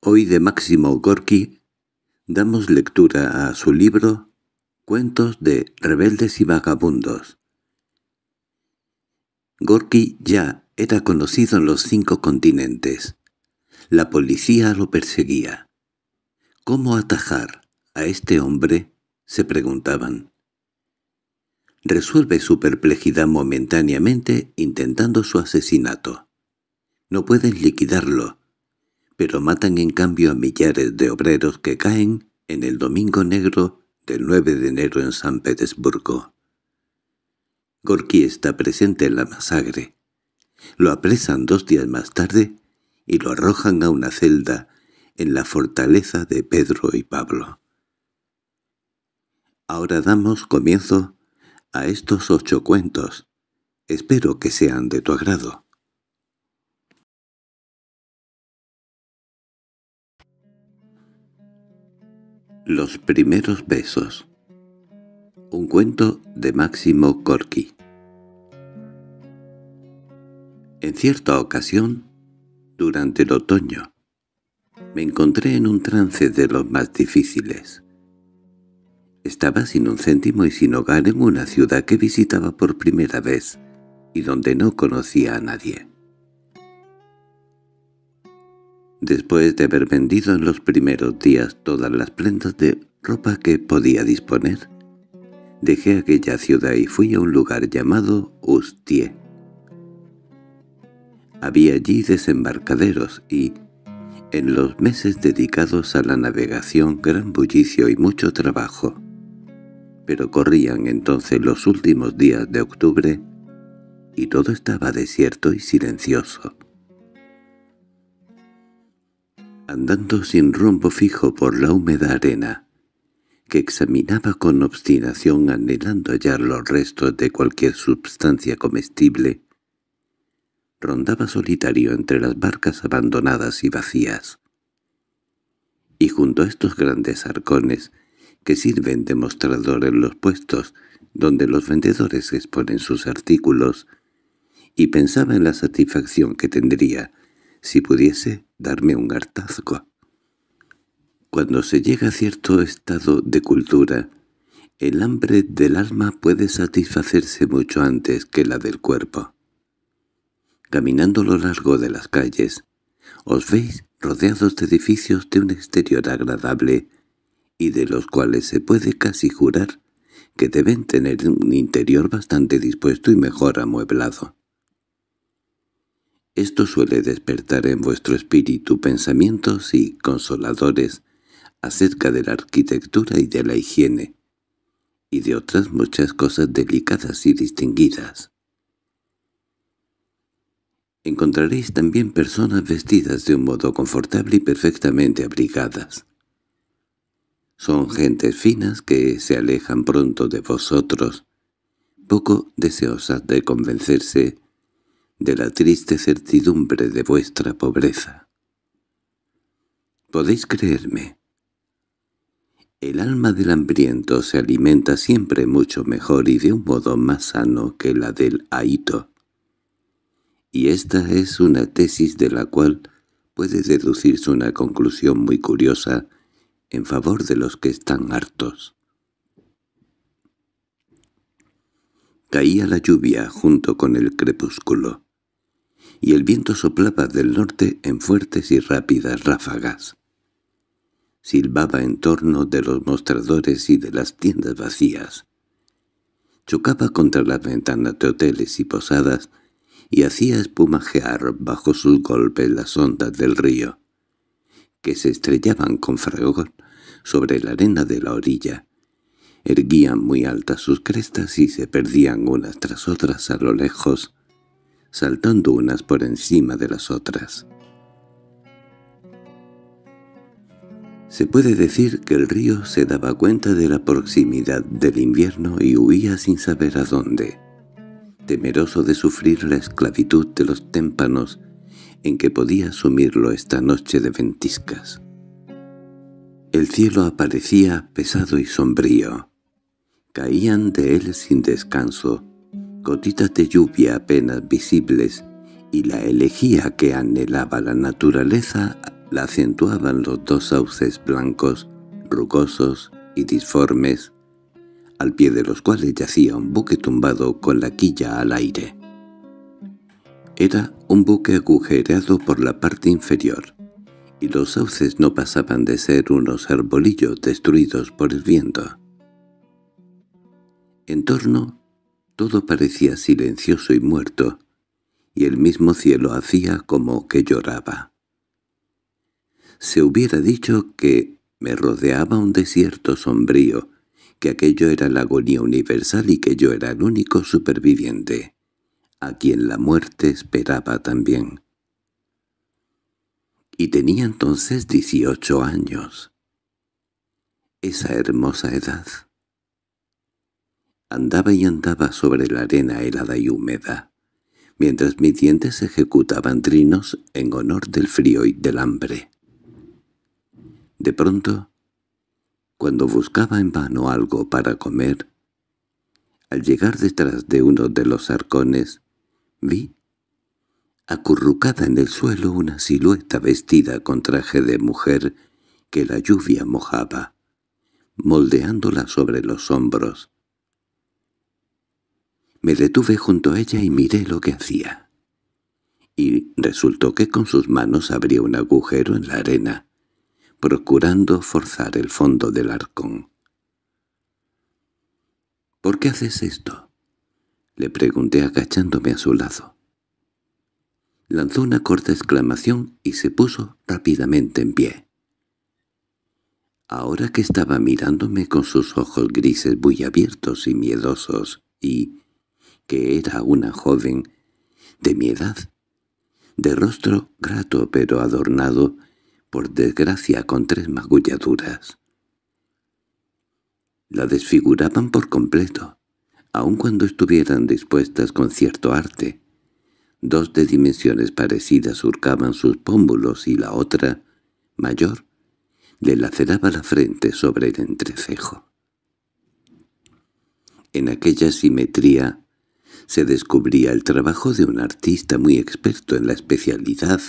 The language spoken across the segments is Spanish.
Hoy de Máximo Gorki damos lectura a su libro Cuentos de rebeldes y vagabundos. Gorki ya era conocido en los cinco continentes. La policía lo perseguía. ¿Cómo atajar a este hombre? se preguntaban. Resuelve su perplejidad momentáneamente intentando su asesinato. No pueden liquidarlo, pero matan en cambio a millares de obreros que caen en el Domingo Negro del 9 de enero en San Petersburgo. Gorky está presente en la masacre. Lo apresan dos días más tarde y lo arrojan a una celda en la fortaleza de Pedro y Pablo. Ahora damos comienzo a estos ocho cuentos. Espero que sean de tu agrado. Los primeros besos Un cuento de Máximo Corky En cierta ocasión, durante el otoño, me encontré en un trance de los más difíciles. Estaba sin un céntimo y sin hogar en una ciudad que visitaba por primera vez y donde no conocía a nadie. Después de haber vendido en los primeros días todas las prendas de ropa que podía disponer, dejé aquella ciudad y fui a un lugar llamado Ustie. Había allí desembarcaderos y, en los meses dedicados a la navegación, gran bullicio y mucho trabajo. Pero corrían entonces los últimos días de octubre y todo estaba desierto y silencioso andando sin rumbo fijo por la húmeda arena, que examinaba con obstinación anhelando hallar los restos de cualquier sustancia comestible, rondaba solitario entre las barcas abandonadas y vacías. Y junto a estos grandes arcones, que sirven de mostrador en los puestos donde los vendedores exponen sus artículos, y pensaba en la satisfacción que tendría, si pudiese, darme un hartazgo. Cuando se llega a cierto estado de cultura, el hambre del alma puede satisfacerse mucho antes que la del cuerpo. Caminando a lo largo de las calles, os veis rodeados de edificios de un exterior agradable y de los cuales se puede casi jurar que deben tener un interior bastante dispuesto y mejor amueblado. Esto suele despertar en vuestro espíritu pensamientos y consoladores acerca de la arquitectura y de la higiene, y de otras muchas cosas delicadas y distinguidas. Encontraréis también personas vestidas de un modo confortable y perfectamente abrigadas. Son gentes finas que se alejan pronto de vosotros, poco deseosas de convencerse de la triste certidumbre de vuestra pobreza. Podéis creerme. El alma del hambriento se alimenta siempre mucho mejor y de un modo más sano que la del aito. Y esta es una tesis de la cual puede deducirse una conclusión muy curiosa en favor de los que están hartos. Caía la lluvia junto con el crepúsculo y el viento soplaba del norte en fuertes y rápidas ráfagas. Silbaba en torno de los mostradores y de las tiendas vacías. Chocaba contra las ventanas de hoteles y posadas y hacía espumajear bajo sus golpes las ondas del río, que se estrellaban con fragor sobre la arena de la orilla, erguían muy altas sus crestas y se perdían unas tras otras a lo lejos saltando unas por encima de las otras. Se puede decir que el río se daba cuenta de la proximidad del invierno y huía sin saber a dónde, temeroso de sufrir la esclavitud de los témpanos en que podía sumirlo esta noche de ventiscas. El cielo aparecía pesado y sombrío. Caían de él sin descanso gotitas de lluvia apenas visibles, y la elegía que anhelaba la naturaleza la acentuaban los dos sauces blancos, rugosos y disformes, al pie de los cuales yacía un buque tumbado con la quilla al aire. Era un buque agujereado por la parte inferior, y los sauces no pasaban de ser unos arbolillos destruidos por el viento. En torno todo parecía silencioso y muerto, y el mismo cielo hacía como que lloraba. Se hubiera dicho que me rodeaba un desierto sombrío, que aquello era la agonía universal y que yo era el único superviviente, a quien la muerte esperaba también. Y tenía entonces dieciocho años. Esa hermosa edad Andaba y andaba sobre la arena helada y húmeda, mientras mis dientes ejecutaban trinos en honor del frío y del hambre. De pronto, cuando buscaba en vano algo para comer, al llegar detrás de uno de los arcones, vi, acurrucada en el suelo, una silueta vestida con traje de mujer que la lluvia mojaba, moldeándola sobre los hombros. Me detuve junto a ella y miré lo que hacía. Y resultó que con sus manos abría un agujero en la arena, procurando forzar el fondo del arcón. —¿Por qué haces esto? —le pregunté agachándome a su lado. Lanzó una corta exclamación y se puso rápidamente en pie. Ahora que estaba mirándome con sus ojos grises muy abiertos y miedosos y que era una joven, de mi edad, de rostro grato pero adornado, por desgracia con tres magulladuras. La desfiguraban por completo, aun cuando estuvieran dispuestas con cierto arte. Dos de dimensiones parecidas surcaban sus pómulos y la otra, mayor, le laceraba la frente sobre el entrecejo. En aquella simetría se descubría el trabajo de un artista muy experto en la especialidad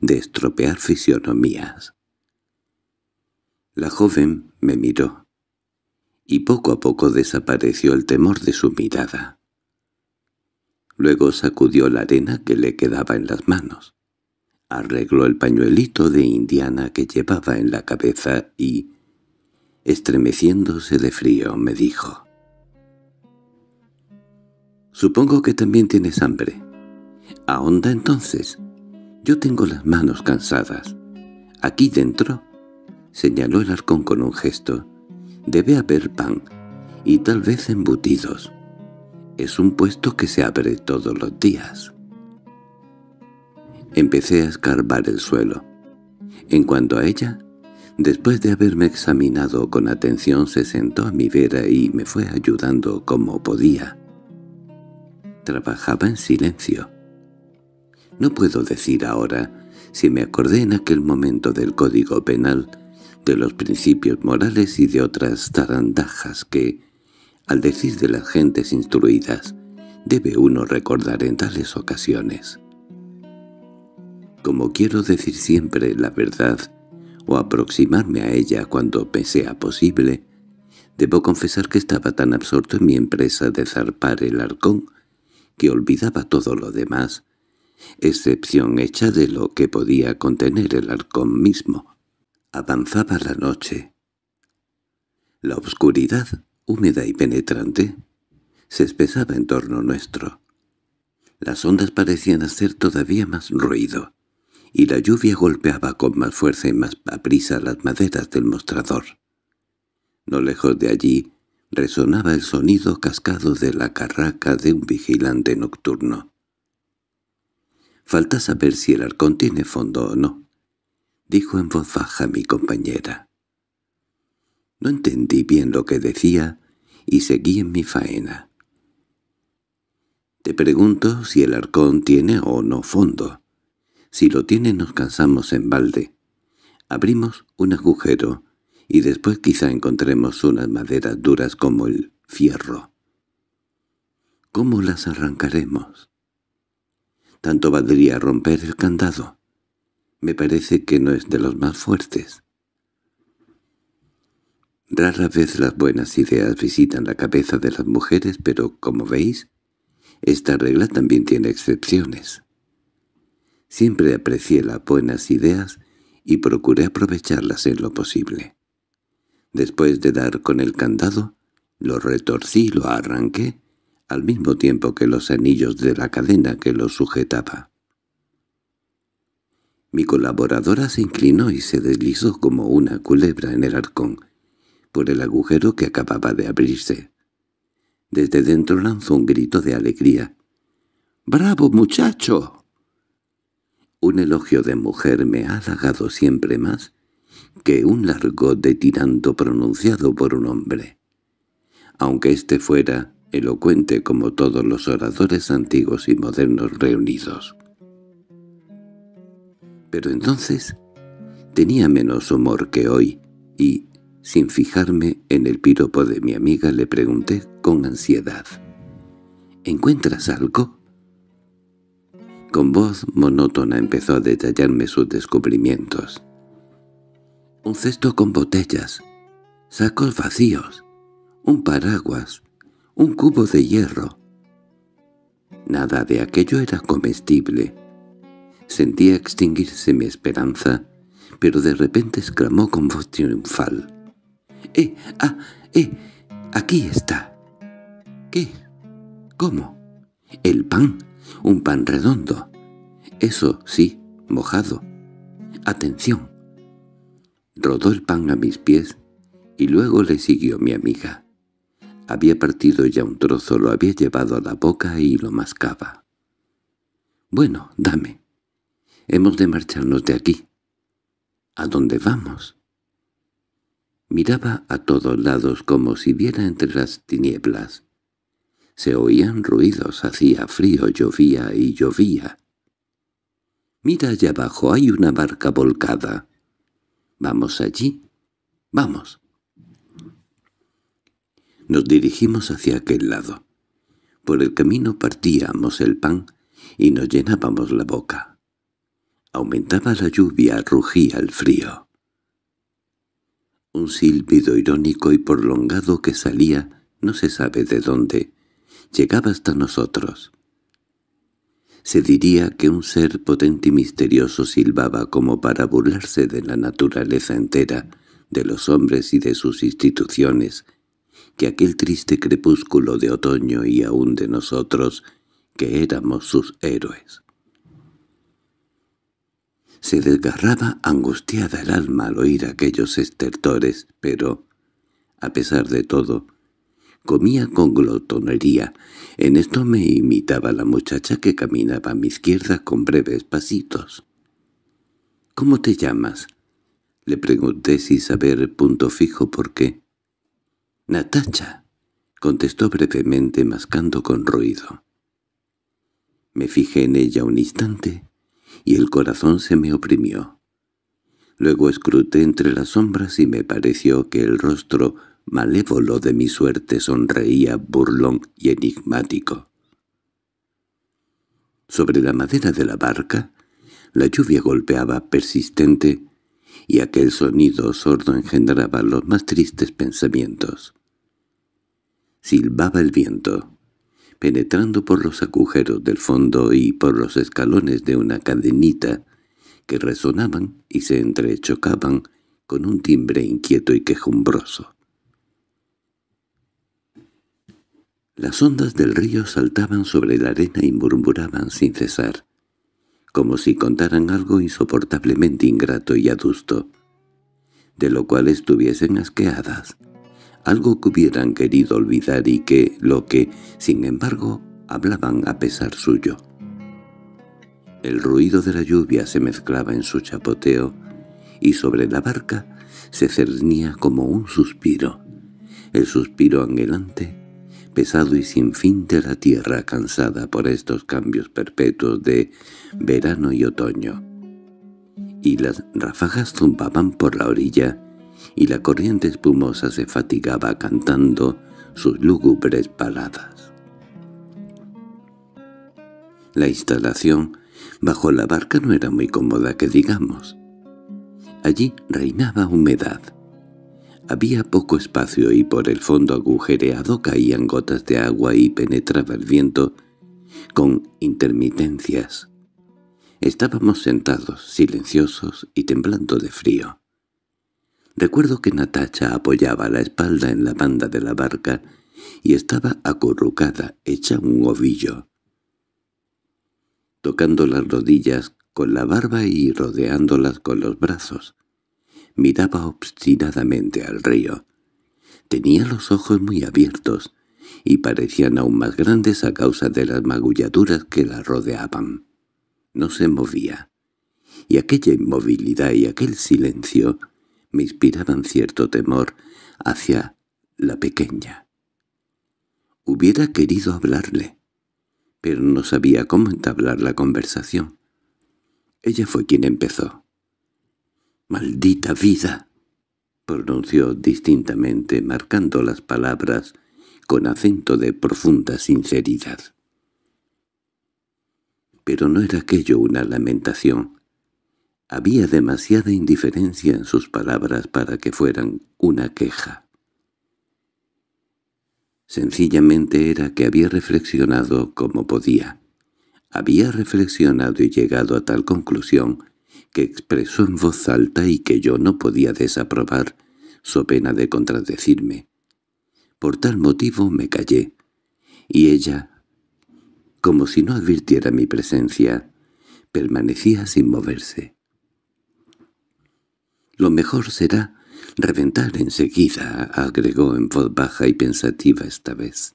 de estropear fisionomías. La joven me miró, y poco a poco desapareció el temor de su mirada. Luego sacudió la arena que le quedaba en las manos, arregló el pañuelito de indiana que llevaba en la cabeza y, estremeciéndose de frío, me dijo Supongo que también tienes hambre. Ahonda entonces. Yo tengo las manos cansadas. Aquí dentro, señaló el arcón con un gesto, debe haber pan, y tal vez embutidos. Es un puesto que se abre todos los días. Empecé a escarbar el suelo. En cuanto a ella, después de haberme examinado con atención se sentó a mi vera y me fue ayudando como podía trabajaba en silencio. No puedo decir ahora si me acordé en aquel momento del Código Penal, de los principios morales y de otras tarandajas que, al decir de las gentes instruidas, debe uno recordar en tales ocasiones. Como quiero decir siempre la verdad, o aproximarme a ella cuando me sea posible, debo confesar que estaba tan absorto en mi empresa de zarpar el arcón que olvidaba todo lo demás, excepción hecha de lo que podía contener el arcón mismo. Avanzaba la noche. La oscuridad, húmeda y penetrante, se espesaba en torno nuestro. Las ondas parecían hacer todavía más ruido, y la lluvia golpeaba con más fuerza y más aprisa las maderas del mostrador. No lejos de allí, resonaba el sonido cascado de la carraca de un vigilante nocturno. —Falta saber si el arcón tiene fondo o no —dijo en voz baja mi compañera. No entendí bien lo que decía y seguí en mi faena. —Te pregunto si el arcón tiene o no fondo. Si lo tiene nos cansamos en balde. Abrimos un agujero y después quizá encontremos unas maderas duras como el fierro. ¿Cómo las arrancaremos? Tanto valdría romper el candado. Me parece que no es de los más fuertes. Rara vez las buenas ideas visitan la cabeza de las mujeres, pero, como veis, esta regla también tiene excepciones. Siempre aprecié las buenas ideas y procuré aprovecharlas en lo posible. Después de dar con el candado, lo retorcí y lo arranqué, al mismo tiempo que los anillos de la cadena que lo sujetaba. Mi colaboradora se inclinó y se deslizó como una culebra en el arcón, por el agujero que acababa de abrirse. Desde dentro lanzó un grito de alegría. —¡Bravo, muchacho! Un elogio de mujer me ha halagado siempre más que un largo de pronunciado por un hombre. Aunque éste fuera elocuente como todos los oradores antiguos y modernos reunidos. Pero entonces tenía menos humor que hoy y, sin fijarme en el piropo de mi amiga, le pregunté con ansiedad. ¿Encuentras algo? Con voz monótona empezó a detallarme sus descubrimientos un cesto con botellas, sacos vacíos, un paraguas, un cubo de hierro. Nada de aquello era comestible. Sentía extinguirse mi esperanza, pero de repente exclamó con voz triunfal. —¡Eh! ¡Ah! ¡Eh! ¡Aquí está! —¿Qué? ¿Cómo? —El pan. Un pan redondo. —Eso, sí, mojado. —¡Atención! Rodó el pan a mis pies y luego le siguió mi amiga. Había partido ya un trozo, lo había llevado a la boca y lo mascaba. «Bueno, dame. Hemos de marcharnos de aquí». «¿A dónde vamos?» Miraba a todos lados como si viera entre las tinieblas. Se oían ruidos, hacía frío, llovía y llovía. «Mira allá abajo, hay una barca volcada». —¿Vamos allí? —Vamos. Nos dirigimos hacia aquel lado. Por el camino partíamos el pan y nos llenábamos la boca. Aumentaba la lluvia, rugía el frío. Un silbido irónico y prolongado que salía, no se sabe de dónde, llegaba hasta nosotros se diría que un ser potente y misterioso silbaba como para burlarse de la naturaleza entera, de los hombres y de sus instituciones, que aquel triste crepúsculo de otoño y aún de nosotros, que éramos sus héroes. Se desgarraba angustiada el alma al oír aquellos estertores, pero, a pesar de todo, Comía con glotonería. En esto me imitaba la muchacha que caminaba a mi izquierda con breves pasitos. —¿Cómo te llamas? Le pregunté sin saber punto fijo por qué. —Natacha —contestó brevemente mascando con ruido. Me fijé en ella un instante y el corazón se me oprimió. Luego escruté entre las sombras y me pareció que el rostro malévolo de mi suerte sonreía burlón y enigmático. Sobre la madera de la barca, la lluvia golpeaba persistente y aquel sonido sordo engendraba los más tristes pensamientos. Silbaba el viento, penetrando por los agujeros del fondo y por los escalones de una cadenita que resonaban y se entrechocaban con un timbre inquieto y quejumbroso. Las ondas del río saltaban sobre la arena y murmuraban sin cesar, como si contaran algo insoportablemente ingrato y adusto, de lo cual estuviesen asqueadas, algo que hubieran querido olvidar y que, lo que, sin embargo, hablaban a pesar suyo. El ruido de la lluvia se mezclaba en su chapoteo, y sobre la barca se cernía como un suspiro, el suspiro anhelante pesado y sin fin de la tierra cansada por estos cambios perpetuos de verano y otoño. Y las ráfagas zumbaban por la orilla, y la corriente espumosa se fatigaba cantando sus lúgubres paladas La instalación bajo la barca no era muy cómoda que digamos. Allí reinaba humedad, había poco espacio y por el fondo agujereado caían gotas de agua y penetraba el viento con intermitencias. Estábamos sentados, silenciosos y temblando de frío. Recuerdo que Natacha apoyaba la espalda en la banda de la barca y estaba acurrucada, hecha un ovillo. Tocando las rodillas con la barba y rodeándolas con los brazos, miraba obstinadamente al río. Tenía los ojos muy abiertos, y parecían aún más grandes a causa de las magulladuras que la rodeaban. No se movía, y aquella inmovilidad y aquel silencio me inspiraban cierto temor hacia la pequeña. Hubiera querido hablarle, pero no sabía cómo entablar la conversación. Ella fue quien empezó. —¡Maldita vida! —pronunció distintamente, marcando las palabras con acento de profunda sinceridad. Pero no era aquello una lamentación. Había demasiada indiferencia en sus palabras para que fueran una queja. Sencillamente era que había reflexionado como podía. Había reflexionado y llegado a tal conclusión que expresó en voz alta y que yo no podía desaprobar, so pena de contradecirme. Por tal motivo me callé, y ella, como si no advirtiera mi presencia, permanecía sin moverse. «Lo mejor será reventar enseguida», agregó en voz baja y pensativa esta vez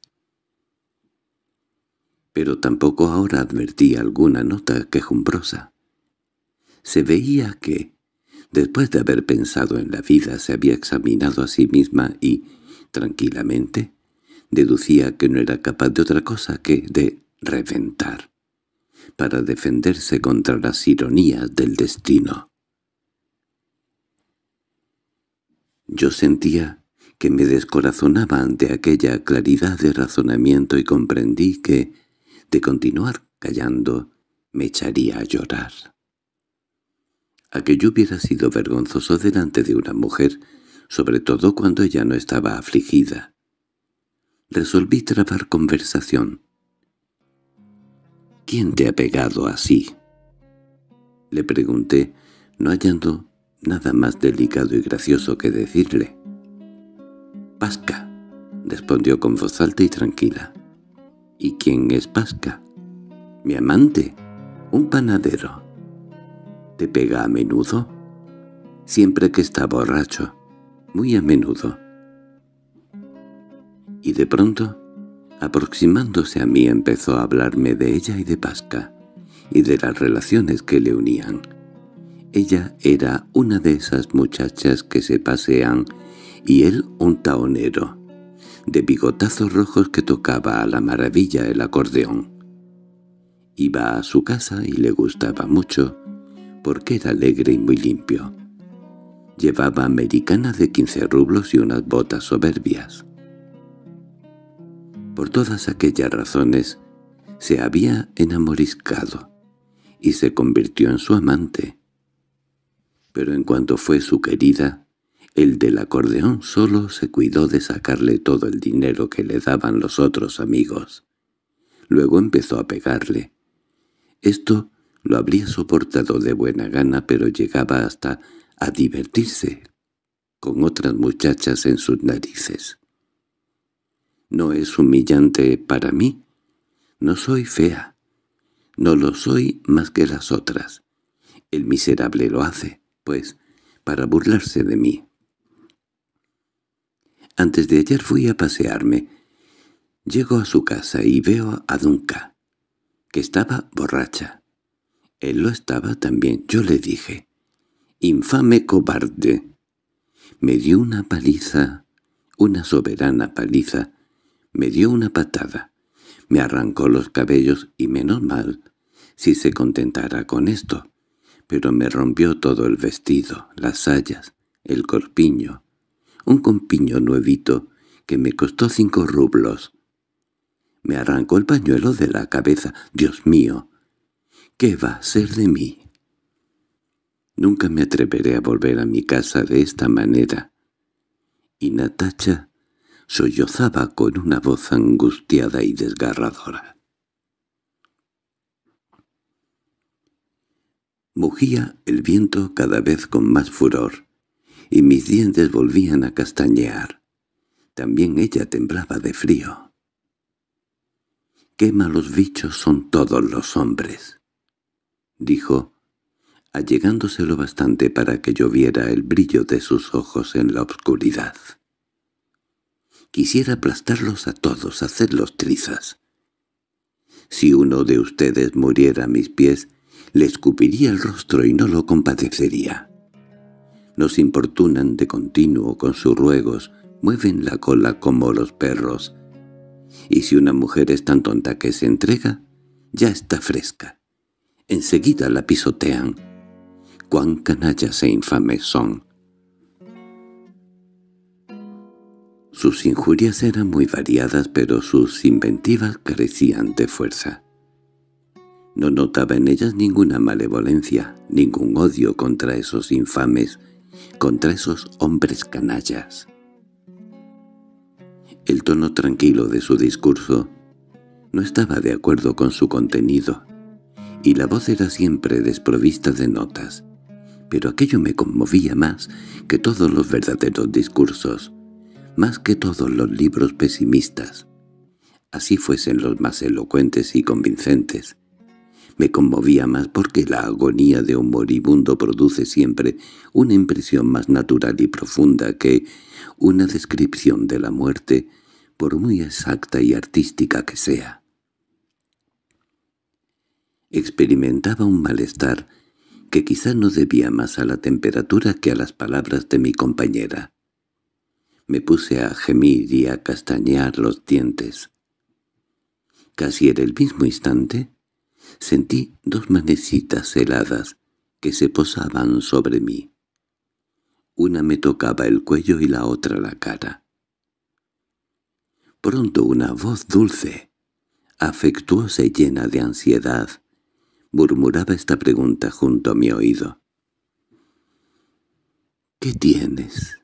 pero tampoco ahora advertí alguna nota quejumbrosa. Se veía que, después de haber pensado en la vida, se había examinado a sí misma y, tranquilamente, deducía que no era capaz de otra cosa que de reventar, para defenderse contra las ironías del destino. Yo sentía que me descorazonaba ante aquella claridad de razonamiento y comprendí que, de continuar callando, me echaría a llorar que yo hubiera sido vergonzoso delante de una mujer, sobre todo cuando ella no estaba afligida. Resolví trabar conversación. —¿Quién te ha pegado así? Le pregunté, no hallando nada más delicado y gracioso que decirle. —Pasca —respondió con voz alta y tranquila. —¿Y quién es Pasca? —Mi amante, un panadero. ¿Te pega a menudo? Siempre que está borracho, muy a menudo. Y de pronto, aproximándose a mí empezó a hablarme de ella y de Pasca, y de las relaciones que le unían. Ella era una de esas muchachas que se pasean y él un taonero, de bigotazos rojos que tocaba a la maravilla el acordeón. Iba a su casa y le gustaba mucho, porque era alegre y muy limpio. Llevaba americana de quince rublos y unas botas soberbias. Por todas aquellas razones se había enamoriscado y se convirtió en su amante. Pero en cuanto fue su querida, el del acordeón solo se cuidó de sacarle todo el dinero que le daban los otros amigos. Luego empezó a pegarle. Esto lo habría soportado de buena gana, pero llegaba hasta a divertirse con otras muchachas en sus narices. ¿No es humillante para mí? No soy fea. No lo soy más que las otras. El miserable lo hace, pues, para burlarse de mí. Antes de ayer fui a pasearme. Llego a su casa y veo a Dunca, que estaba borracha. Él lo estaba también. Yo le dije, «¡Infame cobarde!» Me dio una paliza, una soberana paliza. Me dio una patada. Me arrancó los cabellos y menos mal si se contentara con esto. Pero me rompió todo el vestido, las sayas, el corpiño. Un compiño nuevito que me costó cinco rublos. Me arrancó el pañuelo de la cabeza. ¡Dios mío! ¿Qué va a ser de mí? Nunca me atreveré a volver a mi casa de esta manera. Y Natacha sollozaba con una voz angustiada y desgarradora. Mugía el viento cada vez con más furor, y mis dientes volvían a castañear. También ella temblaba de frío. «¡Qué malos bichos son todos los hombres!» dijo, allegándoselo bastante para que lloviera el brillo de sus ojos en la oscuridad. Quisiera aplastarlos a todos, hacerlos trizas. Si uno de ustedes muriera a mis pies, le escupiría el rostro y no lo compadecería. Nos importunan de continuo con sus ruegos, mueven la cola como los perros. Y si una mujer es tan tonta que se entrega, ya está fresca. Enseguida la pisotean. ¡Cuán canallas e infames son! Sus injurias eran muy variadas, pero sus inventivas carecían de fuerza. No notaba en ellas ninguna malevolencia, ningún odio contra esos infames, contra esos hombres canallas. El tono tranquilo de su discurso no estaba de acuerdo con su contenido, y la voz era siempre desprovista de notas. Pero aquello me conmovía más que todos los verdaderos discursos, más que todos los libros pesimistas. Así fuesen los más elocuentes y convincentes. Me conmovía más porque la agonía de un moribundo produce siempre una impresión más natural y profunda que una descripción de la muerte, por muy exacta y artística que sea. Experimentaba un malestar que quizá no debía más a la temperatura que a las palabras de mi compañera. Me puse a gemir y a castañear los dientes. Casi en el mismo instante, sentí dos manecitas heladas que se posaban sobre mí. Una me tocaba el cuello y la otra la cara. Pronto una voz dulce, afectuosa y llena de ansiedad, murmuraba esta pregunta junto a mi oído. —¿Qué tienes?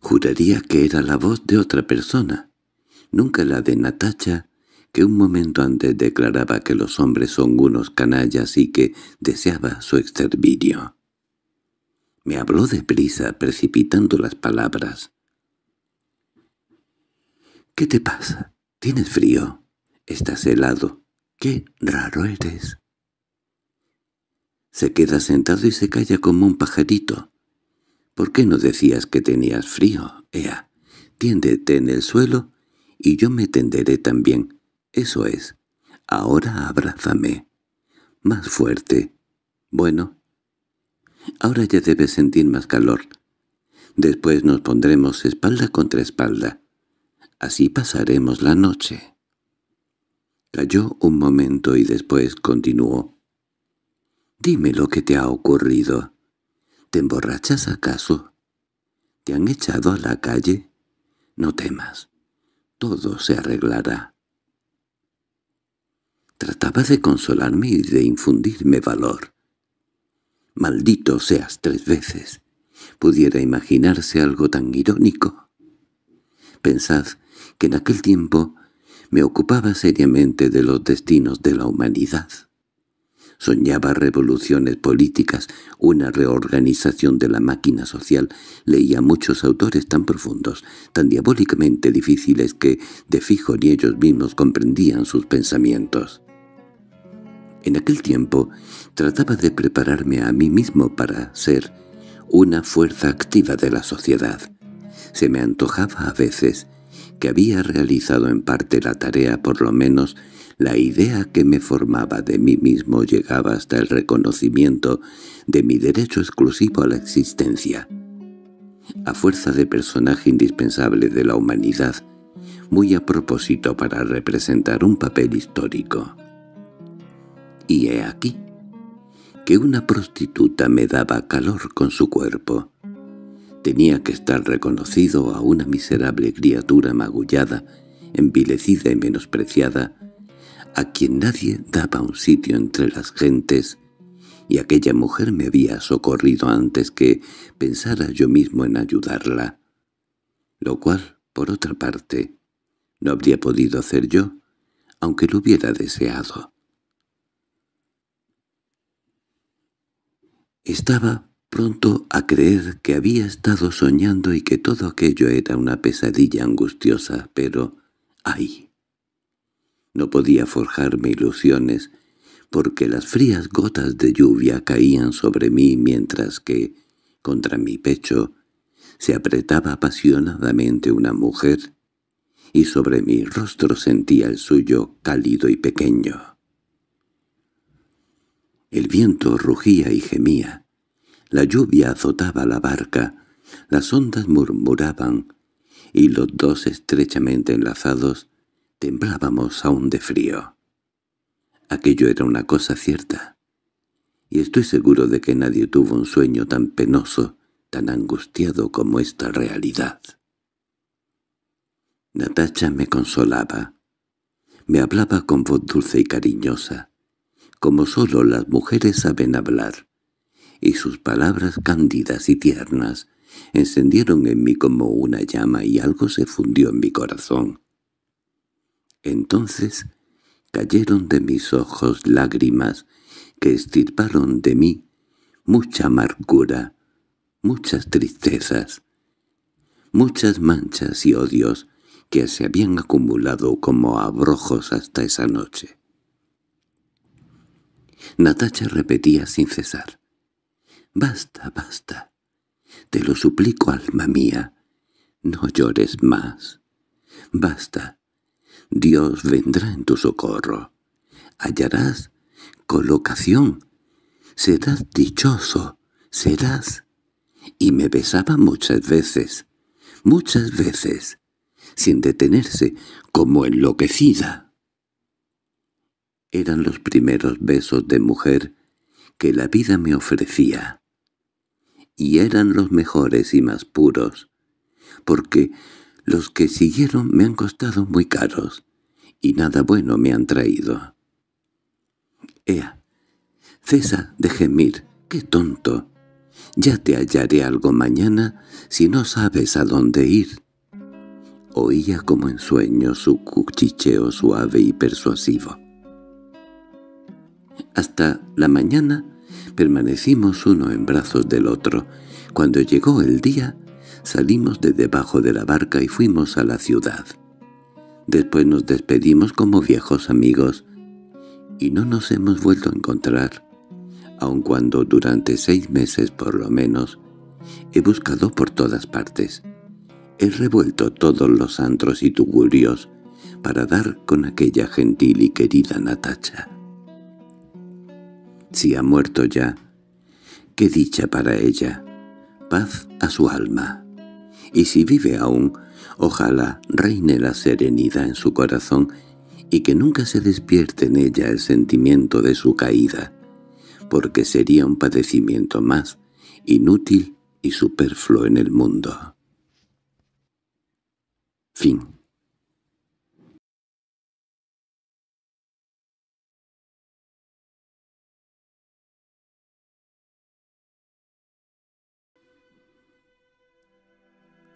Juraría que era la voz de otra persona, nunca la de Natacha, que un momento antes declaraba que los hombres son unos canallas y que deseaba su exterminio. Me habló deprisa, precipitando las palabras. —¿Qué te pasa? ¿Tienes frío? «Estás helado. ¡Qué raro eres!» Se queda sentado y se calla como un pajarito. «¿Por qué no decías que tenías frío, Ea? Tiéndete en el suelo y yo me tenderé también. Eso es. Ahora abrázame. Más fuerte. Bueno. Ahora ya debes sentir más calor. Después nos pondremos espalda contra espalda. Así pasaremos la noche». Cayó un momento y después continuó. «Dime lo que te ha ocurrido. ¿Te emborrachas acaso? ¿Te han echado a la calle? No temas. Todo se arreglará». Trataba de consolarme y de infundirme valor. «Maldito seas tres veces. ¿Pudiera imaginarse algo tan irónico?» Pensad que en aquel tiempo me ocupaba seriamente de los destinos de la humanidad. Soñaba revoluciones políticas, una reorganización de la máquina social. Leía muchos autores tan profundos, tan diabólicamente difíciles que de fijo ni ellos mismos comprendían sus pensamientos. En aquel tiempo trataba de prepararme a mí mismo para ser una fuerza activa de la sociedad. Se me antojaba a veces que había realizado en parte la tarea por lo menos la idea que me formaba de mí mismo llegaba hasta el reconocimiento de mi derecho exclusivo a la existencia. A fuerza de personaje indispensable de la humanidad, muy a propósito para representar un papel histórico. Y he aquí que una prostituta me daba calor con su cuerpo, Tenía que estar reconocido a una miserable criatura magullada, envilecida y menospreciada, a quien nadie daba un sitio entre las gentes, y aquella mujer me había socorrido antes que pensara yo mismo en ayudarla. Lo cual, por otra parte, no habría podido hacer yo, aunque lo hubiera deseado. Estaba pronto a creer que había estado soñando y que todo aquello era una pesadilla angustiosa, pero ¡ay! No podía forjarme ilusiones, porque las frías gotas de lluvia caían sobre mí mientras que, contra mi pecho, se apretaba apasionadamente una mujer, y sobre mi rostro sentía el suyo cálido y pequeño. El viento rugía y gemía, la lluvia azotaba la barca, las ondas murmuraban, y los dos estrechamente enlazados temblábamos aún de frío. Aquello era una cosa cierta, y estoy seguro de que nadie tuvo un sueño tan penoso, tan angustiado como esta realidad. Natacha me consolaba. Me hablaba con voz dulce y cariñosa, como solo las mujeres saben hablar y sus palabras cándidas y tiernas encendieron en mí como una llama y algo se fundió en mi corazón. Entonces cayeron de mis ojos lágrimas que estirparon de mí mucha amargura, muchas tristezas, muchas manchas y odios que se habían acumulado como abrojos hasta esa noche. Natacha repetía sin cesar. Basta, basta. Te lo suplico, alma mía. No llores más. Basta. Dios vendrá en tu socorro. Hallarás colocación. Serás dichoso. Serás. Y me besaba muchas veces, muchas veces, sin detenerse, como enloquecida. Eran los primeros besos de mujer que la vida me ofrecía y eran los mejores y más puros, porque los que siguieron me han costado muy caros, y nada bueno me han traído. Ea, cesa de gemir, qué tonto. Ya te hallaré algo mañana si no sabes a dónde ir. Oía como en sueño su cuchicheo suave y persuasivo. Hasta la mañana Permanecimos uno en brazos del otro. Cuando llegó el día, salimos de debajo de la barca y fuimos a la ciudad. Después nos despedimos como viejos amigos y no nos hemos vuelto a encontrar, aun cuando durante seis meses por lo menos he buscado por todas partes. He revuelto todos los antros y tugurios para dar con aquella gentil y querida Natacha si ha muerto ya. ¡Qué dicha para ella! Paz a su alma. Y si vive aún, ojalá reine la serenidad en su corazón y que nunca se despierte en ella el sentimiento de su caída, porque sería un padecimiento más inútil y superfluo en el mundo. Fin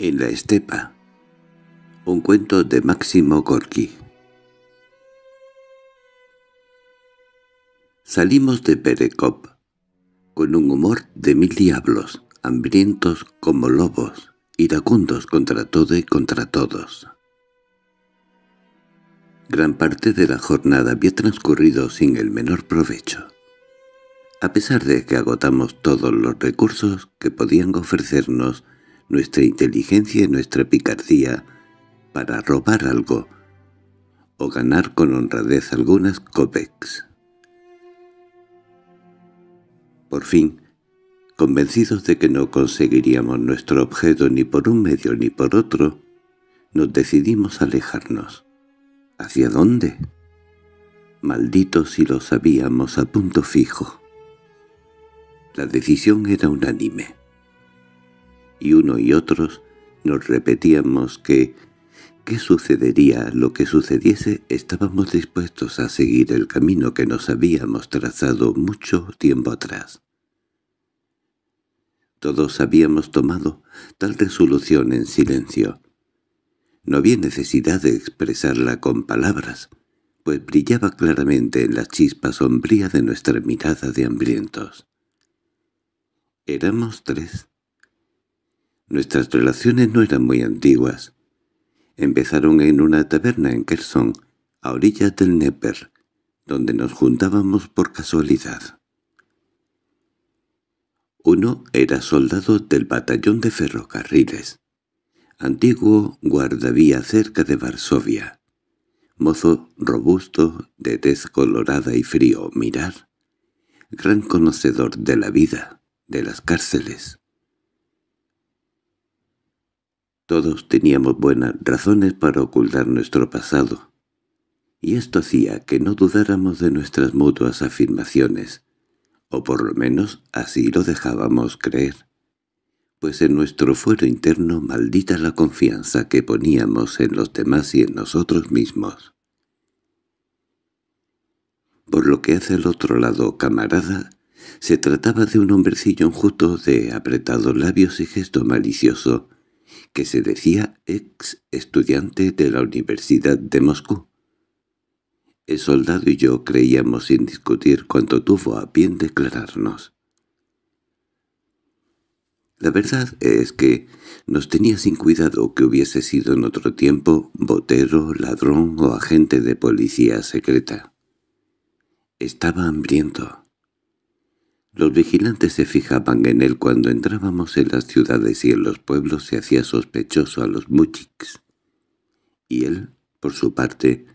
En la estepa. Un cuento de Máximo Gorki. Salimos de Perecop con un humor de mil diablos, hambrientos como lobos, iracundos contra todo y contra todos. Gran parte de la jornada había transcurrido sin el menor provecho. A pesar de que agotamos todos los recursos que podían ofrecernos, nuestra inteligencia y nuestra picardía para robar algo o ganar con honradez algunas copex. Por fin, convencidos de que no conseguiríamos nuestro objeto ni por un medio ni por otro, nos decidimos alejarnos. ¿Hacia dónde? Maldito si lo sabíamos a punto fijo. La decisión era unánime y uno y otros nos repetíamos que, ¿qué sucedería? Lo que sucediese, estábamos dispuestos a seguir el camino que nos habíamos trazado mucho tiempo atrás. Todos habíamos tomado tal resolución en silencio. No había necesidad de expresarla con palabras, pues brillaba claramente en la chispa sombría de nuestra mirada de hambrientos. Éramos tres, Nuestras relaciones no eran muy antiguas. Empezaron en una taberna en Kherson, a orillas del Neper, donde nos juntábamos por casualidad. Uno era soldado del batallón de ferrocarriles, antiguo guardavía cerca de Varsovia, mozo robusto, de tez colorada y frío mirar, gran conocedor de la vida, de las cárceles, Todos teníamos buenas razones para ocultar nuestro pasado, y esto hacía que no dudáramos de nuestras mutuas afirmaciones, o por lo menos así lo dejábamos creer, pues en nuestro fuero interno maldita la confianza que poníamos en los demás y en nosotros mismos. Por lo que hace al otro lado camarada, se trataba de un hombrecillo injusto de apretados labios y gesto malicioso, que se decía ex estudiante de la Universidad de Moscú. El soldado y yo creíamos sin discutir cuanto tuvo a bien declararnos. La verdad es que nos tenía sin cuidado que hubiese sido en otro tiempo botero, ladrón o agente de policía secreta. Estaba hambriento. Los vigilantes se fijaban en él cuando entrábamos en las ciudades y en los pueblos se hacía sospechoso a los mujiks. Y él, por su parte,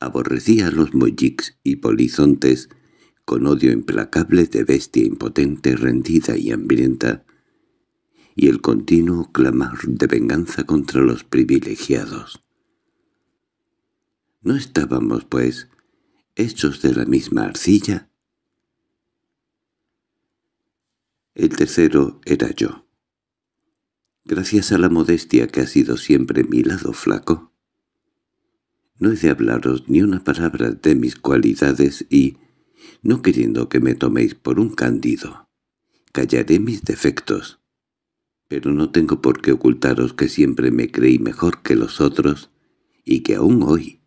aborrecía a los mujiks y polizontes con odio implacable de bestia impotente, rendida y hambrienta, y el continuo clamar de venganza contra los privilegiados. No estábamos, pues, hechos de la misma arcilla, El tercero era yo. Gracias a la modestia que ha sido siempre mi lado flaco, no he de hablaros ni una palabra de mis cualidades y, no queriendo que me toméis por un cándido, callaré mis defectos. Pero no tengo por qué ocultaros que siempre me creí mejor que los otros y que aún hoy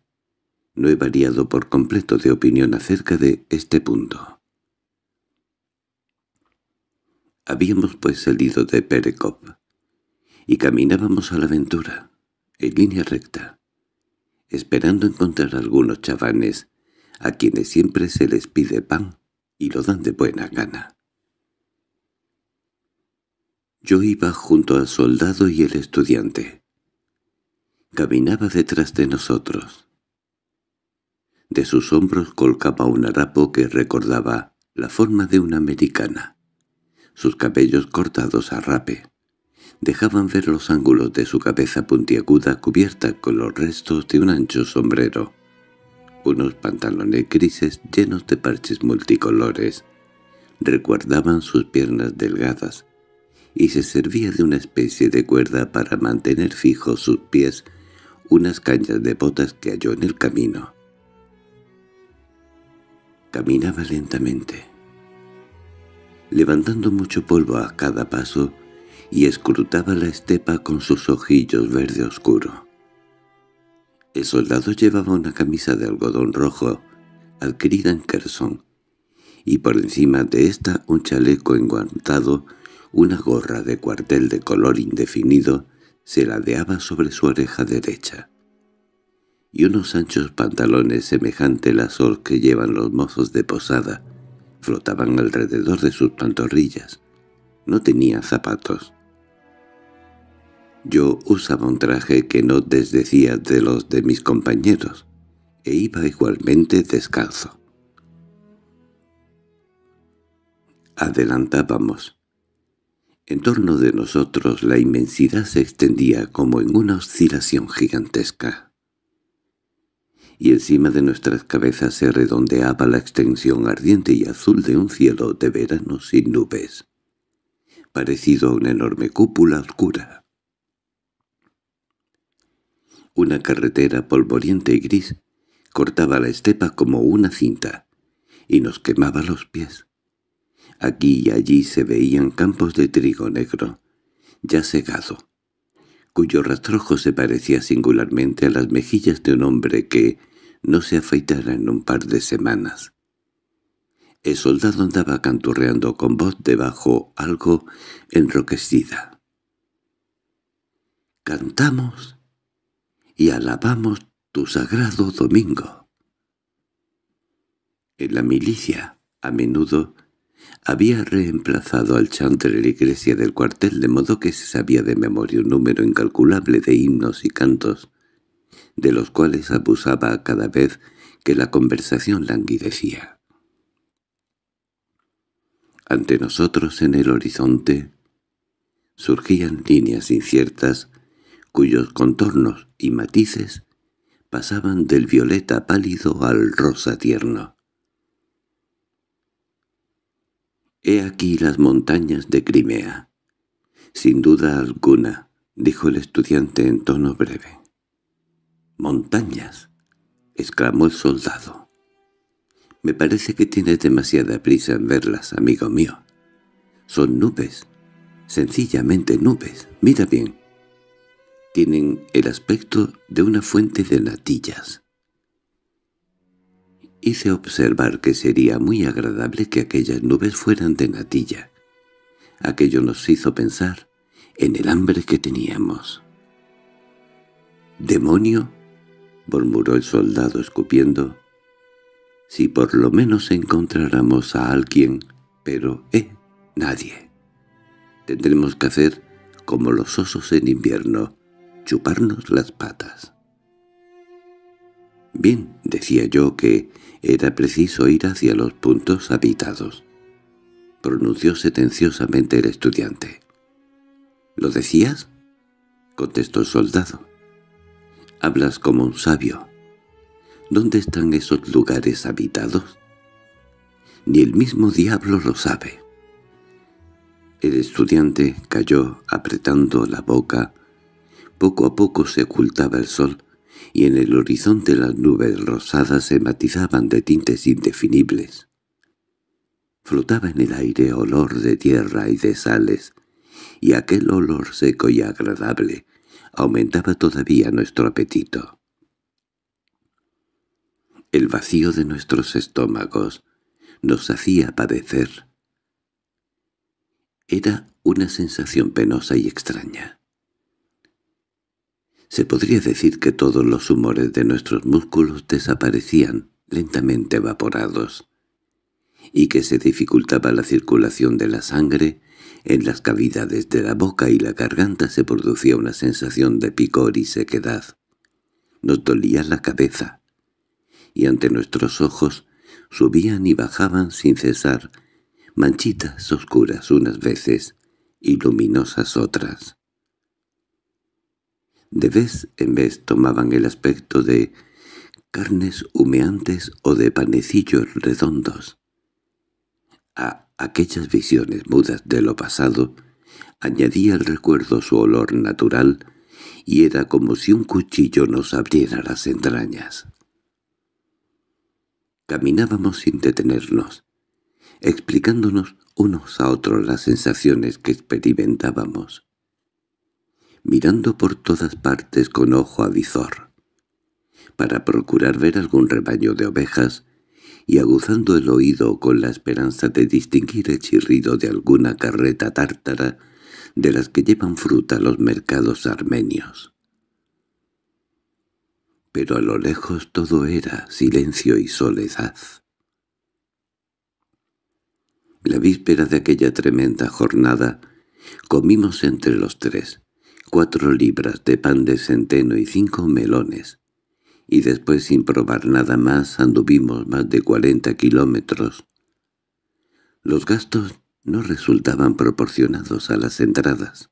no he variado por completo de opinión acerca de este punto. Habíamos pues salido de Perecop, y caminábamos a la aventura, en línea recta, esperando encontrar algunos chavanes a quienes siempre se les pide pan y lo dan de buena gana. Yo iba junto al soldado y el estudiante. Caminaba detrás de nosotros. De sus hombros colgaba un harapo que recordaba la forma de una americana sus cabellos cortados a rape. Dejaban ver los ángulos de su cabeza puntiaguda cubierta con los restos de un ancho sombrero, unos pantalones grises llenos de parches multicolores, recuerdaban sus piernas delgadas, y se servía de una especie de cuerda para mantener fijos sus pies unas cañas de botas que halló en el camino. Caminaba lentamente, levantando mucho polvo a cada paso, y escrutaba la estepa con sus ojillos verde oscuro. El soldado llevaba una camisa de algodón rojo, adquirida en Kherson, y por encima de ésta un chaleco enguantado, una gorra de cuartel de color indefinido, se ladeaba sobre su oreja derecha. Y unos anchos pantalones semejante al azul que llevan los mozos de posada, flotaban alrededor de sus pantorrillas. No tenía zapatos. Yo usaba un traje que no desdecía de los de mis compañeros, e iba igualmente descalzo. Adelantábamos. En torno de nosotros la inmensidad se extendía como en una oscilación gigantesca y encima de nuestras cabezas se redondeaba la extensión ardiente y azul de un cielo de verano sin nubes, parecido a una enorme cúpula oscura. Una carretera polvoriente y gris cortaba la estepa como una cinta y nos quemaba los pies. Aquí y allí se veían campos de trigo negro, ya segado, cuyo rastrojo se parecía singularmente a las mejillas de un hombre que, no se afeitara en un par de semanas. El soldado andaba canturreando con voz debajo algo enroquecida. «Cantamos y alabamos tu sagrado domingo». En la milicia, a menudo, había reemplazado al chantre de la iglesia del cuartel de modo que se sabía de memoria un número incalculable de himnos y cantos, de los cuales abusaba cada vez que la conversación languidecía. Ante nosotros en el horizonte surgían líneas inciertas cuyos contornos y matices pasaban del violeta pálido al rosa tierno. «He aquí las montañas de Crimea. Sin duda alguna», dijo el estudiante en tono breve. —¡Montañas! —exclamó el soldado. —Me parece que tienes demasiada prisa en verlas, amigo mío. Son nubes, sencillamente nubes. Mira bien. Tienen el aspecto de una fuente de natillas. Hice observar que sería muy agradable que aquellas nubes fueran de natilla. Aquello nos hizo pensar en el hambre que teníamos. —¡Demonio! —murmuró el soldado escupiendo—, si por lo menos encontráramos a alguien, pero, eh, nadie. Tendremos que hacer como los osos en invierno, chuparnos las patas. Bien, decía yo que era preciso ir hacia los puntos habitados. Pronunció sentenciosamente el estudiante. —¿Lo decías? —contestó el soldado. Hablas como un sabio. ¿Dónde están esos lugares habitados? Ni el mismo diablo lo sabe. El estudiante cayó apretando la boca. Poco a poco se ocultaba el sol, y en el horizonte las nubes rosadas se matizaban de tintes indefinibles. Flotaba en el aire olor de tierra y de sales, y aquel olor seco y agradable aumentaba todavía nuestro apetito. El vacío de nuestros estómagos nos hacía padecer. Era una sensación penosa y extraña. Se podría decir que todos los humores de nuestros músculos desaparecían, lentamente evaporados, y que se dificultaba la circulación de la sangre en las cavidades de la boca y la garganta se producía una sensación de picor y sequedad. Nos dolía la cabeza, y ante nuestros ojos subían y bajaban sin cesar manchitas oscuras unas veces y luminosas otras. De vez en vez tomaban el aspecto de carnes humeantes o de panecillos redondos. A Aquellas visiones mudas de lo pasado añadía al recuerdo su olor natural y era como si un cuchillo nos abriera las entrañas. Caminábamos sin detenernos, explicándonos unos a otros las sensaciones que experimentábamos, mirando por todas partes con ojo avizor, para procurar ver algún rebaño de ovejas y aguzando el oído con la esperanza de distinguir el chirrido de alguna carreta tártara de las que llevan fruta a los mercados armenios. Pero a lo lejos todo era silencio y soledad. La víspera de aquella tremenda jornada comimos entre los tres cuatro libras de pan de centeno y cinco melones, y después sin probar nada más anduvimos más de 40 kilómetros. Los gastos no resultaban proporcionados a las entradas.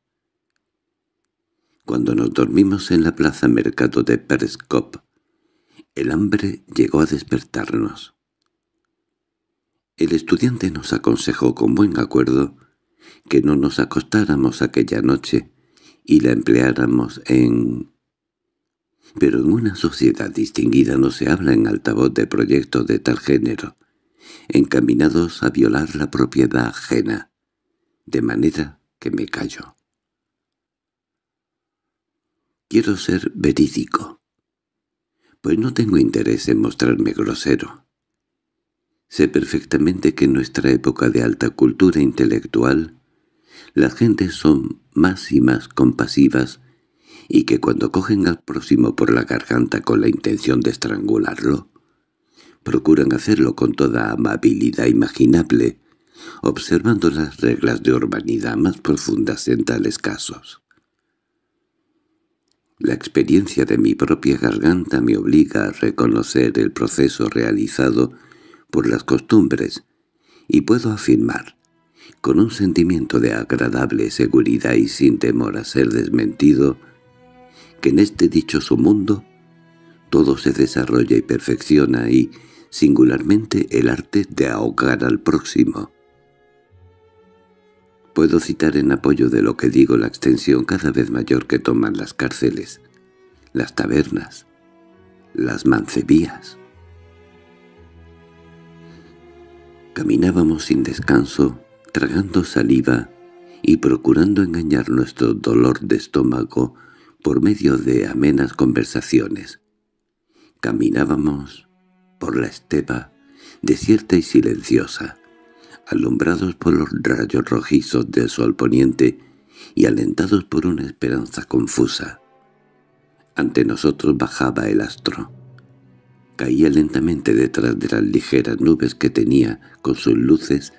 Cuando nos dormimos en la plaza mercado de Perskop, el hambre llegó a despertarnos. El estudiante nos aconsejó con buen acuerdo que no nos acostáramos aquella noche y la empleáramos en pero en una sociedad distinguida no se habla en altavoz de proyectos de tal género, encaminados a violar la propiedad ajena. De manera que me callo. Quiero ser verídico, pues no tengo interés en mostrarme grosero. Sé perfectamente que en nuestra época de alta cultura intelectual las gentes son más y más compasivas y que cuando cogen al próximo por la garganta con la intención de estrangularlo, procuran hacerlo con toda amabilidad imaginable, observando las reglas de urbanidad más profundas en tales casos. La experiencia de mi propia garganta me obliga a reconocer el proceso realizado por las costumbres, y puedo afirmar, con un sentimiento de agradable seguridad y sin temor a ser desmentido, que en este dichoso mundo todo se desarrolla y perfecciona y, singularmente, el arte de ahogar al próximo. Puedo citar en apoyo de lo que digo la extensión cada vez mayor que toman las cárceles, las tabernas, las mancebías. Caminábamos sin descanso, tragando saliva y procurando engañar nuestro dolor de estómago por medio de amenas conversaciones. Caminábamos por la estepa, desierta y silenciosa, alumbrados por los rayos rojizos del sol poniente y alentados por una esperanza confusa. Ante nosotros bajaba el astro. Caía lentamente detrás de las ligeras nubes que tenía con sus luces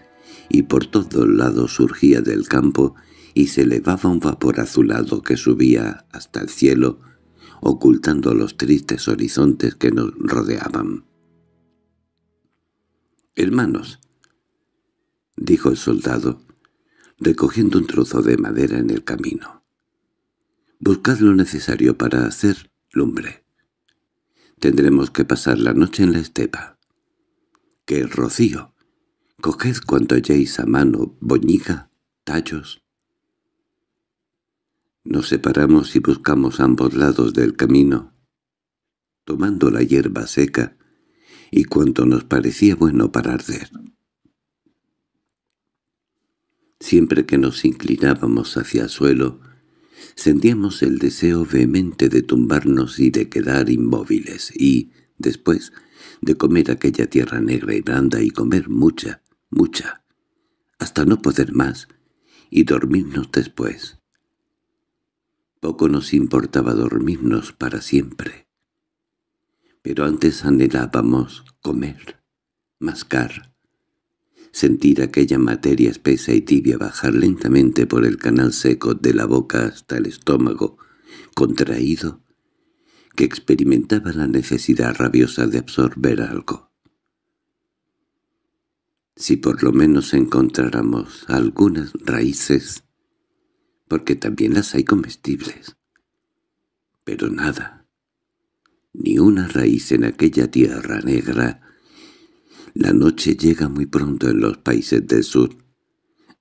y por todos lados surgía del campo y se elevaba un vapor azulado que subía hasta el cielo, ocultando los tristes horizontes que nos rodeaban. —Hermanos —dijo el soldado, recogiendo un trozo de madera en el camino—, buscad lo necesario para hacer lumbre. Tendremos que pasar la noche en la estepa. —¡Que rocío! Coged cuanto halléis a mano, boñiga, tallos, nos separamos y buscamos ambos lados del camino, tomando la hierba seca y cuanto nos parecía bueno para arder. Siempre que nos inclinábamos hacia el suelo, sentíamos el deseo vehemente de tumbarnos y de quedar inmóviles, y, después, de comer aquella tierra negra y blanda y comer mucha, mucha, hasta no poder más, y dormirnos después. Poco nos importaba dormirnos para siempre. Pero antes anhelábamos comer, mascar, sentir aquella materia espesa y tibia bajar lentamente por el canal seco de la boca hasta el estómago, contraído, que experimentaba la necesidad rabiosa de absorber algo. Si por lo menos encontráramos algunas raíces, porque también las hay comestibles. Pero nada, ni una raíz en aquella tierra negra. La noche llega muy pronto en los países del sur.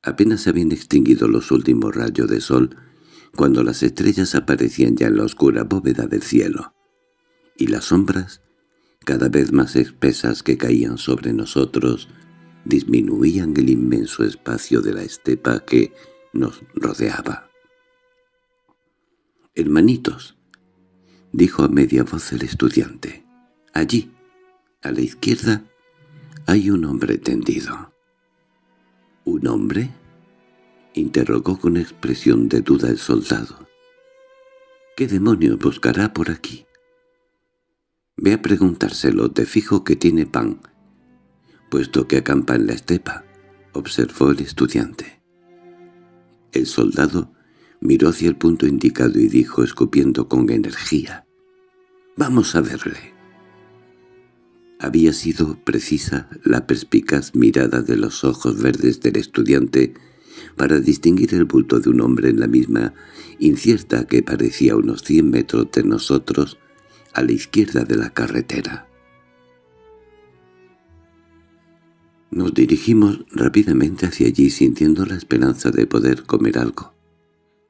Apenas se habían extinguido los últimos rayos de sol, cuando las estrellas aparecían ya en la oscura bóveda del cielo, y las sombras, cada vez más espesas que caían sobre nosotros, disminuían el inmenso espacio de la estepa que, nos rodeaba. —Hermanitos —dijo a media voz el estudiante—, allí, a la izquierda, hay un hombre tendido. —¿Un hombre? —interrogó con expresión de duda el soldado. —¿Qué demonios buscará por aquí? —Ve a preguntárselo, de fijo que tiene pan, puesto que acampa en la estepa —observó el estudiante. El soldado miró hacia el punto indicado y dijo, escupiendo con energía, «¡Vamos a verle!». Había sido precisa la perspicaz mirada de los ojos verdes del estudiante para distinguir el bulto de un hombre en la misma incierta que parecía unos cien metros de nosotros a la izquierda de la carretera. Nos dirigimos rápidamente hacia allí sintiendo la esperanza de poder comer algo,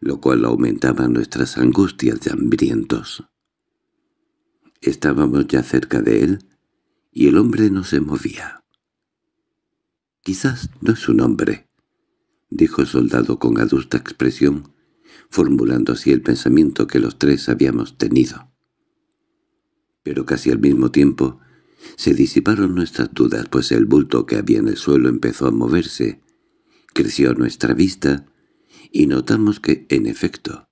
lo cual aumentaba nuestras angustias de hambrientos. Estábamos ya cerca de él y el hombre no se movía. «Quizás no es un hombre», dijo el soldado con adusta expresión, formulando así el pensamiento que los tres habíamos tenido. Pero casi al mismo tiempo se disiparon nuestras dudas, pues el bulto que había en el suelo empezó a moverse. Creció nuestra vista y notamos que, en efecto,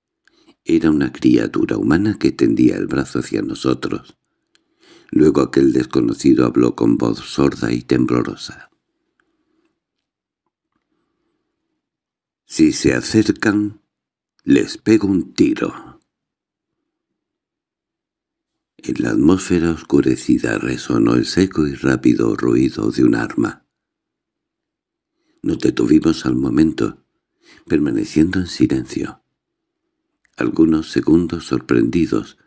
era una criatura humana que tendía el brazo hacia nosotros. Luego aquel desconocido habló con voz sorda y temblorosa. «Si se acercan, les pego un tiro». En la atmósfera oscurecida resonó el seco y rápido ruido de un arma. Nos detuvimos al momento, permaneciendo en silencio. Algunos segundos sorprendidos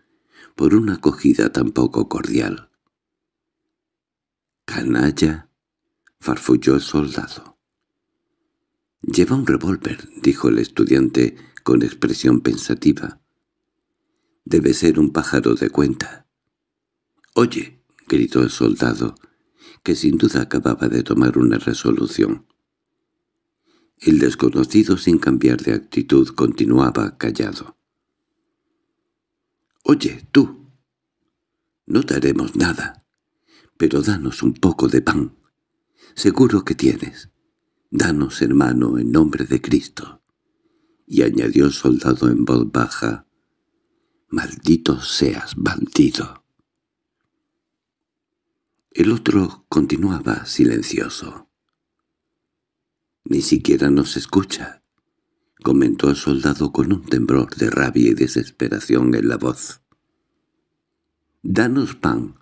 por una acogida tan poco cordial. —¡Canalla! —farfulló el soldado. —Lleva un revólver —dijo el estudiante con expresión pensativa. —Debe ser un pájaro de cuenta. —¡Oye! —gritó el soldado, que sin duda acababa de tomar una resolución. El desconocido, sin cambiar de actitud, continuaba callado. —Oye, tú. No te nada, pero danos un poco de pan. Seguro que tienes. Danos, hermano, en nombre de Cristo. Y añadió el soldado en voz baja, «Maldito seas, bandido». El otro continuaba silencioso. «Ni siquiera nos escucha», comentó el soldado con un temblor de rabia y desesperación en la voz. «Danos pan».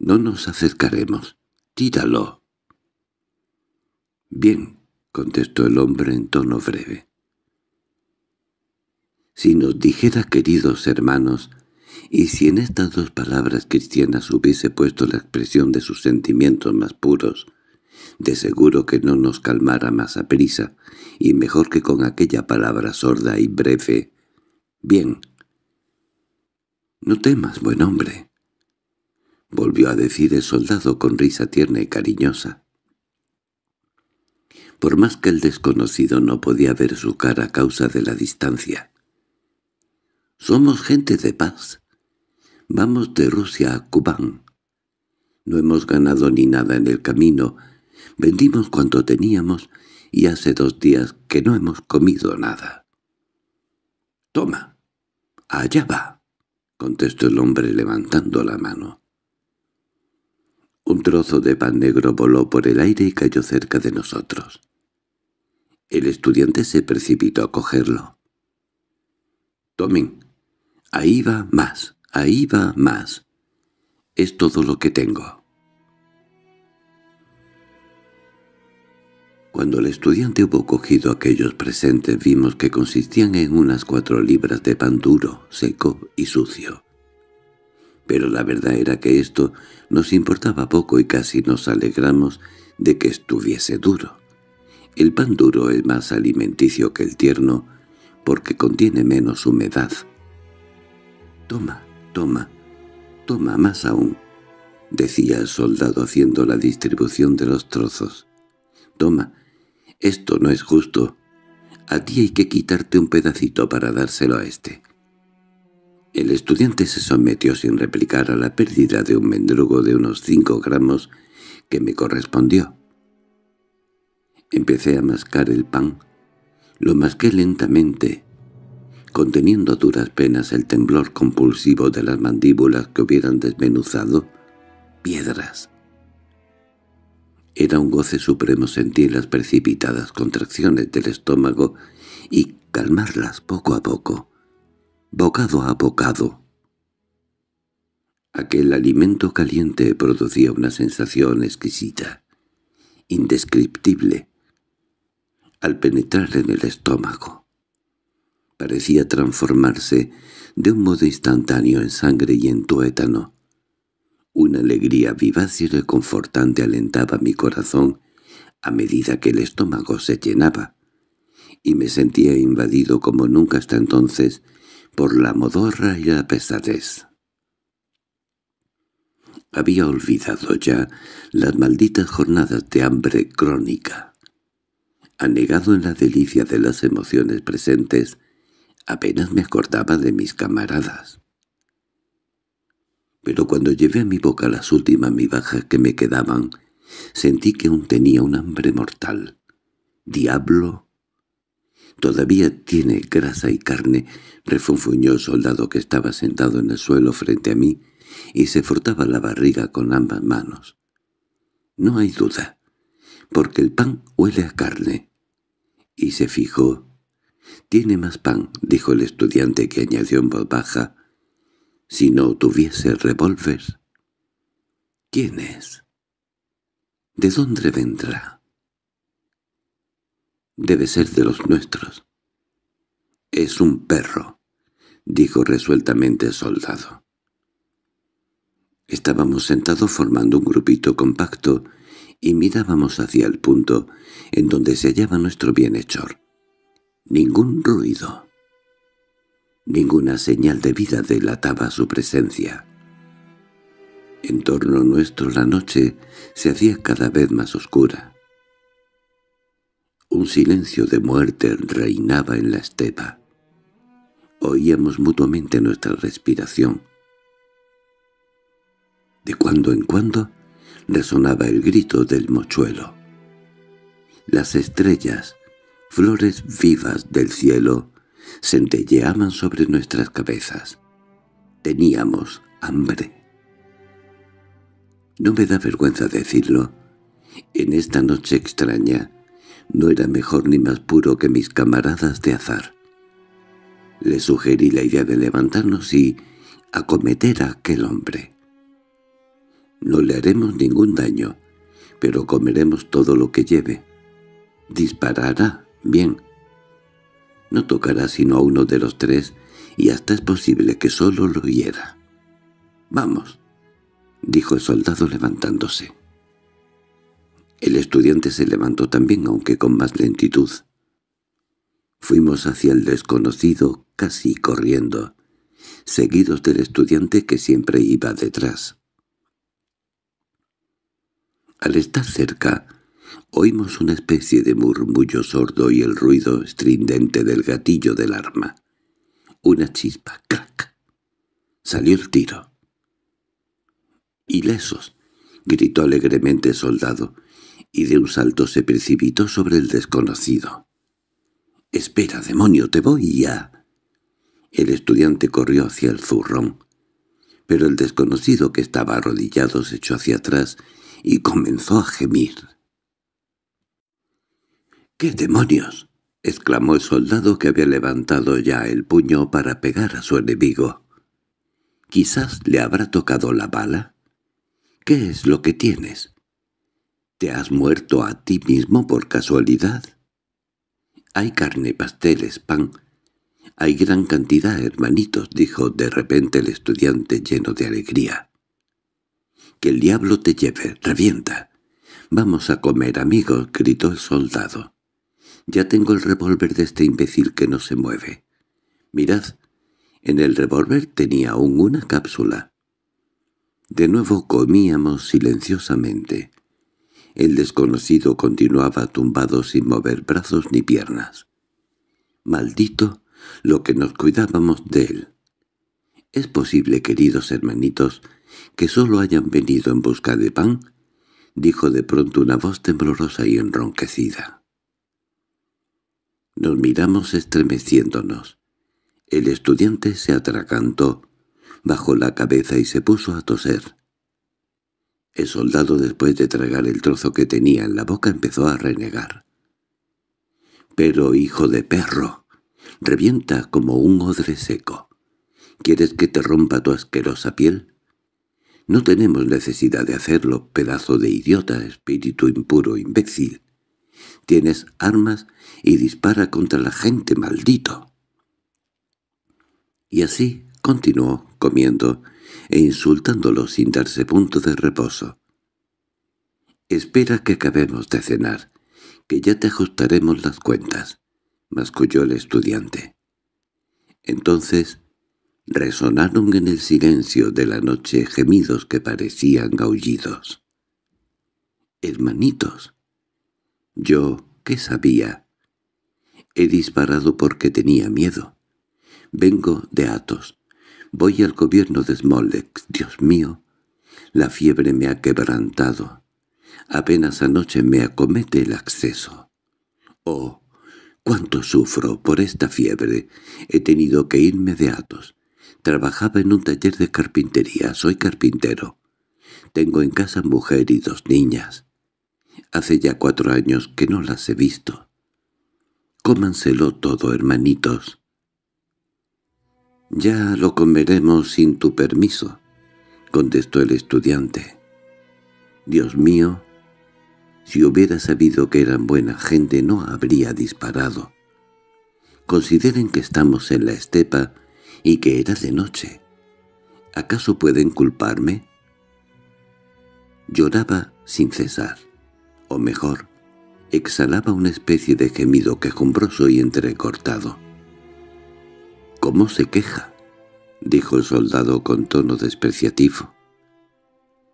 «No nos acercaremos. Tíralo». «Bien», contestó el hombre en tono breve. Si nos dijera, queridos hermanos, y si en estas dos palabras cristianas hubiese puesto la expresión de sus sentimientos más puros, de seguro que no nos calmara más a prisa, y mejor que con aquella palabra sorda y breve. «Bien». «No temas, buen hombre», volvió a decir el soldado con risa tierna y cariñosa. Por más que el desconocido no podía ver su cara a causa de la distancia. «Somos gente de paz. Vamos de Rusia a Cubán. No hemos ganado ni nada en el camino. Vendimos cuanto teníamos y hace dos días que no hemos comido nada. —Toma, allá va —contestó el hombre levantando la mano. Un trozo de pan negro voló por el aire y cayó cerca de nosotros. El estudiante se precipitó a cogerlo. —Tomen, ahí va más Ahí va más. Es todo lo que tengo. Cuando el estudiante hubo cogido aquellos presentes vimos que consistían en unas cuatro libras de pan duro, seco y sucio. Pero la verdad era que esto nos importaba poco y casi nos alegramos de que estuviese duro. El pan duro es más alimenticio que el tierno porque contiene menos humedad. Toma, «Toma, toma más aún», decía el soldado haciendo la distribución de los trozos. «Toma, esto no es justo. A ti hay que quitarte un pedacito para dárselo a este». El estudiante se sometió sin replicar a la pérdida de un mendrugo de unos cinco gramos que me correspondió. Empecé a mascar el pan. Lo masqué lentamente, conteniendo a duras penas el temblor compulsivo de las mandíbulas que hubieran desmenuzado, piedras. Era un goce supremo sentir las precipitadas contracciones del estómago y calmarlas poco a poco, bocado a bocado. Aquel alimento caliente producía una sensación exquisita, indescriptible, al penetrar en el estómago parecía transformarse de un modo instantáneo en sangre y en tuétano. Una alegría vivaz y reconfortante alentaba mi corazón a medida que el estómago se llenaba, y me sentía invadido como nunca hasta entonces por la modorra y la pesadez. Había olvidado ya las malditas jornadas de hambre crónica. Anegado en la delicia de las emociones presentes, Apenas me acordaba de mis camaradas. Pero cuando llevé a mi boca las últimas migajas que me quedaban, sentí que aún tenía un hambre mortal. —¡Diablo! —Todavía tiene grasa y carne —refunfuñó el soldado que estaba sentado en el suelo frente a mí y se frotaba la barriga con ambas manos. —No hay duda, porque el pan huele a carne. Y se fijó —Tiene más pan —dijo el estudiante que añadió en voz baja—, si no tuviese revólver. —¿Quién es? —¿De dónde vendrá? —Debe ser de los nuestros. —Es un perro —dijo resueltamente el soldado. Estábamos sentados formando un grupito compacto y mirábamos hacia el punto en donde se hallaba nuestro bienhechor. Ningún ruido. Ninguna señal de vida delataba su presencia. En torno nuestro la noche se hacía cada vez más oscura. Un silencio de muerte reinaba en la estepa. Oíamos mutuamente nuestra respiración. De cuando en cuando resonaba el grito del mochuelo. Las estrellas, Flores vivas del cielo centelleaban sobre nuestras cabezas. Teníamos hambre. No me da vergüenza decirlo. En esta noche extraña no era mejor ni más puro que mis camaradas de azar. Le sugerí la idea de levantarnos y acometer a aquel hombre. No le haremos ningún daño, pero comeremos todo lo que lleve. Disparará Bien, no tocará sino a uno de los tres, y hasta es posible que solo lo hiera. —Vamos —dijo el soldado levantándose. El estudiante se levantó también, aunque con más lentitud. Fuimos hacia el desconocido, casi corriendo, seguidos del estudiante que siempre iba detrás. Al estar cerca, Oímos una especie de murmullo sordo y el ruido estridente del gatillo del arma. Una chispa, crack. Salió el tiro. —¡Ilesos! —gritó alegremente el soldado, y de un salto se precipitó sobre el desconocido. —¡Espera, demonio, te voy ya! El estudiante corrió hacia el zurrón, pero el desconocido que estaba arrodillado se echó hacia atrás y comenzó a gemir. —¡Qué demonios! —exclamó el soldado que había levantado ya el puño para pegar a su enemigo. —¿Quizás le habrá tocado la bala? —¿Qué es lo que tienes? —¿Te has muerto a ti mismo por casualidad? —Hay carne, pasteles, pan. —Hay gran cantidad, hermanitos —dijo de repente el estudiante lleno de alegría. —¡Que el diablo te lleve! ¡Revienta! —Vamos a comer, amigos! —gritó el soldado. Ya tengo el revólver de este imbécil que no se mueve. Mirad, en el revólver tenía aún una cápsula. De nuevo comíamos silenciosamente. El desconocido continuaba tumbado sin mover brazos ni piernas. Maldito lo que nos cuidábamos de él. Es posible, queridos hermanitos, que solo hayan venido en busca de pan, dijo de pronto una voz temblorosa y enronquecida. Nos miramos estremeciéndonos. El estudiante se atracantó, bajó la cabeza y se puso a toser. El soldado, después de tragar el trozo que tenía en la boca, empezó a renegar. «Pero, hijo de perro, revienta como un odre seco. ¿Quieres que te rompa tu asquerosa piel? No tenemos necesidad de hacerlo, pedazo de idiota, espíritu impuro, imbécil. Tienes armas y dispara contra la gente, maldito. Y así continuó comiendo e insultándolo sin darse punto de reposo. —Espera que acabemos de cenar, que ya te ajustaremos las cuentas —masculló el estudiante. Entonces resonaron en el silencio de la noche gemidos que parecían aullidos. —Hermanitos yo, ¿qué sabía? He disparado porque tenía miedo. Vengo de Atos. Voy al gobierno de Smollett Dios mío, la fiebre me ha quebrantado. Apenas anoche me acomete el acceso. Oh, cuánto sufro por esta fiebre. He tenido que irme de Atos. Trabajaba en un taller de carpintería. Soy carpintero. Tengo en casa mujer y dos niñas. Hace ya cuatro años que no las he visto. Cómanselo todo, hermanitos. —Ya lo comeremos sin tu permiso —contestó el estudiante. —Dios mío, si hubiera sabido que eran buena gente no habría disparado. Consideren que estamos en la estepa y que era de noche. ¿Acaso pueden culparme? Lloraba sin cesar o mejor, exhalaba una especie de gemido quejumbroso y entrecortado. —¿Cómo se queja? —dijo el soldado con tono despreciativo.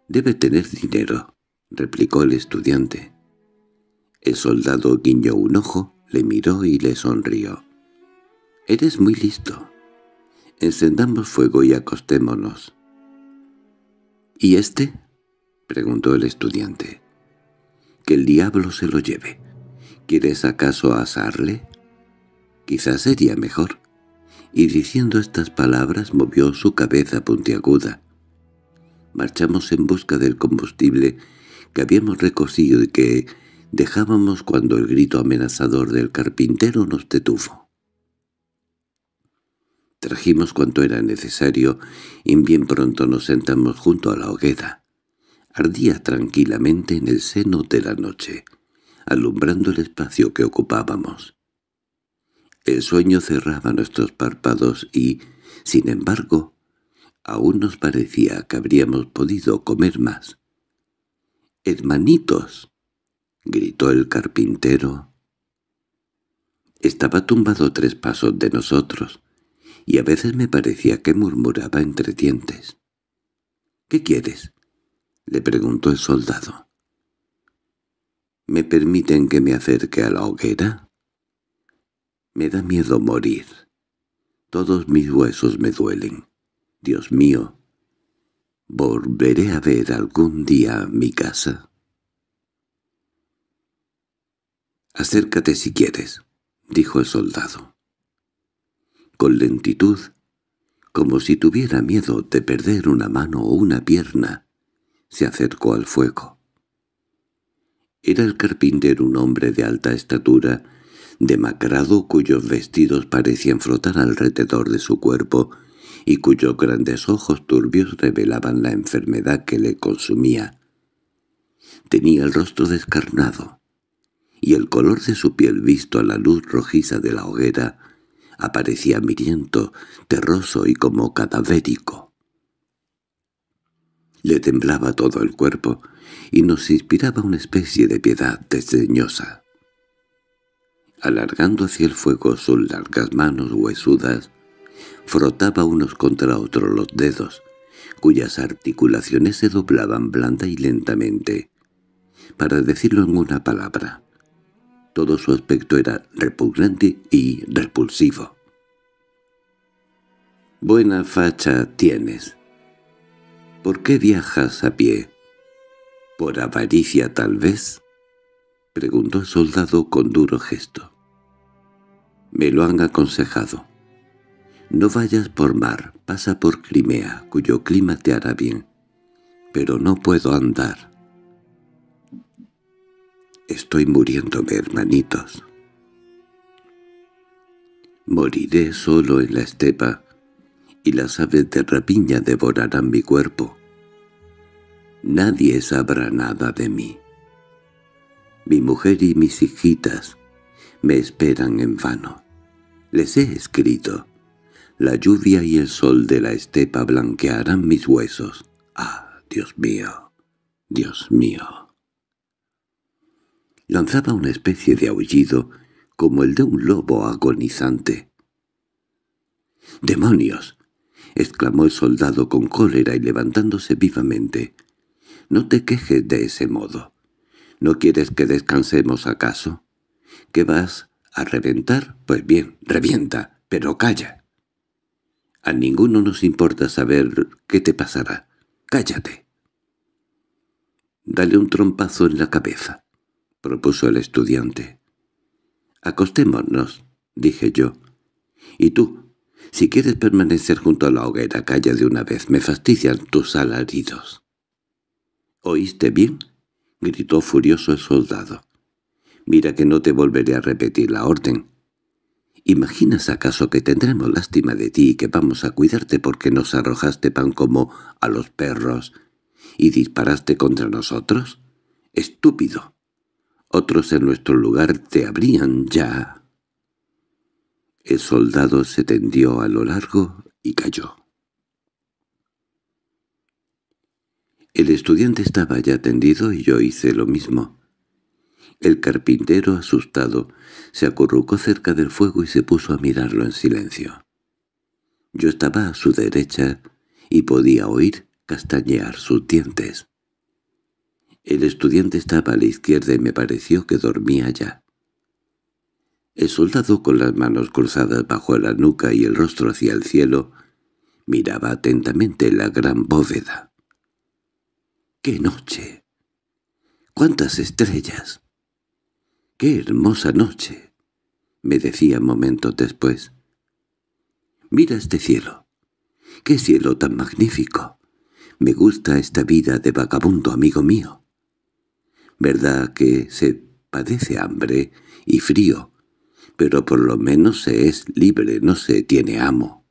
—Debe tener dinero —replicó el estudiante. El soldado guiñó un ojo, le miró y le sonrió. —Eres muy listo. Encendamos fuego y acostémonos. —¿Y este? —preguntó el estudiante. Que el diablo se lo lleve. ¿Quieres acaso asarle? Quizás sería mejor. Y diciendo estas palabras movió su cabeza puntiaguda. Marchamos en busca del combustible que habíamos recogido y que dejábamos cuando el grito amenazador del carpintero nos detuvo. Trajimos cuanto era necesario y bien pronto nos sentamos junto a la hoguera ardía tranquilamente en el seno de la noche, alumbrando el espacio que ocupábamos. El sueño cerraba nuestros párpados y, sin embargo, aún nos parecía que habríamos podido comer más. —¡Hermanitos! —gritó el carpintero. Estaba tumbado tres pasos de nosotros, y a veces me parecía que murmuraba entre dientes. —¿Qué quieres? le preguntó el soldado. —¿Me permiten que me acerque a la hoguera? —Me da miedo morir. Todos mis huesos me duelen. Dios mío, ¿volveré a ver algún día mi casa? —Acércate si quieres —dijo el soldado. Con lentitud, como si tuviera miedo de perder una mano o una pierna, se acercó al fuego. Era el carpintero un hombre de alta estatura, demacrado cuyos vestidos parecían flotar alrededor de su cuerpo y cuyos grandes ojos turbios revelaban la enfermedad que le consumía. Tenía el rostro descarnado, y el color de su piel visto a la luz rojiza de la hoguera aparecía miriento, terroso y como cadavérico. Le temblaba todo el cuerpo y nos inspiraba una especie de piedad desdeñosa. Alargando hacia el fuego sus largas manos huesudas, frotaba unos contra otros los dedos, cuyas articulaciones se doblaban blanda y lentamente. Para decirlo en una palabra, todo su aspecto era repugnante y repulsivo. «Buena facha tienes», ¿Por qué viajas a pie? —¿Por avaricia, tal vez? —preguntó el soldado con duro gesto. —Me lo han aconsejado. —No vayas por mar, pasa por Crimea, cuyo clima te hará bien. —Pero no puedo andar. —Estoy muriéndome, hermanitos. —Moriré solo en la estepa y las aves de rapiña devorarán mi cuerpo. Nadie sabrá nada de mí. Mi mujer y mis hijitas me esperan en vano. Les he escrito. La lluvia y el sol de la estepa blanquearán mis huesos. ¡Ah, Dios mío! ¡Dios mío! Lanzaba una especie de aullido, como el de un lobo agonizante. —¡Demonios! —exclamó el soldado con cólera y levantándose vivamente—, no te quejes de ese modo. ¿No quieres que descansemos acaso? ¿Que vas a reventar? Pues bien, revienta, pero calla. A ninguno nos importa saber qué te pasará. Cállate. Dale un trompazo en la cabeza, propuso el estudiante. Acostémonos, dije yo. Y tú, si quieres permanecer junto a la hoguera, calla de una vez. Me fastidian tus alaridos. —¿Oíste bien? —gritó furioso el soldado. —Mira que no te volveré a repetir la orden. ¿Imaginas acaso que tendremos lástima de ti y que vamos a cuidarte porque nos arrojaste pan como a los perros y disparaste contra nosotros? ¡Estúpido! Otros en nuestro lugar te habrían ya... El soldado se tendió a lo largo y cayó. El estudiante estaba ya tendido y yo hice lo mismo. El carpintero, asustado, se acurrucó cerca del fuego y se puso a mirarlo en silencio. Yo estaba a su derecha y podía oír castañear sus dientes. El estudiante estaba a la izquierda y me pareció que dormía ya. El soldado con las manos cruzadas bajo la nuca y el rostro hacia el cielo miraba atentamente la gran bóveda. ¡Qué noche! ¡Cuántas estrellas! ¡Qué hermosa noche! me decía momentos después. Mira este cielo. ¡Qué cielo tan magnífico! Me gusta esta vida de vagabundo, amigo mío. ¿Verdad que se padece hambre y frío pero por lo menos se es libre, no se tiene amo.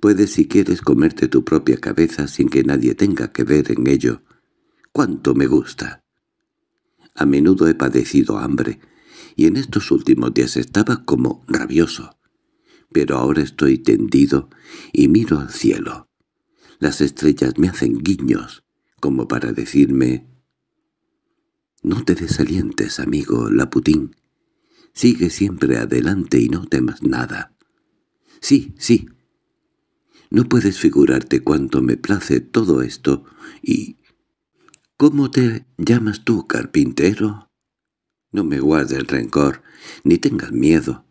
Puedes si quieres comerte tu propia cabeza sin que nadie tenga que ver en ello. ¡Cuánto me gusta! A menudo he padecido hambre, y en estos últimos días estaba como rabioso. Pero ahora estoy tendido y miro al cielo. Las estrellas me hacen guiños, como para decirme... No te desalientes, amigo Laputín. Sigue siempre adelante y no temas nada. Sí, sí. No puedes figurarte cuánto me place todo esto y... ¿Cómo te llamas tú, carpintero? No me guarde el rencor, ni tengas miedo.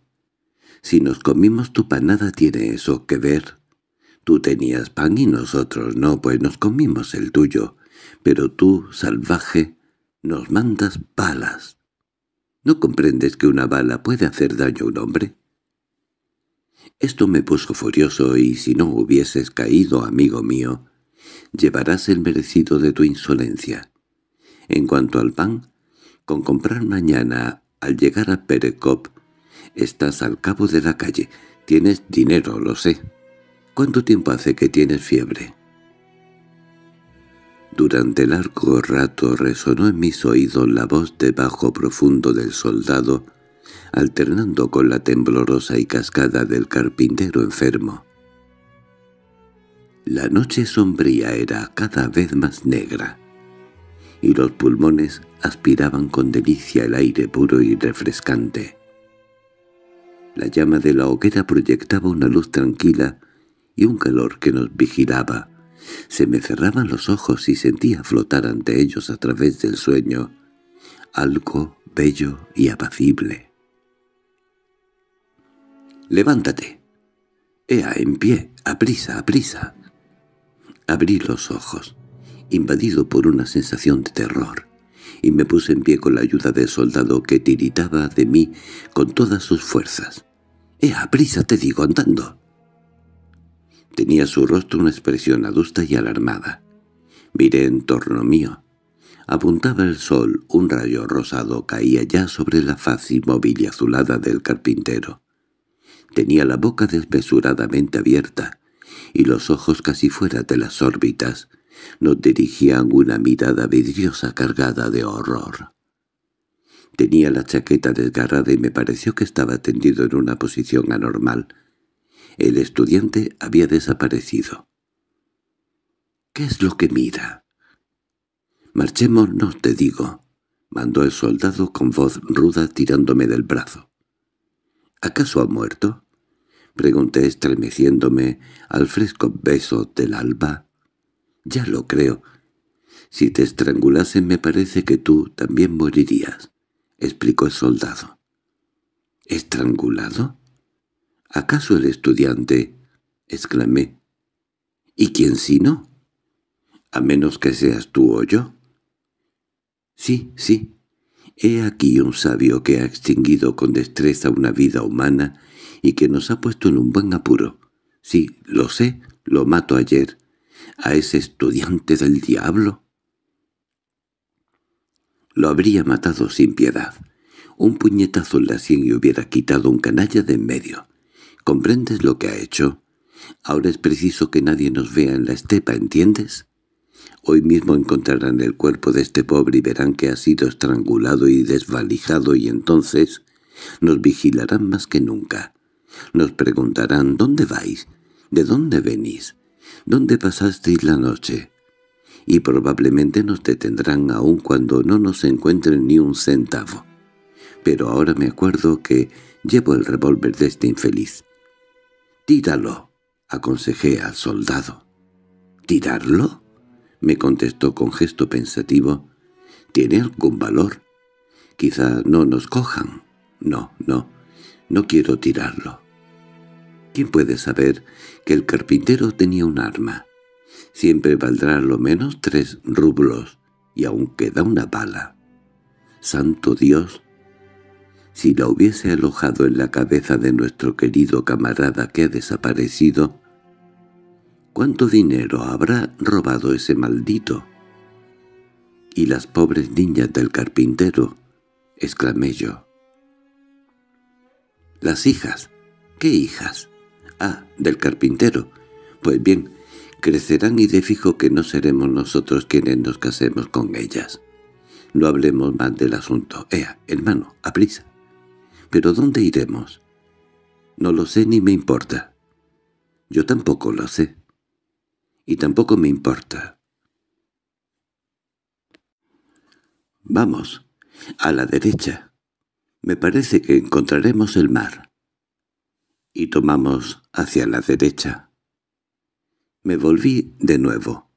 Si nos comimos tu pan nada tiene eso que ver. Tú tenías pan y nosotros no, pues nos comimos el tuyo. Pero tú, salvaje, nos mandas balas. ¿No comprendes que una bala puede hacer daño a un hombre? Esto me puso furioso y si no hubieses caído, amigo mío, llevarás el merecido de tu insolencia. En cuanto al pan, con comprar mañana, al llegar a Perecop, estás al cabo de la calle. Tienes dinero, lo sé. ¿Cuánto tiempo hace que tienes fiebre?» Durante largo rato resonó en mis oídos la voz de bajo profundo del soldado, alternando con la temblorosa y cascada del carpintero enfermo. La noche sombría era cada vez más negra, y los pulmones aspiraban con delicia el aire puro y refrescante. La llama de la hoguera proyectaba una luz tranquila y un calor que nos vigilaba, se me cerraban los ojos y sentía flotar ante ellos a través del sueño algo bello y apacible. —¡Levántate! —¡Ea, en pie! ¡Aprisa, aprisa! Abrí los ojos, invadido por una sensación de terror, y me puse en pie con la ayuda del soldado que tiritaba de mí con todas sus fuerzas. —¡Ea, aprisa, te digo, andando! Tenía su rostro una expresión adusta y alarmada. Miré en torno mío. Apuntaba el sol, un rayo rosado caía ya sobre la faz inmóvil y azulada del carpintero. Tenía la boca desmesuradamente abierta, y los ojos casi fuera de las órbitas, nos dirigían una mirada vidriosa cargada de horror. Tenía la chaqueta desgarrada y me pareció que estaba tendido en una posición anormal, el estudiante había desaparecido. —¿Qué es lo que mira? no te digo —mandó el soldado con voz ruda tirándome del brazo. —¿Acaso ha muerto? —pregunté estremeciéndome al fresco beso del alba. —Ya lo creo. Si te estrangulasen me parece que tú también morirías —explicó el soldado. —¿Estrangulado? —¿Acaso el estudiante? —exclamé. —¿Y quién si no? —A menos que seas tú o yo. —Sí, sí. He aquí un sabio que ha extinguido con destreza una vida humana y que nos ha puesto en un buen apuro. Sí, lo sé, lo mato ayer. A ese estudiante del diablo. Lo habría matado sin piedad. Un puñetazo en la sien y hubiera quitado un canalla de en medio. ¿Comprendes lo que ha hecho? Ahora es preciso que nadie nos vea en la estepa, ¿entiendes? Hoy mismo encontrarán el cuerpo de este pobre y verán que ha sido estrangulado y desvalijado y entonces nos vigilarán más que nunca. Nos preguntarán ¿dónde vais? ¿De dónde venís? ¿Dónde pasasteis la noche? Y probablemente nos detendrán aún cuando no nos encuentren ni un centavo. Pero ahora me acuerdo que llevo el revólver de este infeliz. —Tíralo —aconsejé al soldado. —¿Tirarlo? —me contestó con gesto pensativo. —¿Tiene algún valor? Quizá no nos cojan. No, no, no quiero tirarlo. ¿Quién puede saber que el carpintero tenía un arma? Siempre valdrá lo menos tres rublos, y aún queda una bala. Santo Dios, si la hubiese alojado en la cabeza de nuestro querido camarada que ha desaparecido, ¿cuánto dinero habrá robado ese maldito? —¿Y las pobres niñas del carpintero? —exclamé yo. —Las hijas. ¿Qué hijas? —Ah, del carpintero. Pues bien, crecerán y de fijo que no seremos nosotros quienes nos casemos con ellas. No hablemos más del asunto. Ea, hermano, aprisa. —¿Pero dónde iremos? —No lo sé ni me importa. —Yo tampoco lo sé. —Y tampoco me importa. —Vamos, a la derecha. Me parece que encontraremos el mar. Y tomamos hacia la derecha. Me volví de nuevo.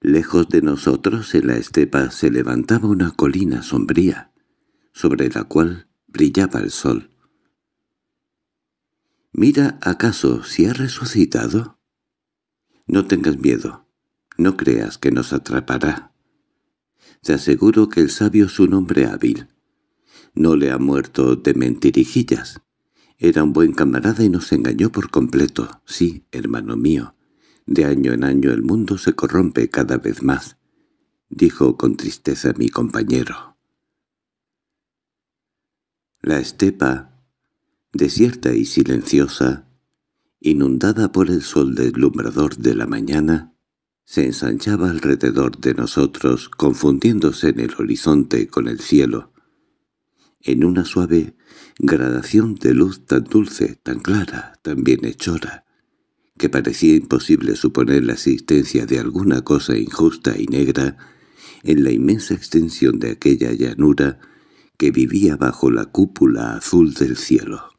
Lejos de nosotros en la estepa se levantaba una colina sombría, sobre la cual brillaba el sol. —Mira acaso si ha resucitado. —No tengas miedo. No creas que nos atrapará. Te aseguro que el sabio es un hombre hábil. No le ha muerto de mentirijillas. Era un buen camarada y nos engañó por completo. Sí, hermano mío. De año en año el mundo se corrompe cada vez más, dijo con tristeza mi compañero. La estepa, desierta y silenciosa, inundada por el sol deslumbrador de la mañana, se ensanchaba alrededor de nosotros, confundiéndose en el horizonte con el cielo, en una suave gradación de luz tan dulce, tan clara, tan bien hechora, que parecía imposible suponer la existencia de alguna cosa injusta y negra en la inmensa extensión de aquella llanura que vivía bajo la cúpula azul del cielo.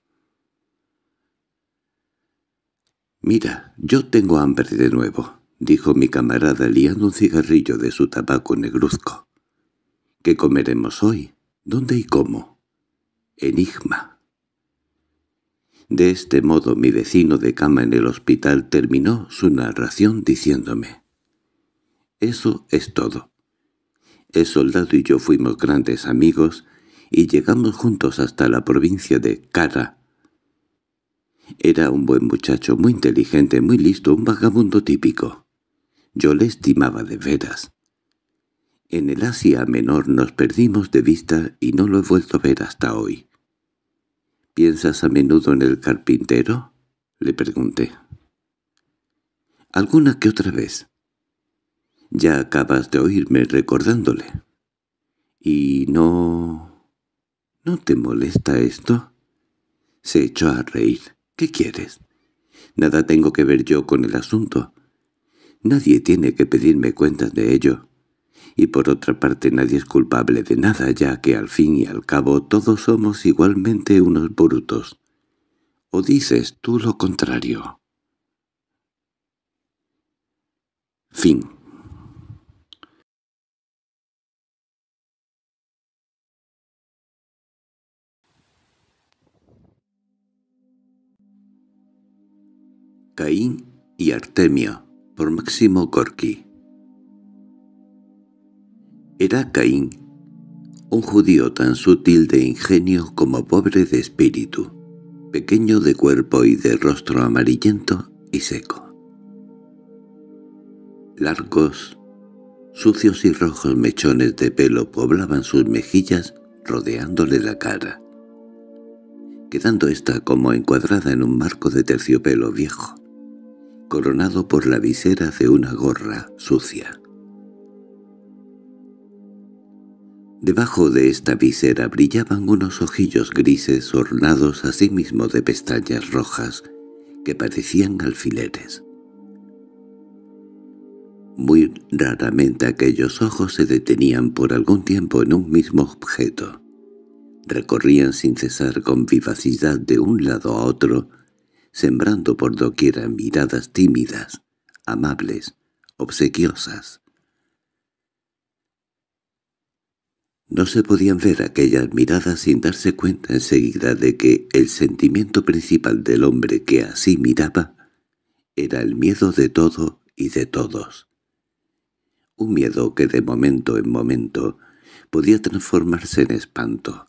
«Mira, yo tengo hambre de nuevo», dijo mi camarada liando un cigarrillo de su tabaco negruzco. «¿Qué comeremos hoy? ¿Dónde y cómo?» «Enigma». De este modo mi vecino de cama en el hospital terminó su narración diciéndome. «Eso es todo. El soldado y yo fuimos grandes amigos», y llegamos juntos hasta la provincia de Cara. Era un buen muchacho, muy inteligente, muy listo, un vagabundo típico. Yo le estimaba de veras. En el Asia Menor nos perdimos de vista y no lo he vuelto a ver hasta hoy. —¿Piensas a menudo en el carpintero? —le pregunté. —Alguna que otra vez. —Ya acabas de oírme recordándole. —¿Y no...? —¿No te molesta esto? Se echó a reír. —¿Qué quieres? —Nada tengo que ver yo con el asunto. Nadie tiene que pedirme cuentas de ello. Y por otra parte nadie es culpable de nada, ya que al fin y al cabo todos somos igualmente unos brutos. ¿O dices tú lo contrario? Fin Caín y Artemio, por Máximo Corqui. Era Caín, un judío tan sutil de ingenio como pobre de espíritu, pequeño de cuerpo y de rostro amarillento y seco. Largos, sucios y rojos mechones de pelo poblaban sus mejillas rodeándole la cara, quedando ésta como encuadrada en un marco de terciopelo viejo coronado por la visera de una gorra sucia. Debajo de esta visera brillaban unos ojillos grises ornados asimismo de pestañas rojas que parecían alfileres. Muy raramente aquellos ojos se detenían por algún tiempo en un mismo objeto. Recorrían sin cesar con vivacidad de un lado a otro sembrando por doquiera miradas tímidas, amables, obsequiosas. No se podían ver aquellas miradas sin darse cuenta enseguida de que el sentimiento principal del hombre que así miraba era el miedo de todo y de todos. Un miedo que de momento en momento podía transformarse en espanto.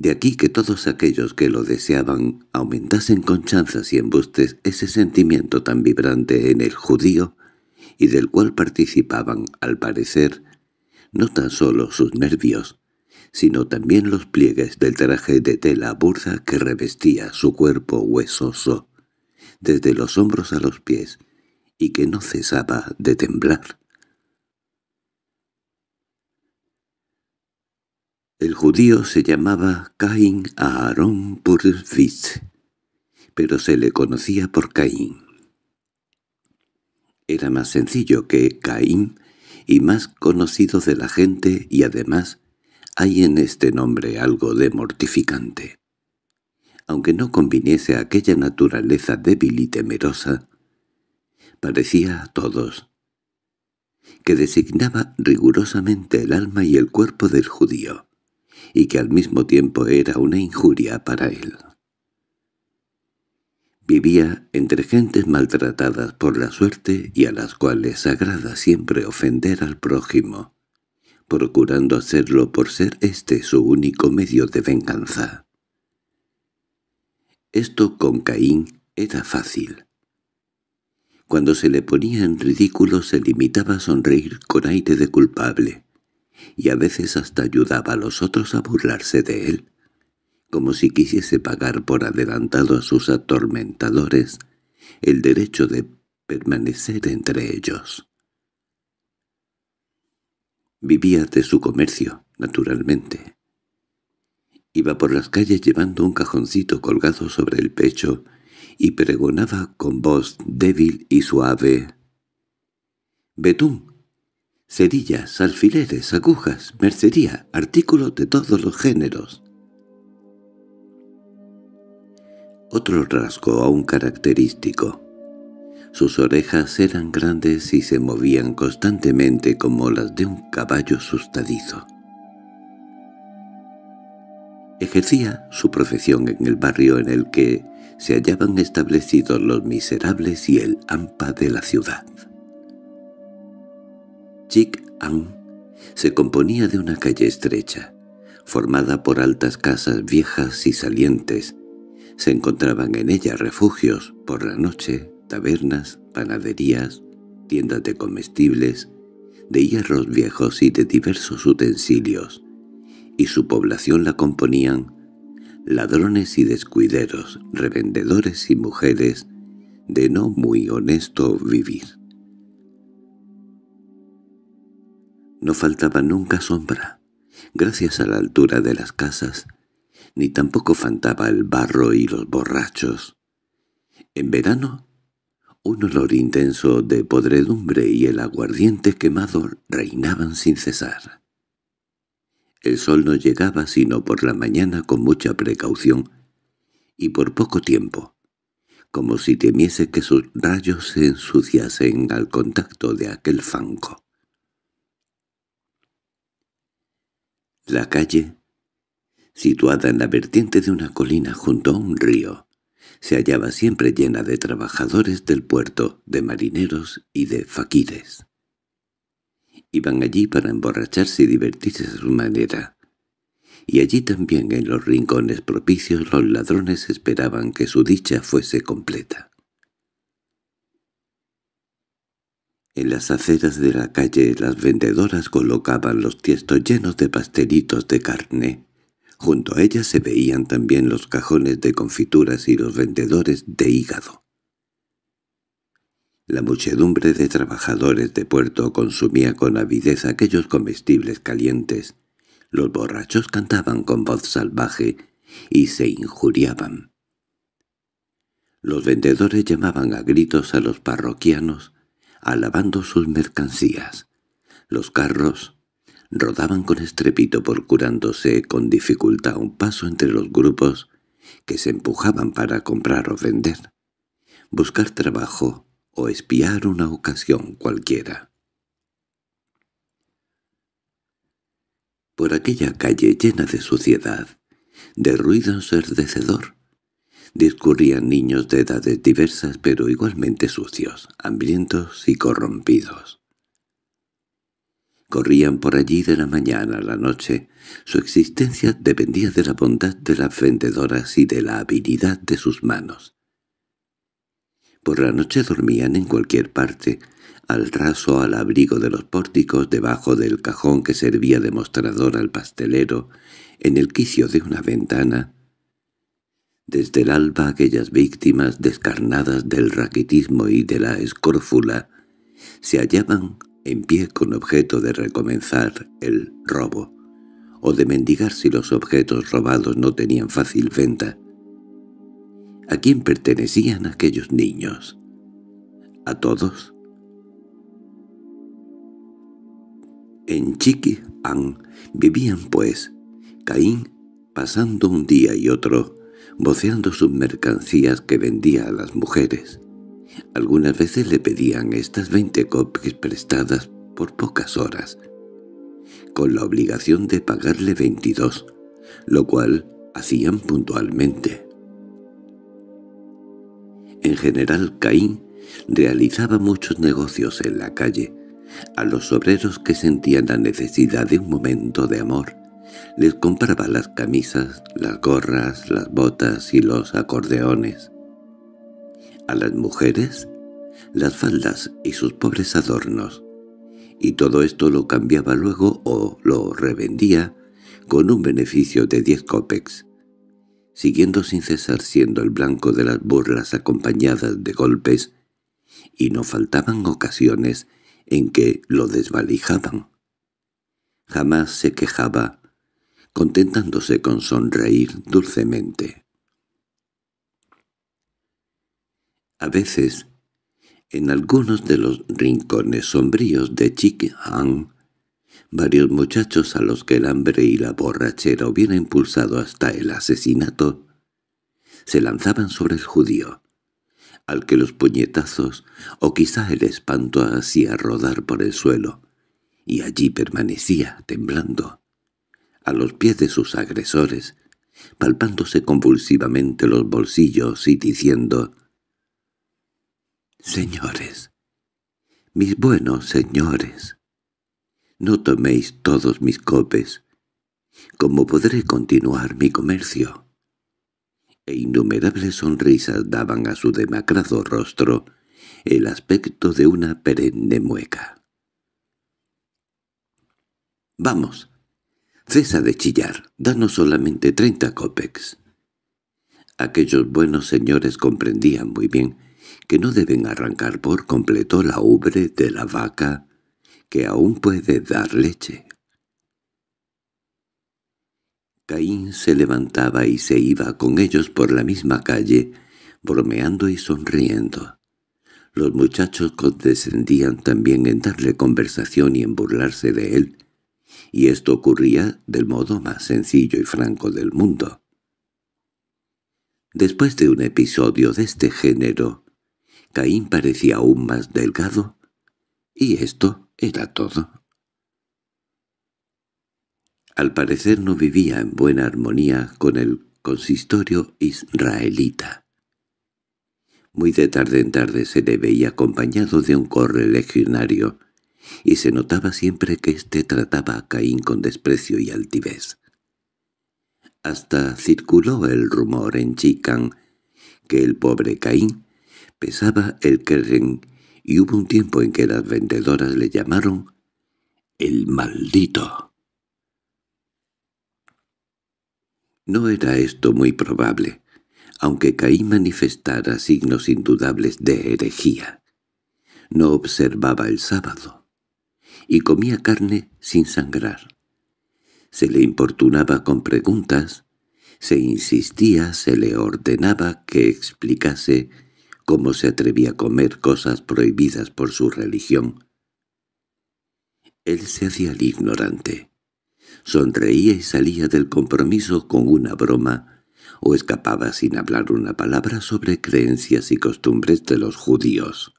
De aquí que todos aquellos que lo deseaban aumentasen con chanzas y embustes ese sentimiento tan vibrante en el judío, y del cual participaban, al parecer, no tan solo sus nervios, sino también los pliegues del traje de tela burda que revestía su cuerpo huesoso, desde los hombros a los pies, y que no cesaba de temblar. El judío se llamaba Caín Aarón Purvis, pero se le conocía por Caín. Era más sencillo que Caín y más conocido de la gente y además hay en este nombre algo de mortificante. Aunque no conviniese a aquella naturaleza débil y temerosa, parecía a todos que designaba rigurosamente el alma y el cuerpo del judío y que al mismo tiempo era una injuria para él. Vivía entre gentes maltratadas por la suerte y a las cuales agrada siempre ofender al prójimo, procurando hacerlo por ser este su único medio de venganza. Esto con Caín era fácil. Cuando se le ponía en ridículo se limitaba a sonreír con aire de culpable, y a veces hasta ayudaba a los otros a burlarse de él, como si quisiese pagar por adelantado a sus atormentadores el derecho de permanecer entre ellos. Vivía de su comercio, naturalmente. Iba por las calles llevando un cajoncito colgado sobre el pecho y pregonaba con voz débil y suave. «¡Betún, cerillas, alfileres, agujas, mercería, artículos de todos los géneros. Otro rasgo aún característico. Sus orejas eran grandes y se movían constantemente como las de un caballo sustadizo. Ejercía su profesión en el barrio en el que se hallaban establecidos los miserables y el hampa de la ciudad. Chic-An se componía de una calle estrecha, formada por altas casas viejas y salientes. Se encontraban en ella refugios por la noche, tabernas, panaderías, tiendas de comestibles, de hierros viejos y de diversos utensilios, y su población la componían ladrones y descuideros, revendedores y mujeres de no muy honesto vivir. No faltaba nunca sombra, gracias a la altura de las casas, ni tampoco faltaba el barro y los borrachos. En verano, un olor intenso de podredumbre y el aguardiente quemado reinaban sin cesar. El sol no llegaba sino por la mañana con mucha precaución y por poco tiempo, como si temiese que sus rayos se ensuciasen al contacto de aquel fanco. La calle, situada en la vertiente de una colina junto a un río, se hallaba siempre llena de trabajadores del puerto, de marineros y de faquires. Iban allí para emborracharse y divertirse a su manera. Y allí también en los rincones propicios los ladrones esperaban que su dicha fuese completa. En las aceras de la calle las vendedoras colocaban los tiestos llenos de pastelitos de carne. Junto a ellas se veían también los cajones de confituras y los vendedores de hígado. La muchedumbre de trabajadores de puerto consumía con avidez aquellos comestibles calientes. Los borrachos cantaban con voz salvaje y se injuriaban. Los vendedores llamaban a gritos a los parroquianos alabando sus mercancías. Los carros rodaban con estrepito procurándose con dificultad un paso entre los grupos que se empujaban para comprar o vender, buscar trabajo o espiar una ocasión cualquiera. Por aquella calle llena de suciedad, de ruido ensordecedor, discurrían niños de edades diversas pero igualmente sucios, hambrientos y corrompidos. Corrían por allí de la mañana a la noche. Su existencia dependía de la bondad de las vendedoras y de la habilidad de sus manos. Por la noche dormían en cualquier parte, al raso al abrigo de los pórticos, debajo del cajón que servía de mostrador al pastelero, en el quicio de una ventana, desde el alba aquellas víctimas descarnadas del raquitismo y de la escórfula se hallaban en pie con objeto de recomenzar el robo, o de mendigar si los objetos robados no tenían fácil venta. ¿A quién pertenecían aquellos niños? ¿A todos? En Chiqui vivían, pues, Caín pasando un día y otro voceando sus mercancías que vendía a las mujeres. Algunas veces le pedían estas veinte copias prestadas por pocas horas, con la obligación de pagarle veintidós, lo cual hacían puntualmente. En general, Caín realizaba muchos negocios en la calle, a los obreros que sentían la necesidad de un momento de amor, les compraba las camisas, las gorras, las botas y los acordeones. A las mujeres, las faldas y sus pobres adornos. Y todo esto lo cambiaba luego o lo revendía con un beneficio de diez copex siguiendo sin cesar siendo el blanco de las burlas acompañadas de golpes, y no faltaban ocasiones en que lo desvalijaban. Jamás se quejaba, contentándose con sonreír dulcemente. A veces, en algunos de los rincones sombríos de Chiquihang, varios muchachos a los que el hambre y la borrachera hubieran impulsado hasta el asesinato, se lanzaban sobre el judío, al que los puñetazos o quizá el espanto hacía rodar por el suelo, y allí permanecía temblando, a los pies de sus agresores, palpándose convulsivamente los bolsillos y diciendo «Señores, mis buenos señores, no toméis todos mis copes. ¿Cómo podré continuar mi comercio?» E innumerables sonrisas daban a su demacrado rostro el aspecto de una perenne mueca. «¡Vamos!» «Cesa de chillar, danos solamente treinta copex. Aquellos buenos señores comprendían muy bien que no deben arrancar por completo la ubre de la vaca que aún puede dar leche. Caín se levantaba y se iba con ellos por la misma calle, bromeando y sonriendo. Los muchachos condescendían también en darle conversación y en burlarse de él, y esto ocurría del modo más sencillo y franco del mundo. Después de un episodio de este género, Caín parecía aún más delgado, y esto era todo. Al parecer no vivía en buena armonía con el consistorio israelita. Muy de tarde en tarde se le veía acompañado de un correlegionario, y se notaba siempre que éste trataba a Caín con desprecio y altivez. Hasta circuló el rumor en Chican que el pobre Caín pesaba el keren y hubo un tiempo en que las vendedoras le llamaron «el maldito». No era esto muy probable, aunque Caín manifestara signos indudables de herejía. No observaba el sábado, y comía carne sin sangrar. Se le importunaba con preguntas, se insistía, se le ordenaba que explicase cómo se atrevía a comer cosas prohibidas por su religión. Él se hacía el ignorante. Sonreía y salía del compromiso con una broma o escapaba sin hablar una palabra sobre creencias y costumbres de los judíos.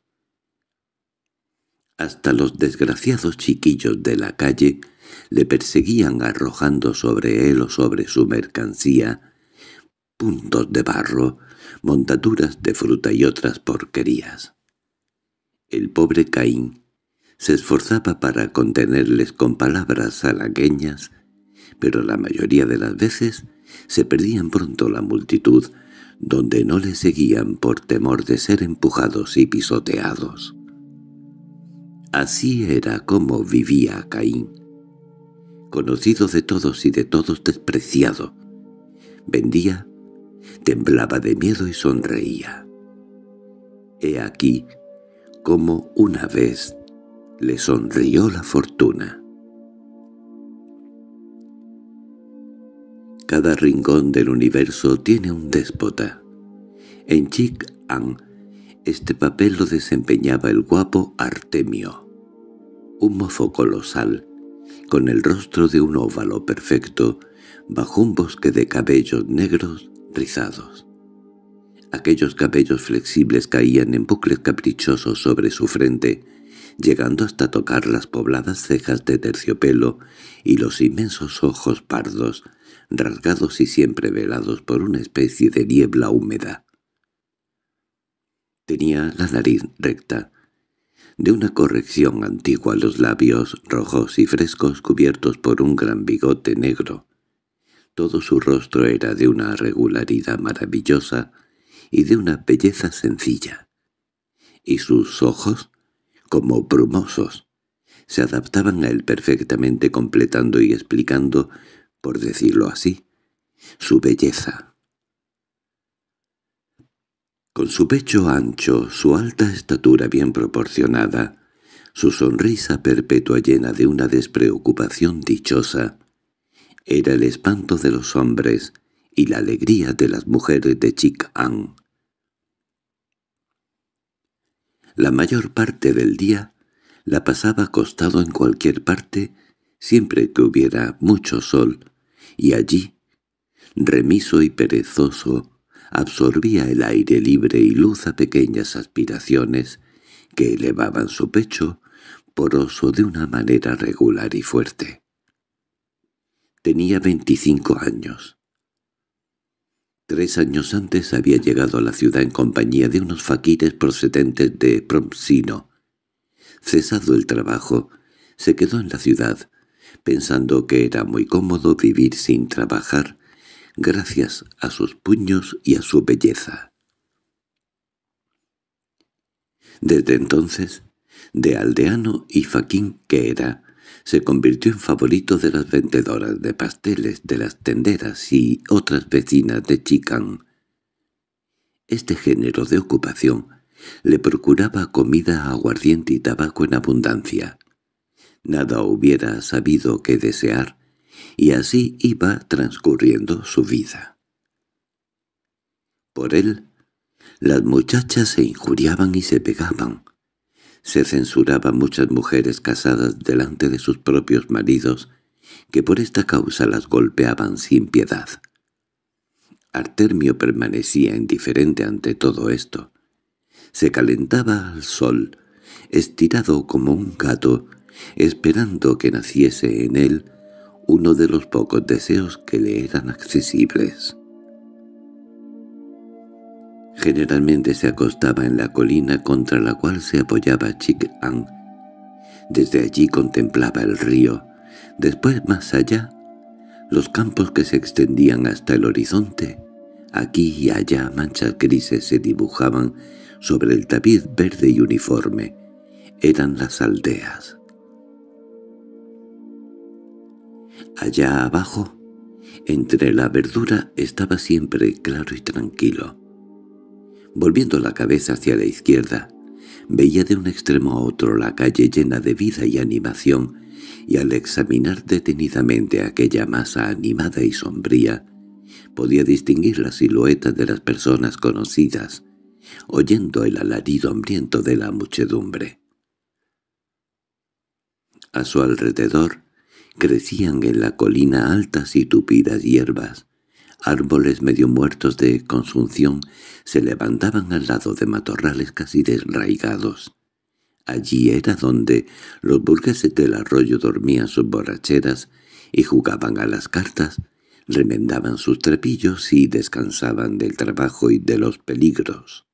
Hasta los desgraciados chiquillos de la calle le perseguían arrojando sobre él o sobre su mercancía puntos de barro, montaduras de fruta y otras porquerías. El pobre Caín se esforzaba para contenerles con palabras halagüeñas pero la mayoría de las veces se perdían pronto la multitud, donde no le seguían por temor de ser empujados y pisoteados. Así era como vivía Caín, conocido de todos y de todos despreciado. Vendía, temblaba de miedo y sonreía. He aquí como una vez le sonrió la fortuna. Cada rincón del universo tiene un déspota. En Chic An este papel lo desempeñaba el guapo Artemio, un mozo colosal, con el rostro de un óvalo perfecto, bajo un bosque de cabellos negros rizados. Aquellos cabellos flexibles caían en bucles caprichosos sobre su frente, llegando hasta tocar las pobladas cejas de terciopelo y los inmensos ojos pardos, rasgados y siempre velados por una especie de niebla húmeda. Tenía la nariz recta, de una corrección antigua los labios rojos y frescos cubiertos por un gran bigote negro. Todo su rostro era de una regularidad maravillosa y de una belleza sencilla. Y sus ojos, como brumosos, se adaptaban a él perfectamente completando y explicando, por decirlo así, su belleza. Con su pecho ancho, su alta estatura bien proporcionada, su sonrisa perpetua llena de una despreocupación dichosa, era el espanto de los hombres y la alegría de las mujeres de chik an La mayor parte del día la pasaba acostado en cualquier parte, siempre que hubiera mucho sol, y allí, remiso y perezoso, absorbía el aire libre y luz a pequeñas aspiraciones que elevaban su pecho poroso de una manera regular y fuerte. Tenía veinticinco años. Tres años antes había llegado a la ciudad en compañía de unos faquires procedentes de Promsino. Cesado el trabajo, se quedó en la ciudad, pensando que era muy cómodo vivir sin trabajar, gracias a sus puños y a su belleza. Desde entonces, de aldeano y faquín que era, se convirtió en favorito de las vendedoras de pasteles, de las tenderas y otras vecinas de Chicán. Este género de ocupación le procuraba comida aguardiente y tabaco en abundancia. Nada hubiera sabido que desear y así iba transcurriendo su vida. Por él, las muchachas se injuriaban y se pegaban. Se censuraban muchas mujeres casadas delante de sus propios maridos, que por esta causa las golpeaban sin piedad. Artermio permanecía indiferente ante todo esto. Se calentaba al sol, estirado como un gato, esperando que naciese en él uno de los pocos deseos que le eran accesibles. Generalmente se acostaba en la colina contra la cual se apoyaba chik an Desde allí contemplaba el río, después más allá, los campos que se extendían hasta el horizonte. Aquí y allá manchas grises se dibujaban sobre el tapiz verde y uniforme. Eran las aldeas. Allá abajo, entre la verdura, estaba siempre claro y tranquilo. Volviendo la cabeza hacia la izquierda, veía de un extremo a otro la calle llena de vida y animación, y al examinar detenidamente aquella masa animada y sombría, podía distinguir la silueta de las personas conocidas, oyendo el alarido hambriento de la muchedumbre. A su alrededor Crecían en la colina altas y tupidas hierbas. Árboles medio muertos de consunción se levantaban al lado de matorrales casi desraigados. Allí era donde los burgueses del arroyo dormían sus borracheras y jugaban a las cartas, remendaban sus trepillos y descansaban del trabajo y de los peligros.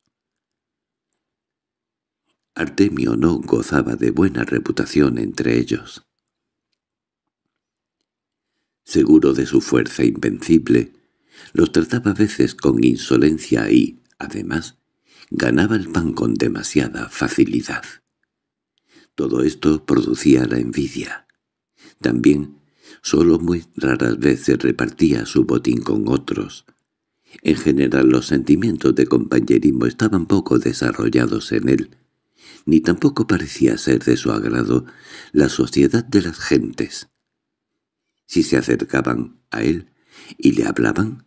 Artemio no gozaba de buena reputación entre ellos seguro de su fuerza invencible, los trataba a veces con insolencia y, además, ganaba el pan con demasiada facilidad. Todo esto producía la envidia. También, solo muy raras veces repartía su botín con otros. En general los sentimientos de compañerismo estaban poco desarrollados en él, ni tampoco parecía ser de su agrado la sociedad de las gentes. Si se acercaban a él y le hablaban,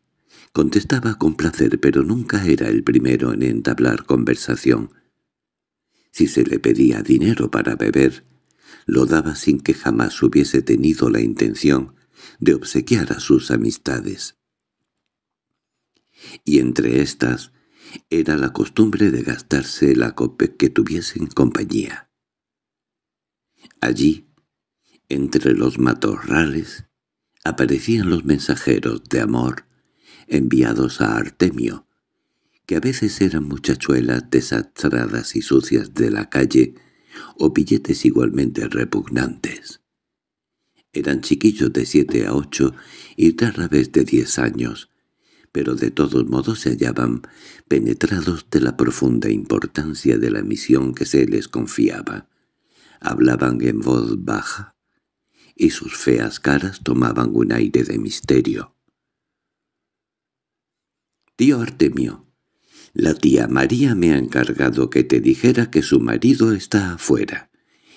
contestaba con placer, pero nunca era el primero en entablar conversación. Si se le pedía dinero para beber, lo daba sin que jamás hubiese tenido la intención de obsequiar a sus amistades. Y entre estas era la costumbre de gastarse la copa que tuviesen compañía. Allí, entre los matorrales, aparecían los mensajeros de amor enviados a Artemio, que a veces eran muchachuelas desastradas y sucias de la calle, o billetes igualmente repugnantes. Eran chiquillos de siete a ocho y rara vez de diez años, pero de todos modos se hallaban penetrados de la profunda importancia de la misión que se les confiaba. Hablaban en voz baja, y sus feas caras tomaban un aire de misterio. Tío Artemio, la tía María me ha encargado que te dijera que su marido está afuera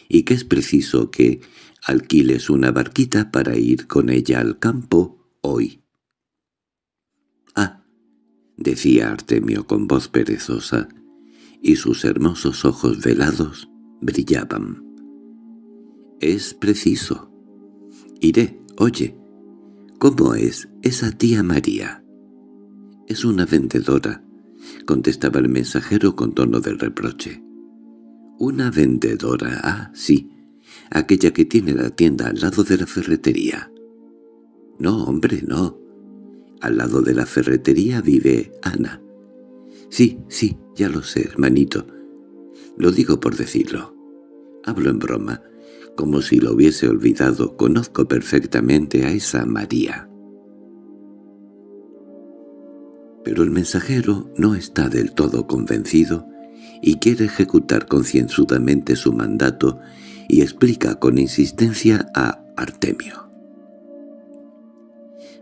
y que es preciso que alquiles una barquita para ir con ella al campo hoy. —Ah —decía Artemio con voz perezosa, y sus hermosos ojos velados brillaban. —Es preciso iré, oye. ¿Cómo es esa tía María? Es una vendedora, contestaba el mensajero con tono de reproche. Una vendedora, ah, sí, aquella que tiene la tienda al lado de la ferretería. No, hombre, no. Al lado de la ferretería vive Ana. Sí, sí, ya lo sé, hermanito. Lo digo por decirlo. Hablo en broma, como si lo hubiese olvidado, conozco perfectamente a esa María. Pero el mensajero no está del todo convencido y quiere ejecutar concienzudamente su mandato y explica con insistencia a Artemio.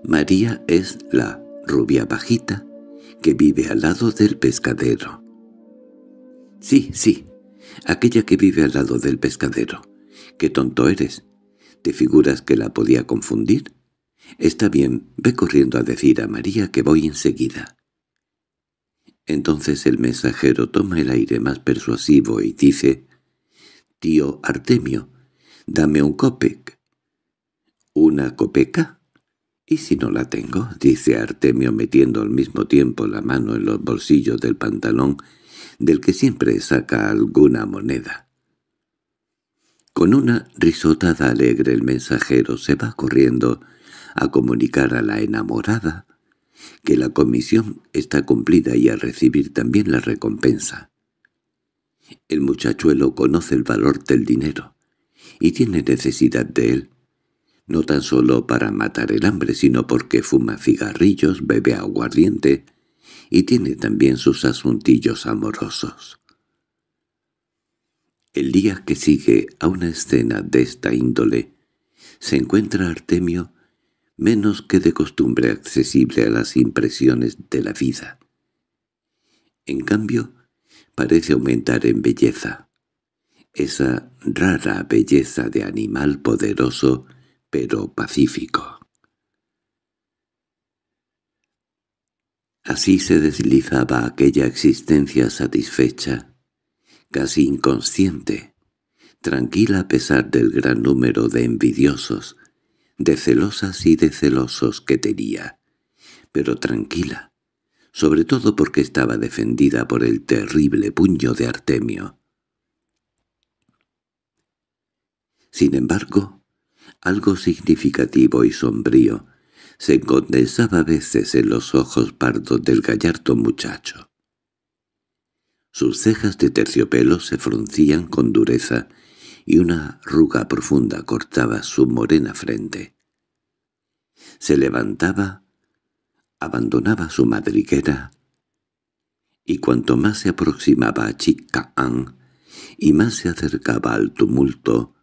María es la rubia bajita que vive al lado del pescadero. Sí, sí, aquella que vive al lado del pescadero. —¡Qué tonto eres! ¿Te figuras que la podía confundir? Está bien, ve corriendo a decir a María que voy enseguida. Entonces el mensajero toma el aire más persuasivo y dice, «Tío Artemio, dame un copec». «¿Una copeca?» «¿Y si no la tengo?» dice Artemio metiendo al mismo tiempo la mano en los bolsillos del pantalón, del que siempre saca alguna moneda. Con una risotada alegre el mensajero se va corriendo a comunicar a la enamorada que la comisión está cumplida y a recibir también la recompensa. El muchachuelo conoce el valor del dinero y tiene necesidad de él, no tan solo para matar el hambre, sino porque fuma cigarrillos, bebe aguardiente y tiene también sus asuntillos amorosos. El día que sigue a una escena de esta índole, se encuentra Artemio menos que de costumbre accesible a las impresiones de la vida. En cambio, parece aumentar en belleza. Esa rara belleza de animal poderoso pero pacífico. Así se deslizaba aquella existencia satisfecha, casi inconsciente, tranquila a pesar del gran número de envidiosos, de celosas y de celosos que tenía, pero tranquila, sobre todo porque estaba defendida por el terrible puño de Artemio. Sin embargo, algo significativo y sombrío se condensaba a veces en los ojos pardos del gallardo muchacho. Sus cejas de terciopelo se fruncían con dureza y una arruga profunda cortaba su morena frente. Se levantaba, abandonaba su madriguera, y cuanto más se aproximaba a Chicaán y más se acercaba al tumulto,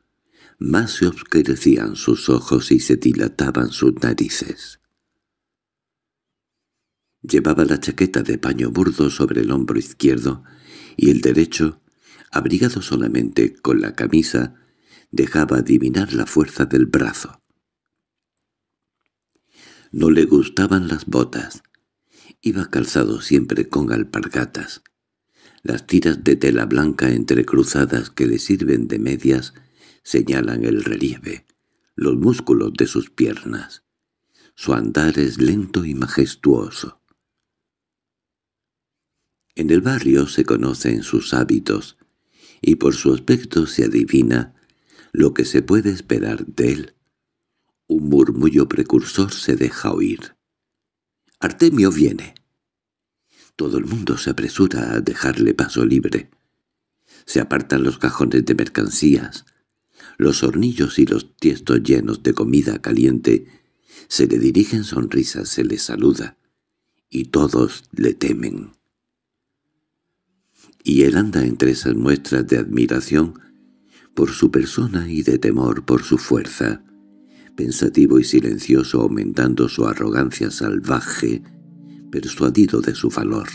más se oscurecían sus ojos y se dilataban sus narices. Llevaba la chaqueta de paño burdo sobre el hombro izquierdo y el derecho, abrigado solamente con la camisa, dejaba adivinar la fuerza del brazo. No le gustaban las botas. Iba calzado siempre con alpargatas. Las tiras de tela blanca entrecruzadas que le sirven de medias señalan el relieve, los músculos de sus piernas. Su andar es lento y majestuoso. En el barrio se conocen sus hábitos, y por su aspecto se adivina lo que se puede esperar de él. Un murmullo precursor se deja oír. «¡Artemio viene!» Todo el mundo se apresura a dejarle paso libre. Se apartan los cajones de mercancías, los hornillos y los tiestos llenos de comida caliente. Se le dirigen sonrisas, se le saluda, y todos le temen y él anda entre esas muestras de admiración por su persona y de temor por su fuerza, pensativo y silencioso aumentando su arrogancia salvaje, persuadido de su valor.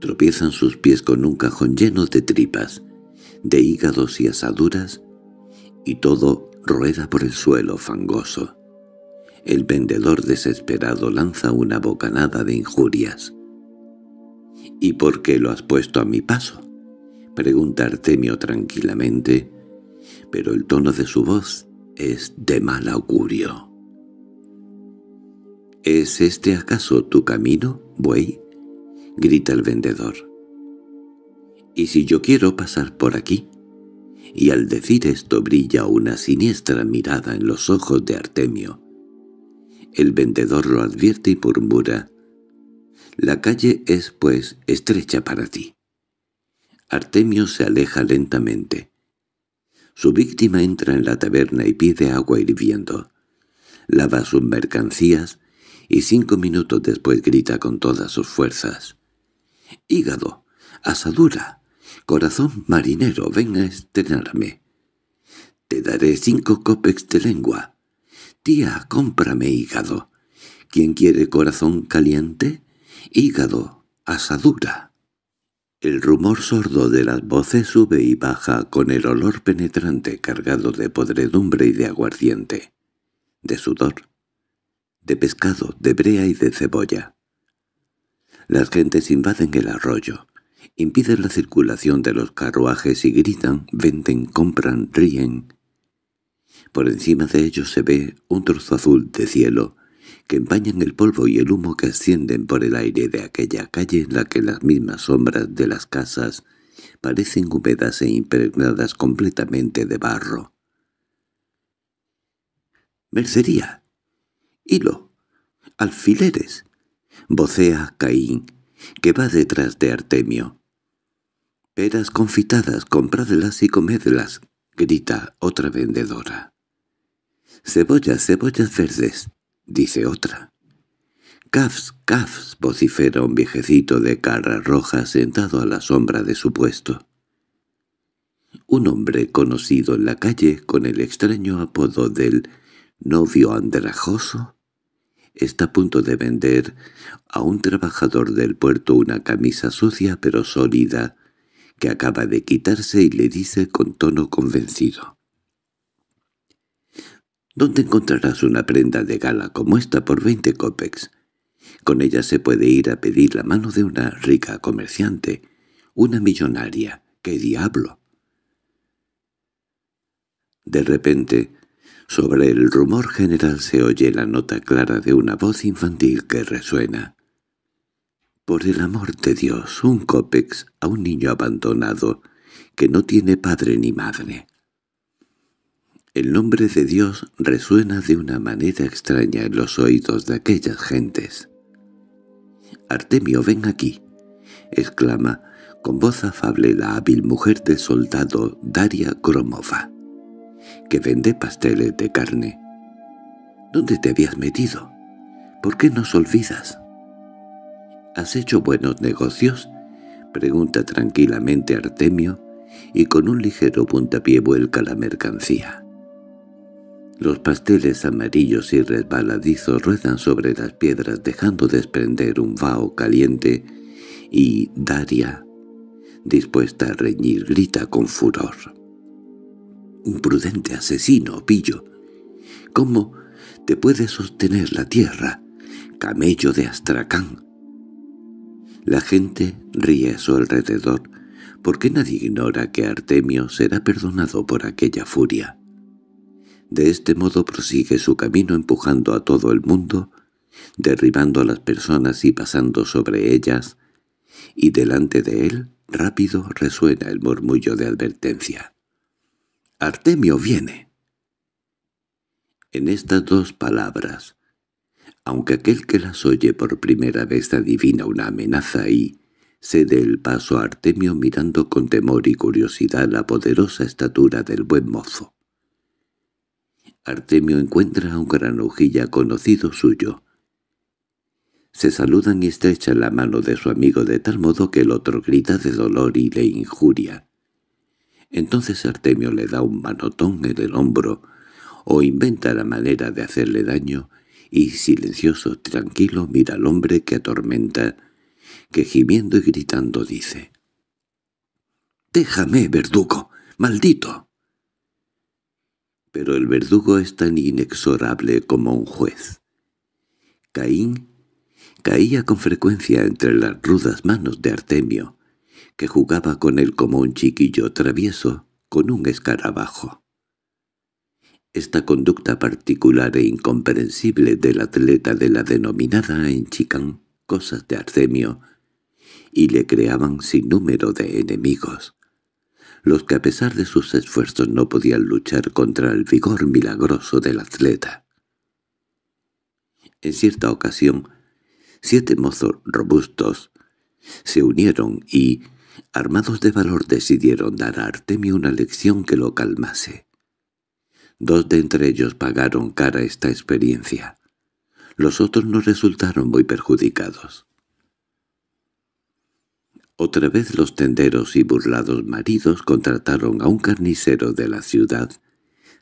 Tropiezan sus pies con un cajón lleno de tripas, de hígados y asaduras, y todo rueda por el suelo fangoso. El vendedor desesperado lanza una bocanada de injurias. ¿Y por qué lo has puesto a mi paso? Pregunta Artemio tranquilamente, pero el tono de su voz es de mal augurio. —¿Es este acaso tu camino, buey? —grita el vendedor. —¿Y si yo quiero pasar por aquí? Y al decir esto brilla una siniestra mirada en los ojos de Artemio. El vendedor lo advierte y murmura. La calle es, pues, estrecha para ti. Artemio se aleja lentamente. Su víctima entra en la taberna y pide agua hirviendo. Lava sus mercancías y cinco minutos después grita con todas sus fuerzas. «¡Hígado! ¡Asadura! Corazón marinero, ven a estrenarme! Te daré cinco copex de lengua. Tía, cómprame hígado. ¿Quién quiere corazón caliente? hígado, asadura. El rumor sordo de las voces sube y baja con el olor penetrante cargado de podredumbre y de aguardiente, de sudor, de pescado, de brea y de cebolla. Las gentes invaden el arroyo, impiden la circulación de los carruajes y gritan, venden, compran, ríen. Por encima de ellos se ve un trozo azul de cielo, que empañan el polvo y el humo que ascienden por el aire de aquella calle en la que las mismas sombras de las casas parecen húmedas e impregnadas completamente de barro. Mercería. Hilo. Alfileres. Vocea Caín, que va detrás de Artemio. Peras confitadas, compradlas y comedlas, grita otra vendedora. Cebollas, cebollas verdes, dice otra. —¡Cafs, cafs! vocifera un viejecito de cara roja sentado a la sombra de su puesto. Un hombre conocido en la calle con el extraño apodo del novio andrajoso está a punto de vender a un trabajador del puerto una camisa sucia pero sólida que acaba de quitarse y le dice con tono convencido. ¿Dónde encontrarás una prenda de gala como esta por veinte copex? Con ella se puede ir a pedir la mano de una rica comerciante, una millonaria. ¡Qué diablo! De repente, sobre el rumor general se oye la nota clara de una voz infantil que resuena. «Por el amor de Dios, un cópex a un niño abandonado, que no tiene padre ni madre». El nombre de Dios resuena de una manera extraña en los oídos de aquellas gentes. «Artemio, ven aquí», exclama con voz afable la hábil mujer de soldado Daria Gromova, que vende pasteles de carne. «¿Dónde te habías metido? ¿Por qué nos olvidas?» «¿Has hecho buenos negocios?» pregunta tranquilamente Artemio, y con un ligero puntapié vuelca la mercancía. Los pasteles amarillos y resbaladizos ruedan sobre las piedras dejando desprender un vaho caliente y Daria, dispuesta a reñir, grita con furor. —¡Un prudente asesino, pillo! ¿Cómo te puede sostener la tierra, camello de Astracán? La gente ríe a su alrededor, porque nadie ignora que Artemio será perdonado por aquella furia. De este modo prosigue su camino empujando a todo el mundo, derribando a las personas y pasando sobre ellas, y delante de él rápido resuena el murmullo de advertencia. «¡Artemio viene!» En estas dos palabras, aunque aquel que las oye por primera vez adivina una amenaza y cede el paso a Artemio mirando con temor y curiosidad la poderosa estatura del buen mozo. Artemio encuentra a un granujilla conocido suyo. Se saludan y estrechan la mano de su amigo de tal modo que el otro grita de dolor y le injuria. Entonces Artemio le da un manotón en el hombro o inventa la manera de hacerle daño y silencioso, tranquilo, mira al hombre que atormenta, que gimiendo y gritando dice «¡Déjame, verdugo! ¡Maldito!» pero el verdugo es tan inexorable como un juez. Caín caía con frecuencia entre las rudas manos de Artemio, que jugaba con él como un chiquillo travieso con un escarabajo. Esta conducta particular e incomprensible del atleta de la denominada en Chicán cosas de Artemio, y le creaban sin número de enemigos los que a pesar de sus esfuerzos no podían luchar contra el vigor milagroso del atleta. En cierta ocasión, siete mozos robustos se unieron y, armados de valor, decidieron dar a Artemio una lección que lo calmase. Dos de entre ellos pagaron cara esta experiencia. Los otros no resultaron muy perjudicados. Otra vez los tenderos y burlados maridos contrataron a un carnicero de la ciudad,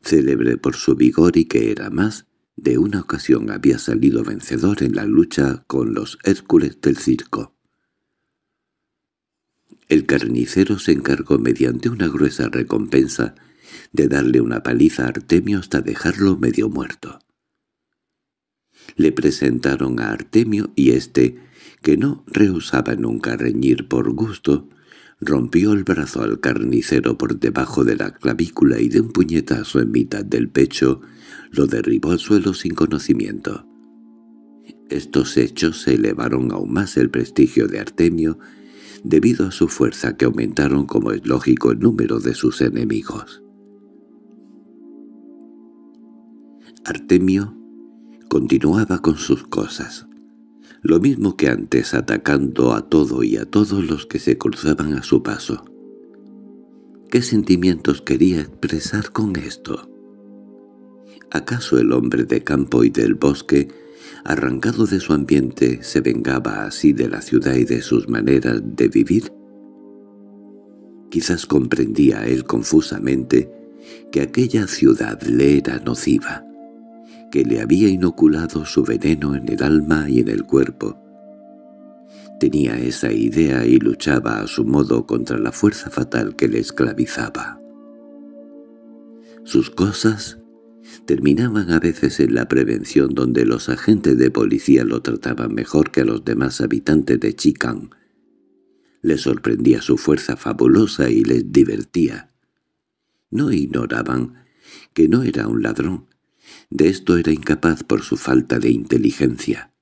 célebre por su vigor y que era más, de una ocasión había salido vencedor en la lucha con los Hércules del circo. El carnicero se encargó mediante una gruesa recompensa de darle una paliza a Artemio hasta dejarlo medio muerto. Le presentaron a Artemio y éste, que no rehusaba nunca reñir por gusto, rompió el brazo al carnicero por debajo de la clavícula y de un puñetazo en mitad del pecho lo derribó al suelo sin conocimiento. Estos hechos se elevaron aún más el prestigio de Artemio debido a su fuerza que aumentaron como es lógico el número de sus enemigos. Artemio continuaba con sus cosas lo mismo que antes atacando a todo y a todos los que se cruzaban a su paso. ¿Qué sentimientos quería expresar con esto? ¿Acaso el hombre de campo y del bosque, arrancado de su ambiente, se vengaba así de la ciudad y de sus maneras de vivir? Quizás comprendía él confusamente que aquella ciudad le era nociva, que le había inoculado su veneno en el alma y en el cuerpo. Tenía esa idea y luchaba a su modo contra la fuerza fatal que le esclavizaba. Sus cosas terminaban a veces en la prevención donde los agentes de policía lo trataban mejor que a los demás habitantes de Chican. Les sorprendía su fuerza fabulosa y les divertía. No ignoraban que no era un ladrón, de esto era incapaz por su falta de inteligencia.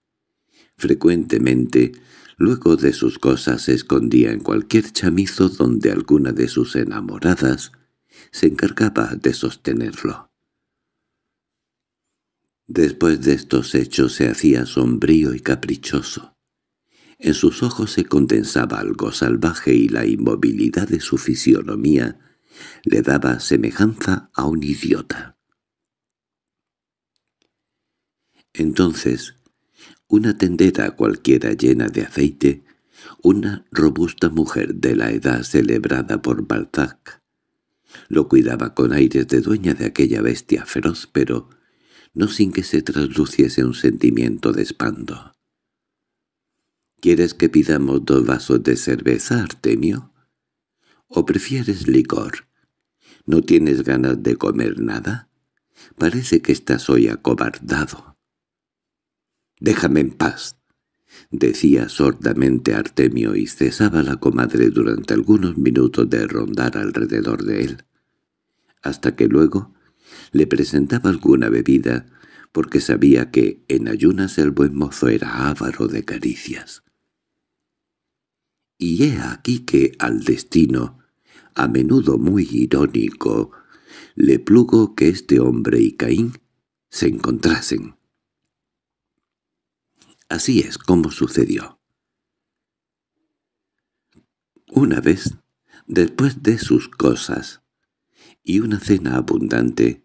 Frecuentemente, luego de sus cosas se escondía en cualquier chamizo donde alguna de sus enamoradas se encargaba de sostenerlo. Después de estos hechos se hacía sombrío y caprichoso. En sus ojos se condensaba algo salvaje y la inmovilidad de su fisionomía le daba semejanza a un idiota. Entonces, una tendera cualquiera llena de aceite, una robusta mujer de la edad celebrada por Balzac, lo cuidaba con aires de dueña de aquella bestia feroz, pero no sin que se trasluciese un sentimiento de espanto. —¿Quieres que pidamos dos vasos de cerveza, Artemio? ¿O prefieres licor? ¿No tienes ganas de comer nada? Parece que estás hoy acobardado. —Déjame en paz —decía sordamente Artemio y cesaba la comadre durante algunos minutos de rondar alrededor de él, hasta que luego le presentaba alguna bebida porque sabía que en ayunas el buen mozo era ávaro de caricias. Y he aquí que al destino, a menudo muy irónico, le plugo que este hombre y Caín se encontrasen. Así es como sucedió. Una vez, después de sus cosas y una cena abundante,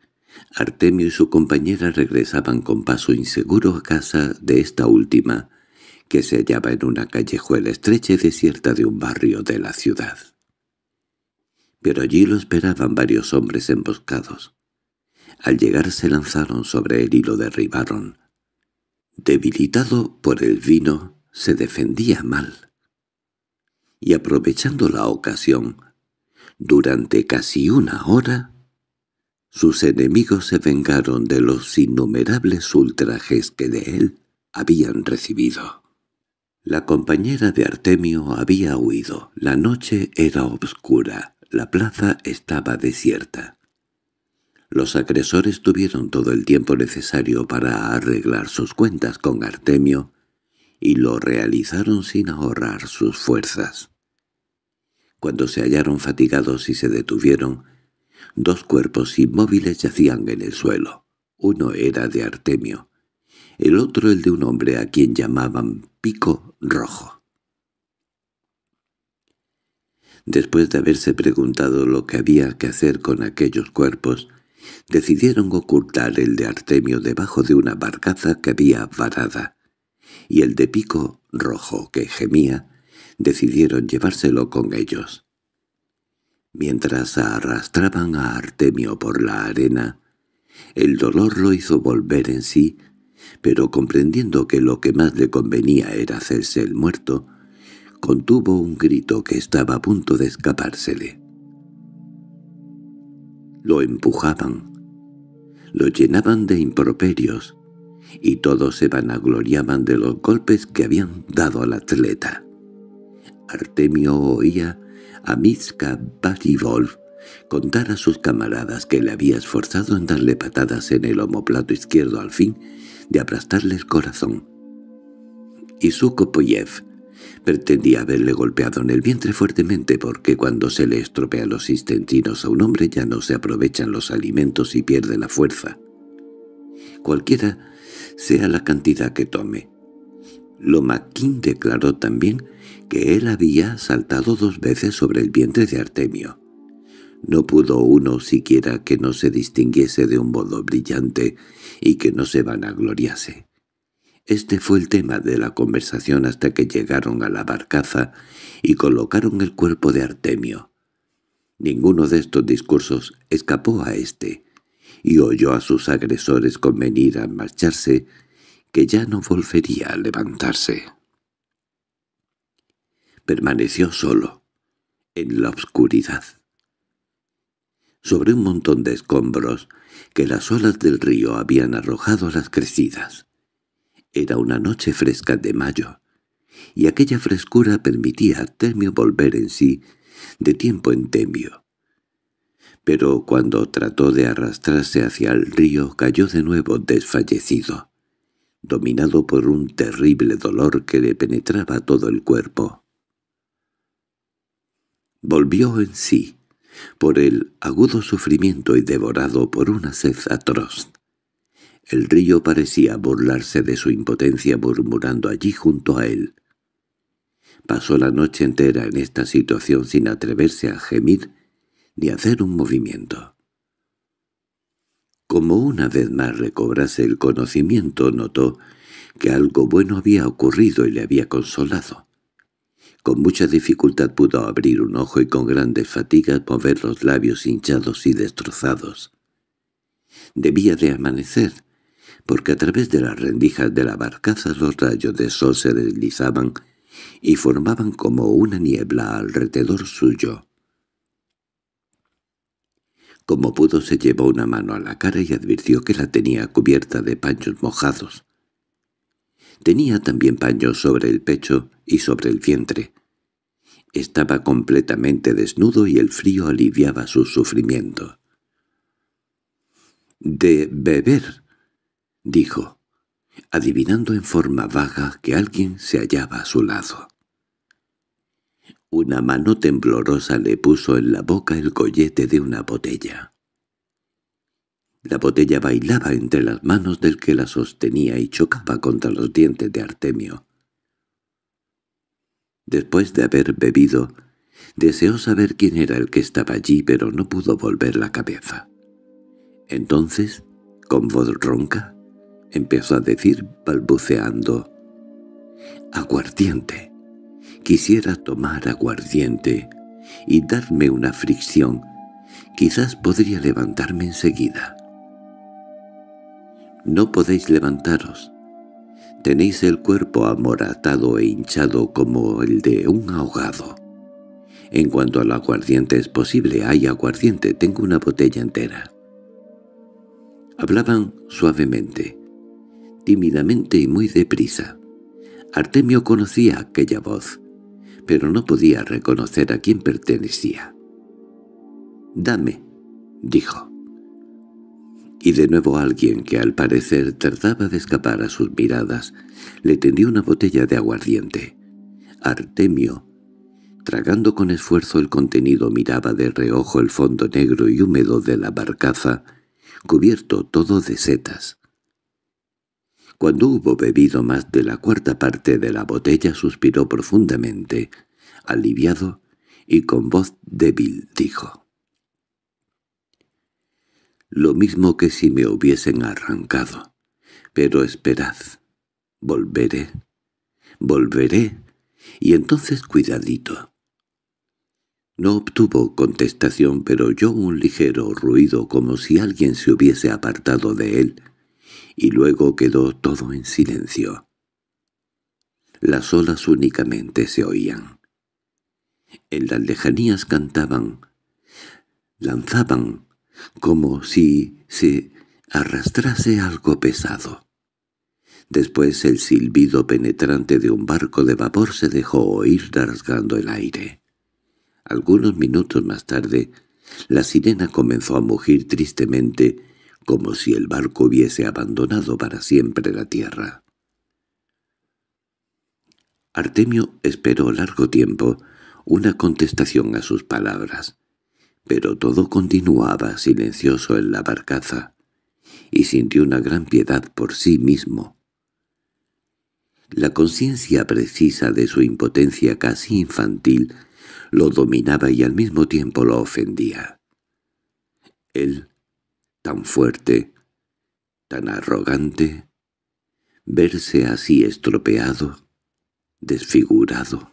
Artemio y su compañera regresaban con paso inseguro a casa de esta última, que se hallaba en una callejuela estrecha y desierta de un barrio de la ciudad. Pero allí lo esperaban varios hombres emboscados. Al llegar se lanzaron sobre él y lo derribaron, debilitado por el vino, se defendía mal. Y aprovechando la ocasión, durante casi una hora, sus enemigos se vengaron de los innumerables ultrajes que de él habían recibido. La compañera de Artemio había huido. La noche era oscura, la plaza estaba desierta. Los agresores tuvieron todo el tiempo necesario para arreglar sus cuentas con Artemio, y lo realizaron sin ahorrar sus fuerzas. Cuando se hallaron fatigados y se detuvieron, dos cuerpos inmóviles yacían en el suelo. Uno era de Artemio, el otro el de un hombre a quien llamaban Pico Rojo. Después de haberse preguntado lo que había que hacer con aquellos cuerpos, decidieron ocultar el de Artemio debajo de una barcaza que había varada, y el de pico rojo que gemía, decidieron llevárselo con ellos. Mientras arrastraban a Artemio por la arena, el dolor lo hizo volver en sí, pero comprendiendo que lo que más le convenía era hacerse el muerto, contuvo un grito que estaba a punto de escapársele lo empujaban, lo llenaban de improperios, y todos se vanagloriaban de los golpes que habían dado al atleta. Artemio oía a Mitzka Barivol contar a sus camaradas que le había esforzado en darle patadas en el homoplato izquierdo al fin de aplastarle el corazón. Y Sukopoyev Pretendía haberle golpeado en el vientre fuertemente porque cuando se le estropea los intestinos a un hombre ya no se aprovechan los alimentos y pierde la fuerza. Cualquiera sea la cantidad que tome. Lomaquín declaró también que él había saltado dos veces sobre el vientre de Artemio. No pudo uno siquiera que no se distinguiese de un modo brillante y que no se vanagloriase. Este fue el tema de la conversación hasta que llegaron a la barcaza y colocaron el cuerpo de Artemio. Ninguno de estos discursos escapó a éste, y oyó a sus agresores convenir a marcharse que ya no volvería a levantarse. Permaneció solo, en la oscuridad. Sobre un montón de escombros que las olas del río habían arrojado a las crecidas. Era una noche fresca de mayo, y aquella frescura permitía a Temio volver en sí de tiempo en Temio. Pero cuando trató de arrastrarse hacia el río cayó de nuevo desfallecido, dominado por un terrible dolor que le penetraba todo el cuerpo. Volvió en sí, por el agudo sufrimiento y devorado por una sed atroz. El río parecía burlarse de su impotencia murmurando allí junto a él. Pasó la noche entera en esta situación sin atreverse a gemir ni hacer un movimiento. Como una vez más recobrase el conocimiento, notó que algo bueno había ocurrido y le había consolado. Con mucha dificultad pudo abrir un ojo y con grandes fatigas mover los labios hinchados y destrozados. Debía de amanecer, porque a través de las rendijas de la barcaza los rayos de sol se deslizaban y formaban como una niebla alrededor suyo. Como pudo se llevó una mano a la cara y advirtió que la tenía cubierta de paños mojados. Tenía también paños sobre el pecho y sobre el vientre. Estaba completamente desnudo y el frío aliviaba su sufrimiento. —¡De beber! dijo, adivinando en forma vaga que alguien se hallaba a su lado. Una mano temblorosa le puso en la boca el collete de una botella. La botella bailaba entre las manos del que la sostenía y chocaba contra los dientes de Artemio. Después de haber bebido, deseó saber quién era el que estaba allí, pero no pudo volver la cabeza. Entonces, con voz ronca, empezó a decir balbuceando. «Aguardiente. Quisiera tomar aguardiente y darme una fricción. Quizás podría levantarme enseguida». «No podéis levantaros. Tenéis el cuerpo amoratado e hinchado como el de un ahogado». En cuanto al aguardiente es posible, hay aguardiente, tengo una botella entera. Hablaban suavemente tímidamente y muy deprisa. Artemio conocía aquella voz, pero no podía reconocer a quién pertenecía. «Dame», dijo. Y de nuevo alguien que al parecer tardaba de escapar a sus miradas le tendió una botella de aguardiente. Artemio, tragando con esfuerzo el contenido, miraba de reojo el fondo negro y húmedo de la barcaza, cubierto todo de setas. Cuando hubo bebido más de la cuarta parte de la botella suspiró profundamente, aliviado, y con voz débil dijo. Lo mismo que si me hubiesen arrancado. Pero esperad, volveré, volveré, y entonces cuidadito. No obtuvo contestación, pero oyó un ligero ruido como si alguien se hubiese apartado de él, y luego quedó todo en silencio. Las olas únicamente se oían. En las lejanías cantaban, lanzaban, como si se arrastrase algo pesado. Después el silbido penetrante de un barco de vapor se dejó oír rasgando el aire. Algunos minutos más tarde, la sirena comenzó a mugir tristemente como si el barco hubiese abandonado para siempre la tierra. Artemio esperó largo tiempo una contestación a sus palabras, pero todo continuaba silencioso en la barcaza, y sintió una gran piedad por sí mismo. La conciencia precisa de su impotencia casi infantil lo dominaba y al mismo tiempo lo ofendía. Él tan fuerte, tan arrogante, verse así estropeado, desfigurado.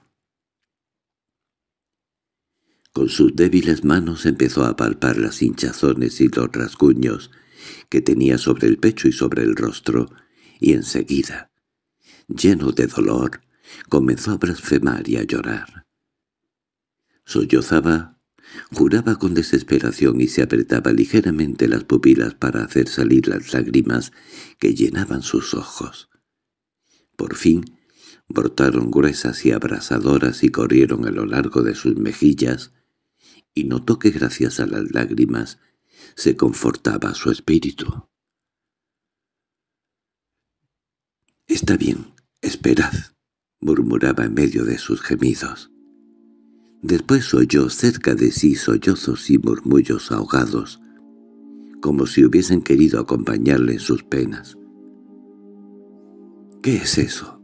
Con sus débiles manos empezó a palpar las hinchazones y los rasguños que tenía sobre el pecho y sobre el rostro, y enseguida, lleno de dolor, comenzó a blasfemar y a llorar. Sollozaba Juraba con desesperación y se apretaba ligeramente las pupilas para hacer salir las lágrimas que llenaban sus ojos. Por fin, brotaron gruesas y abrasadoras y corrieron a lo largo de sus mejillas, y notó que gracias a las lágrimas se confortaba su espíritu. «Está bien, esperad», murmuraba en medio de sus gemidos. Después oyó cerca de sí sollozos y murmullos ahogados, como si hubiesen querido acompañarle en sus penas. —¿Qué es eso?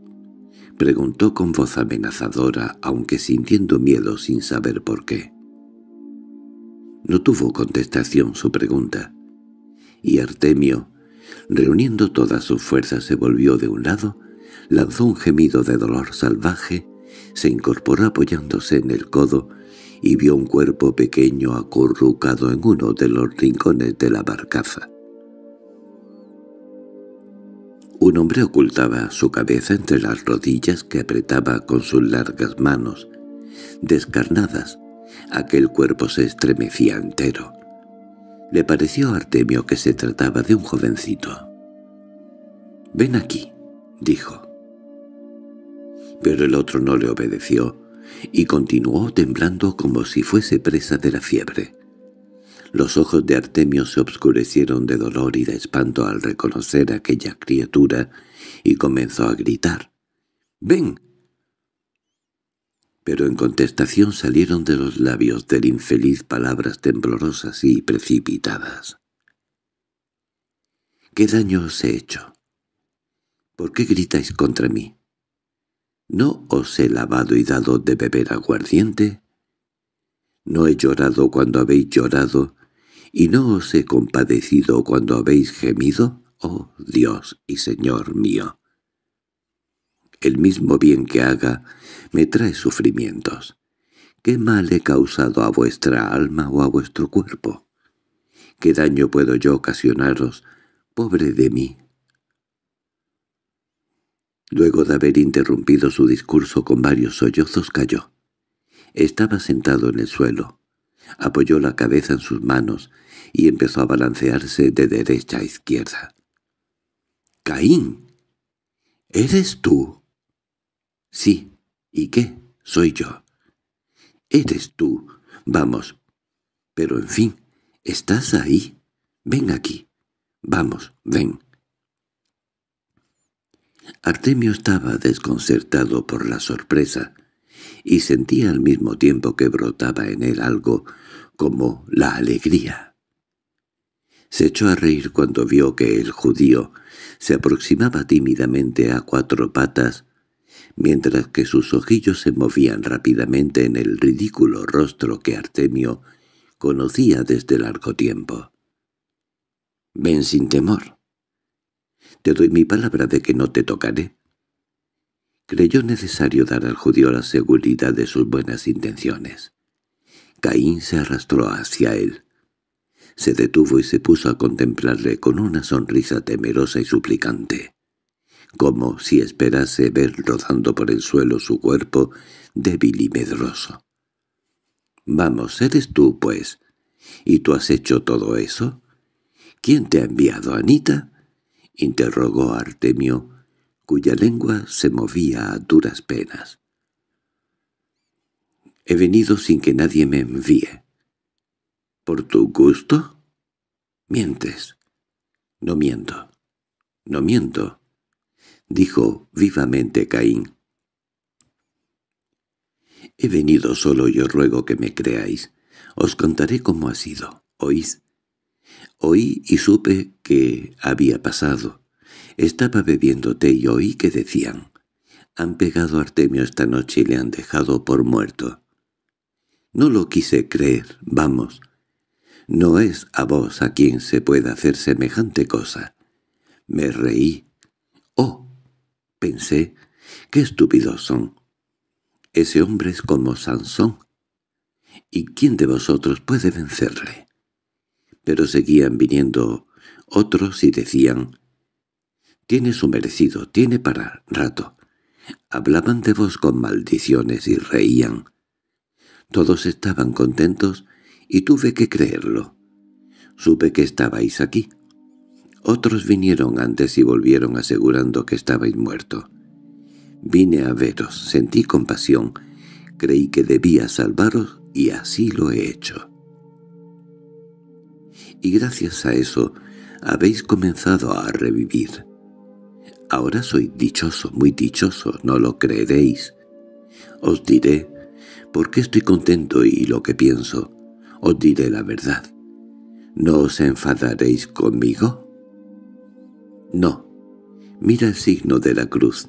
—preguntó con voz amenazadora, aunque sintiendo miedo sin saber por qué. No tuvo contestación su pregunta, y Artemio, reuniendo todas sus fuerzas, se volvió de un lado, lanzó un gemido de dolor salvaje se incorporó apoyándose en el codo y vio un cuerpo pequeño acurrucado en uno de los rincones de la barcaza. Un hombre ocultaba su cabeza entre las rodillas que apretaba con sus largas manos, descarnadas. Aquel cuerpo se estremecía entero. Le pareció a Artemio que se trataba de un jovencito. «Ven aquí», dijo. Pero el otro no le obedeció y continuó temblando como si fuese presa de la fiebre. Los ojos de Artemio se obscurecieron de dolor y de espanto al reconocer a aquella criatura y comenzó a gritar. —¡Ven! Pero en contestación salieron de los labios del infeliz palabras temblorosas y precipitadas. —¿Qué daño os he hecho? —¿Por qué gritáis contra mí? ¿No os he lavado y dado de beber aguardiente? ¿No he llorado cuando habéis llorado, y no os he compadecido cuando habéis gemido? Oh Dios y Señor mío, el mismo bien que haga me trae sufrimientos. ¿Qué mal he causado a vuestra alma o a vuestro cuerpo? ¿Qué daño puedo yo ocasionaros, pobre de mí? Luego de haber interrumpido su discurso con varios sollozos cayó. Estaba sentado en el suelo. Apoyó la cabeza en sus manos y empezó a balancearse de derecha a izquierda. —¡Caín! ¿Eres tú? —Sí. ¿Y qué? Soy yo. —Eres tú. Vamos. Pero en fin, ¿estás ahí? Ven aquí. Vamos, ven. Artemio estaba desconcertado por la sorpresa, y sentía al mismo tiempo que brotaba en él algo como la alegría. Se echó a reír cuando vio que el judío se aproximaba tímidamente a cuatro patas, mientras que sus ojillos se movían rápidamente en el ridículo rostro que Artemio conocía desde largo tiempo. «Ven sin temor», te doy mi palabra de que no te tocaré. Creyó necesario dar al judío la seguridad de sus buenas intenciones. Caín se arrastró hacia él. Se detuvo y se puso a contemplarle con una sonrisa temerosa y suplicante, como si esperase ver rodando por el suelo su cuerpo débil y medroso. «Vamos, eres tú, pues. ¿Y tú has hecho todo eso? ¿Quién te ha enviado, Anita? —interrogó Artemio, cuya lengua se movía a duras penas. —He venido sin que nadie me envíe. —¿Por tu gusto? —Mientes. —No miento. —No miento —dijo vivamente Caín. —He venido solo y ruego que me creáis. Os contaré cómo ha sido. ¿Oís? Oí y supe que había pasado. Estaba bebiendo té y oí que decían «Han pegado a Artemio esta noche y le han dejado por muerto». No lo quise creer, vamos. No es a vos a quien se puede hacer semejante cosa. Me reí. «Oh», pensé, «qué estúpidos son». Ese hombre es como Sansón. ¿Y quién de vosotros puede vencerle?» pero seguían viniendo otros y decían «Tiene su merecido, tiene para rato». Hablaban de vos con maldiciones y reían. Todos estaban contentos y tuve que creerlo. Supe que estabais aquí. Otros vinieron antes y volvieron asegurando que estabais muerto. Vine a veros, sentí compasión, creí que debía salvaros y así lo he hecho y gracias a eso habéis comenzado a revivir. Ahora soy dichoso, muy dichoso, no lo creeréis. Os diré por qué estoy contento y lo que pienso. Os diré la verdad. ¿No os enfadaréis conmigo? No. Mira el signo de la cruz.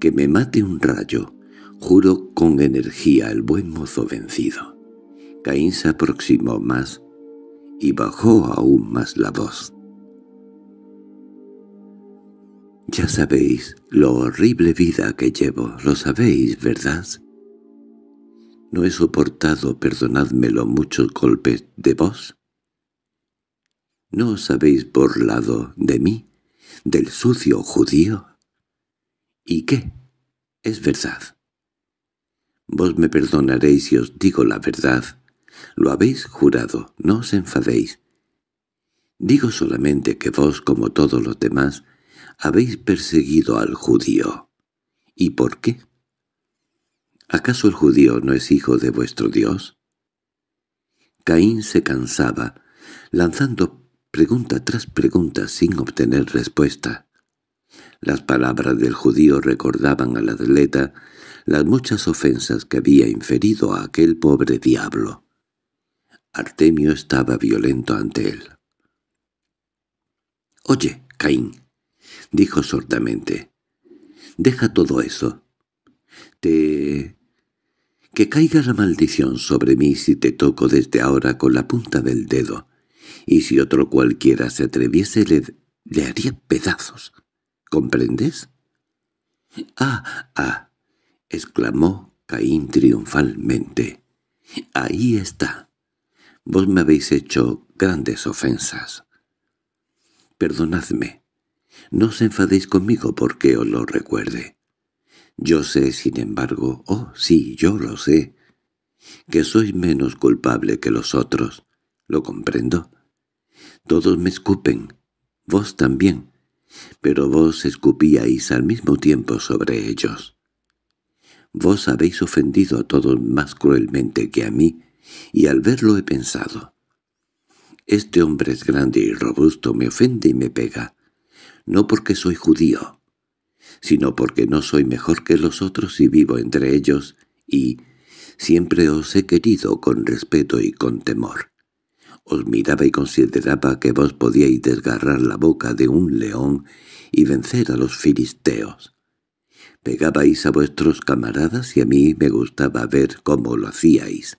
Que me mate un rayo. Juro con energía el buen mozo vencido. Caín se aproximó más y bajó aún más la voz. Ya sabéis lo horrible vida que llevo, lo sabéis, ¿verdad? No he soportado, perdonadmelo, muchos golpes de vos. ¿No os habéis burlado de mí, del sucio judío? ¿Y qué? Es verdad. Vos me perdonaréis si os digo la verdad. Lo habéis jurado, no os enfadéis. Digo solamente que vos, como todos los demás, habéis perseguido al judío. ¿Y por qué? ¿Acaso el judío no es hijo de vuestro Dios? Caín se cansaba, lanzando pregunta tras pregunta sin obtener respuesta. Las palabras del judío recordaban al atleta las muchas ofensas que había inferido a aquel pobre diablo. Artemio estaba violento ante él. —Oye, Caín —dijo sordamente—, deja todo eso. Te... Que caiga la maldición sobre mí si te toco desde ahora con la punta del dedo, y si otro cualquiera se atreviese le, le haría pedazos. ¿Comprendes? —¡Ah, ah! —exclamó Caín triunfalmente. —Ahí está vos me habéis hecho grandes ofensas. Perdonadme, no os enfadéis conmigo porque os lo recuerde. Yo sé, sin embargo, oh sí, yo lo sé, que sois menos culpable que los otros. ¿Lo comprendo? Todos me escupen, vos también, pero vos escupíais al mismo tiempo sobre ellos. Vos habéis ofendido a todos más cruelmente que a mí, y al verlo he pensado. Este hombre es grande y robusto, me ofende y me pega, no porque soy judío, sino porque no soy mejor que los otros y vivo entre ellos, y siempre os he querido con respeto y con temor. Os miraba y consideraba que vos podíais desgarrar la boca de un león y vencer a los filisteos. Pegabais a vuestros camaradas y a mí me gustaba ver cómo lo hacíais.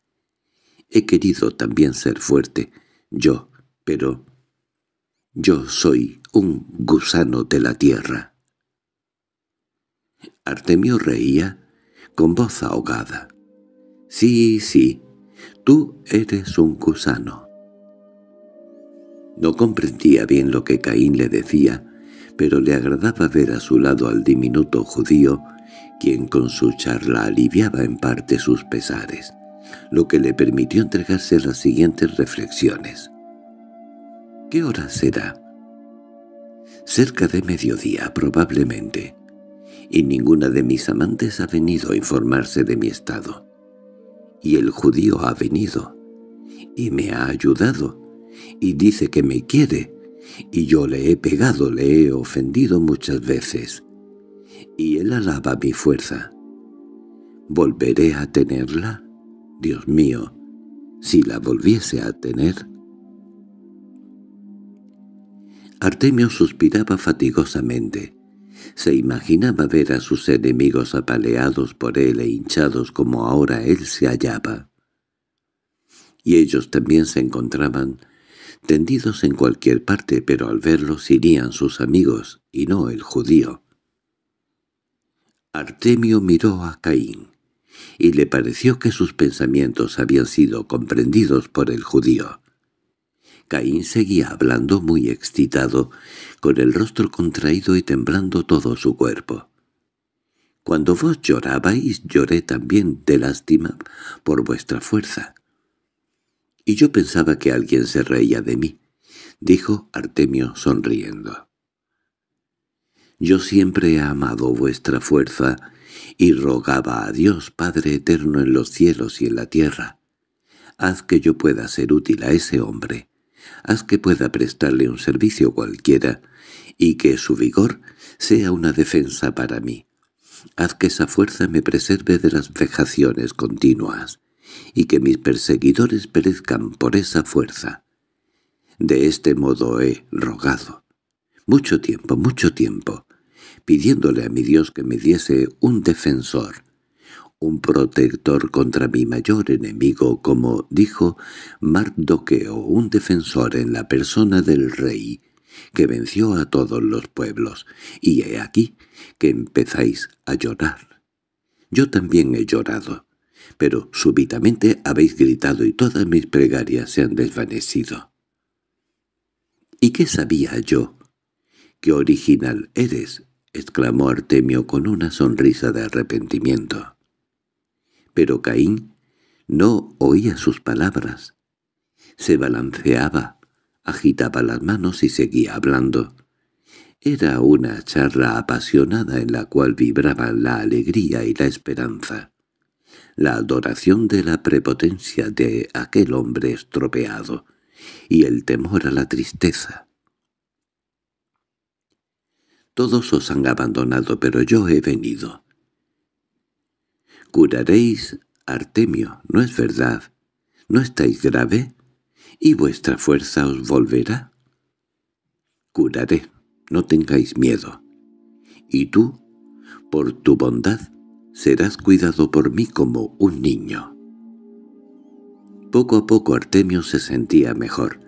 He querido también ser fuerte, yo, pero yo soy un gusano de la tierra. Artemio reía con voz ahogada. Sí, sí, tú eres un gusano. No comprendía bien lo que Caín le decía, pero le agradaba ver a su lado al diminuto judío, quien con su charla aliviaba en parte sus pesares lo que le permitió entregarse las siguientes reflexiones. ¿Qué hora será? Cerca de mediodía, probablemente. Y ninguna de mis amantes ha venido a informarse de mi estado. Y el judío ha venido, y me ha ayudado, y dice que me quiere, y yo le he pegado, le he ofendido muchas veces, y él alaba mi fuerza. ¿Volveré a tenerla? Dios mío, si la volviese a tener... Artemio suspiraba fatigosamente. Se imaginaba ver a sus enemigos apaleados por él e hinchados como ahora él se hallaba. Y ellos también se encontraban tendidos en cualquier parte, pero al verlos irían sus amigos, y no el judío. Artemio miró a Caín y le pareció que sus pensamientos habían sido comprendidos por el judío. Caín seguía hablando muy excitado, con el rostro contraído y temblando todo su cuerpo. Cuando vos llorabais lloré también de lástima por vuestra fuerza. Y yo pensaba que alguien se reía de mí, dijo Artemio sonriendo. Yo siempre he amado vuestra fuerza y rogaba a Dios Padre Eterno en los cielos y en la tierra. Haz que yo pueda ser útil a ese hombre, haz que pueda prestarle un servicio cualquiera, y que su vigor sea una defensa para mí. Haz que esa fuerza me preserve de las vejaciones continuas, y que mis perseguidores perezcan por esa fuerza. De este modo he rogado. Mucho tiempo, mucho tiempo, pidiéndole a mi Dios que me diese un defensor, un protector contra mi mayor enemigo, como dijo Mardoqueo, un defensor en la persona del rey, que venció a todos los pueblos, y he aquí que empezáis a llorar. Yo también he llorado, pero súbitamente habéis gritado y todas mis plegarias se han desvanecido. ¿Y qué sabía yo? ¿Qué original eres, —exclamó Artemio con una sonrisa de arrepentimiento. Pero Caín no oía sus palabras. Se balanceaba, agitaba las manos y seguía hablando. Era una charla apasionada en la cual vibraban la alegría y la esperanza, la adoración de la prepotencia de aquel hombre estropeado y el temor a la tristeza. Todos os han abandonado, pero yo he venido. Curaréis, Artemio, ¿no es verdad? ¿No estáis grave? ¿Y vuestra fuerza os volverá? Curaré, no tengáis miedo. Y tú, por tu bondad, serás cuidado por mí como un niño. Poco a poco Artemio se sentía mejor.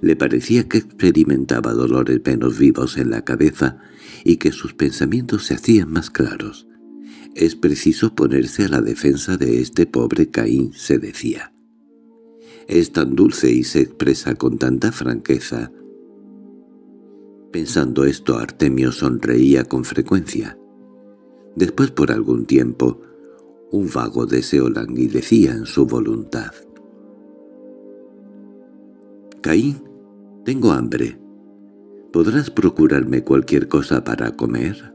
Le parecía que experimentaba dolores menos vivos en la cabeza y que sus pensamientos se hacían más claros. Es preciso ponerse a la defensa de este pobre Caín, se decía. Es tan dulce y se expresa con tanta franqueza. Pensando esto, Artemio sonreía con frecuencia. Después, por algún tiempo, un vago deseo languidecía en su voluntad. Caín, tengo hambre. ¿Podrás procurarme cualquier cosa para comer?»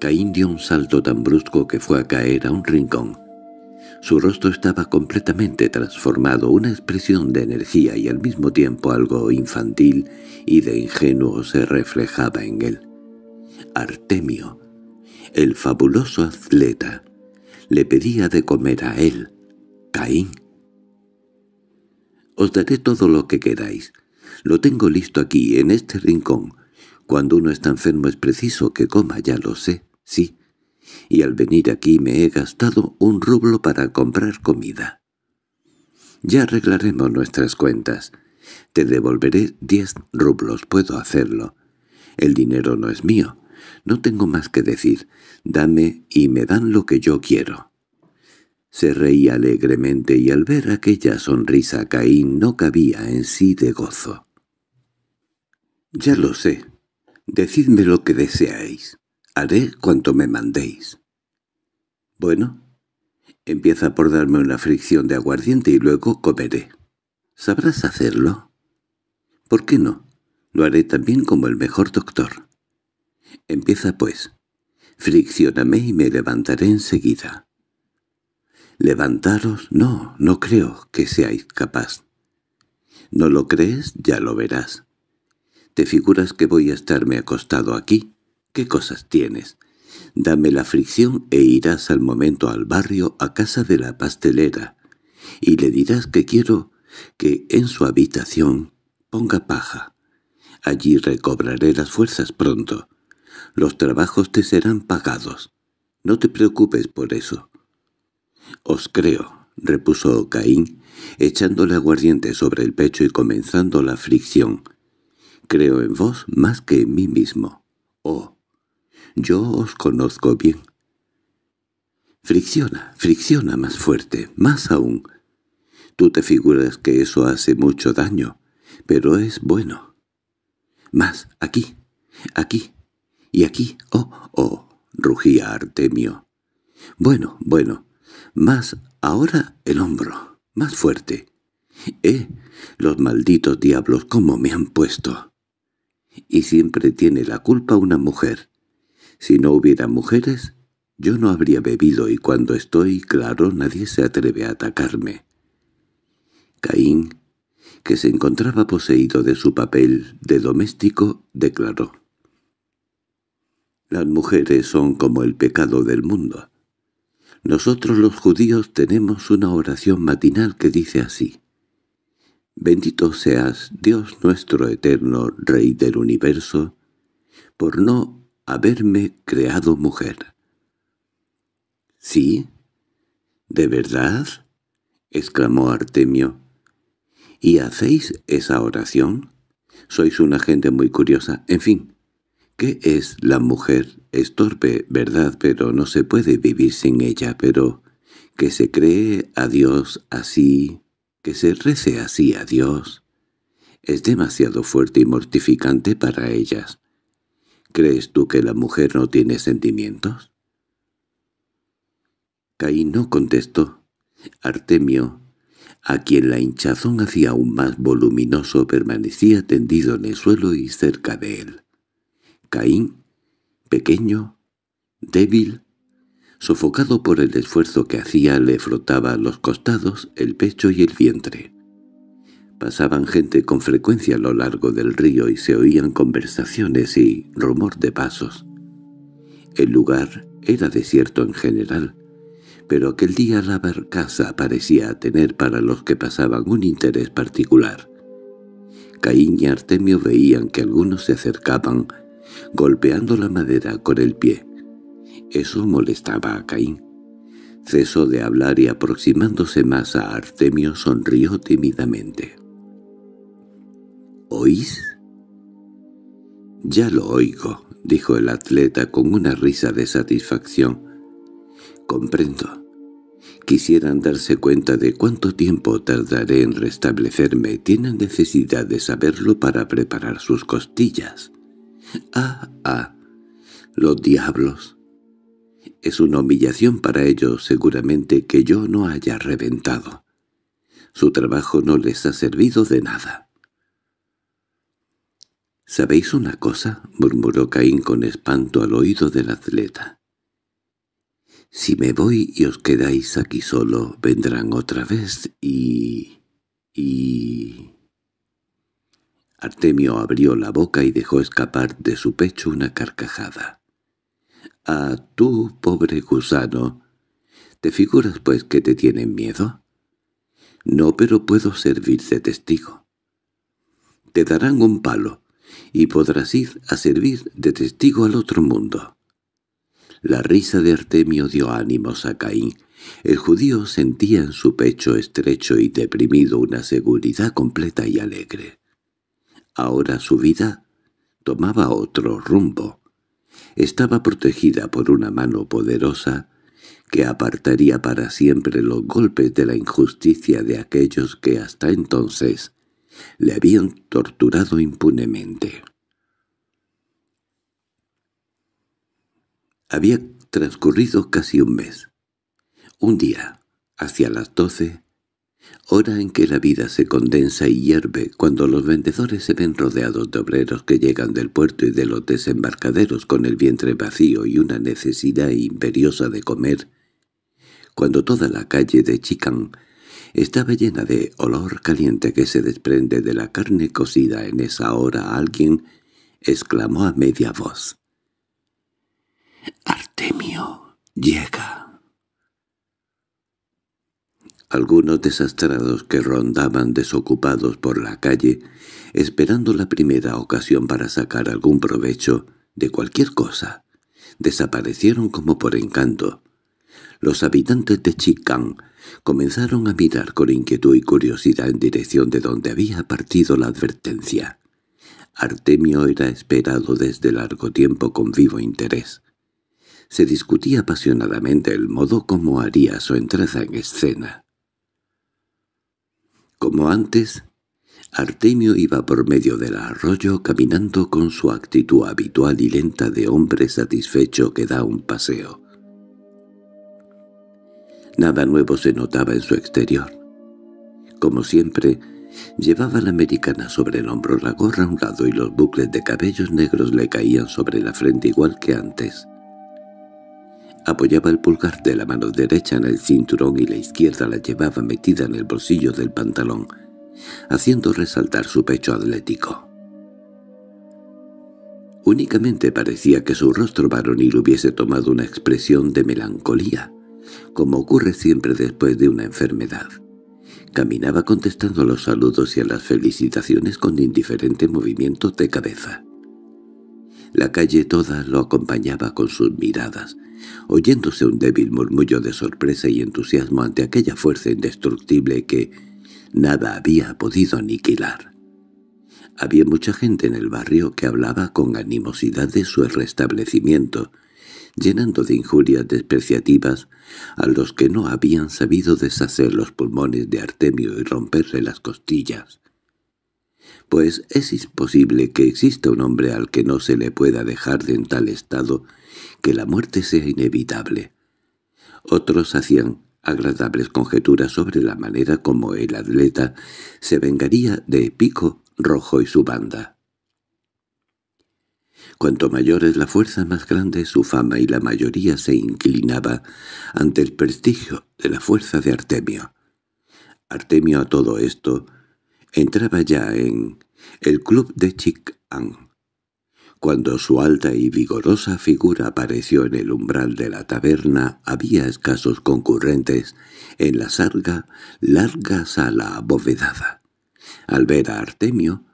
Caín dio un salto tan brusco que fue a caer a un rincón. Su rostro estaba completamente transformado, una expresión de energía y al mismo tiempo algo infantil y de ingenuo se reflejaba en él. Artemio, el fabuloso atleta, le pedía de comer a él, Caín, os daré todo lo que queráis. Lo tengo listo aquí, en este rincón. Cuando uno está enfermo es preciso que coma, ya lo sé, sí. Y al venir aquí me he gastado un rublo para comprar comida. Ya arreglaremos nuestras cuentas. Te devolveré diez rublos, puedo hacerlo. El dinero no es mío. No tengo más que decir. Dame y me dan lo que yo quiero. Se reía alegremente y al ver aquella sonrisa Caín no cabía en sí de gozo. «Ya lo sé. Decidme lo que deseáis. Haré cuanto me mandéis». «Bueno, empieza por darme una fricción de aguardiente y luego comeré. ¿Sabrás hacerlo?» «¿Por qué no? Lo haré también como el mejor doctor». «Empieza, pues. Friccioname y me levantaré enseguida». —Levantaros, no, no creo que seáis capaz. —¿No lo crees? Ya lo verás. —¿Te figuras que voy a estarme acostado aquí? ¿Qué cosas tienes? Dame la fricción e irás al momento al barrio a casa de la pastelera, y le dirás que quiero que en su habitación ponga paja. Allí recobraré las fuerzas pronto. Los trabajos te serán pagados. No te preocupes por eso. —Os creo —repuso Caín, echándole aguardiente sobre el pecho y comenzando la fricción—. Creo en vos más que en mí mismo. Oh, yo os conozco bien. Fricciona, fricciona más fuerte, más aún. Tú te figuras que eso hace mucho daño, pero es bueno. Más, aquí, aquí, y aquí, oh, oh, rugía Artemio. Bueno, bueno, más ahora el hombro, más fuerte. ¡Eh! Los malditos diablos, ¿cómo me han puesto! Y siempre tiene la culpa una mujer. Si no hubiera mujeres, yo no habría bebido y cuando estoy claro nadie se atreve a atacarme. Caín, que se encontraba poseído de su papel de doméstico, declaró. Las mujeres son como el pecado del mundo. Nosotros los judíos tenemos una oración matinal que dice así. Bendito seas, Dios nuestro eterno Rey del universo, por no haberme creado mujer. —¿Sí? ¿De verdad? —exclamó Artemio. —¿Y hacéis esa oración? Sois una gente muy curiosa. En fin, ¿qué es la mujer es torpe, ¿verdad? Pero no se puede vivir sin ella, pero que se cree a Dios así, que se rece así a Dios, es demasiado fuerte y mortificante para ellas. ¿Crees tú que la mujer no tiene sentimientos? Caín no contestó. Artemio, a quien la hinchazón hacía aún más voluminoso, permanecía tendido en el suelo y cerca de él. Caín pequeño, débil, sofocado por el esfuerzo que hacía le frotaba los costados, el pecho y el vientre. Pasaban gente con frecuencia a lo largo del río y se oían conversaciones y rumor de pasos. El lugar era desierto en general, pero aquel día la barcaza parecía tener para los que pasaban un interés particular. Caín y Artemio veían que algunos se acercaban golpeando la madera con el pie. Eso molestaba a Caín. Cesó de hablar y aproximándose más a Artemio sonrió tímidamente. —¿Oís? —Ya lo oigo —dijo el atleta con una risa de satisfacción. —Comprendo. Quisieran darse cuenta de cuánto tiempo tardaré en restablecerme. Tienen necesidad de saberlo para preparar sus costillas. ¡Ah, ah! ¡Los diablos! Es una humillación para ellos seguramente que yo no haya reventado. Su trabajo no les ha servido de nada. —¿Sabéis una cosa? —murmuró Caín con espanto al oído del atleta. —Si me voy y os quedáis aquí solo, vendrán otra vez y... y... Artemio abrió la boca y dejó escapar de su pecho una carcajada. —¡Ah, tú, pobre gusano! ¿Te figuras, pues, que te tienen miedo? —No, pero puedo servir de testigo. —Te darán un palo, y podrás ir a servir de testigo al otro mundo. La risa de Artemio dio ánimos a Caín. El judío sentía en su pecho estrecho y deprimido una seguridad completa y alegre. Ahora su vida tomaba otro rumbo. Estaba protegida por una mano poderosa que apartaría para siempre los golpes de la injusticia de aquellos que hasta entonces le habían torturado impunemente. Había transcurrido casi un mes. Un día, hacia las doce, Hora en que la vida se condensa y hierve cuando los vendedores se ven rodeados de obreros que llegan del puerto y de los desembarcaderos con el vientre vacío y una necesidad imperiosa de comer, cuando toda la calle de Chicán estaba llena de olor caliente que se desprende de la carne cocida en esa hora alguien exclamó a media voz. «¡Artemio llega!» algunos desastrados que rondaban desocupados por la calle, esperando la primera ocasión para sacar algún provecho de cualquier cosa, desaparecieron como por encanto. Los habitantes de Chicán comenzaron a mirar con inquietud y curiosidad en dirección de donde había partido la advertencia. Artemio era esperado desde largo tiempo con vivo interés. Se discutía apasionadamente el modo como haría su entrada en escena. Como antes, Artemio iba por medio del arroyo caminando con su actitud habitual y lenta de hombre satisfecho que da un paseo. Nada nuevo se notaba en su exterior. Como siempre, llevaba la americana sobre el hombro la gorra a un lado y los bucles de cabellos negros le caían sobre la frente igual que antes. Apoyaba el pulgar de la mano derecha en el cinturón y la izquierda la llevaba metida en el bolsillo del pantalón, haciendo resaltar su pecho atlético. Únicamente parecía que su rostro varonil hubiese tomado una expresión de melancolía, como ocurre siempre después de una enfermedad. Caminaba contestando a los saludos y a las felicitaciones con indiferente movimientos de cabeza. La calle toda lo acompañaba con sus miradas, oyéndose un débil murmullo de sorpresa y entusiasmo ante aquella fuerza indestructible que nada había podido aniquilar. Había mucha gente en el barrio que hablaba con animosidad de su restablecimiento, llenando de injurias despreciativas a los que no habían sabido deshacer los pulmones de Artemio y romperle las costillas. Pues es imposible que exista un hombre al que no se le pueda dejar de en tal estado que la muerte sea inevitable. Otros hacían agradables conjeturas sobre la manera como el atleta se vengaría de Pico Rojo y su banda. Cuanto mayor es la fuerza, más grande es su fama y la mayoría se inclinaba ante el prestigio de la fuerza de Artemio. Artemio a todo esto entraba ya en el club de Chic-Ang. Cuando su alta y vigorosa figura apareció en el umbral de la taberna, había escasos concurrentes en la sarga, larga sala abovedada. Al ver a Artemio,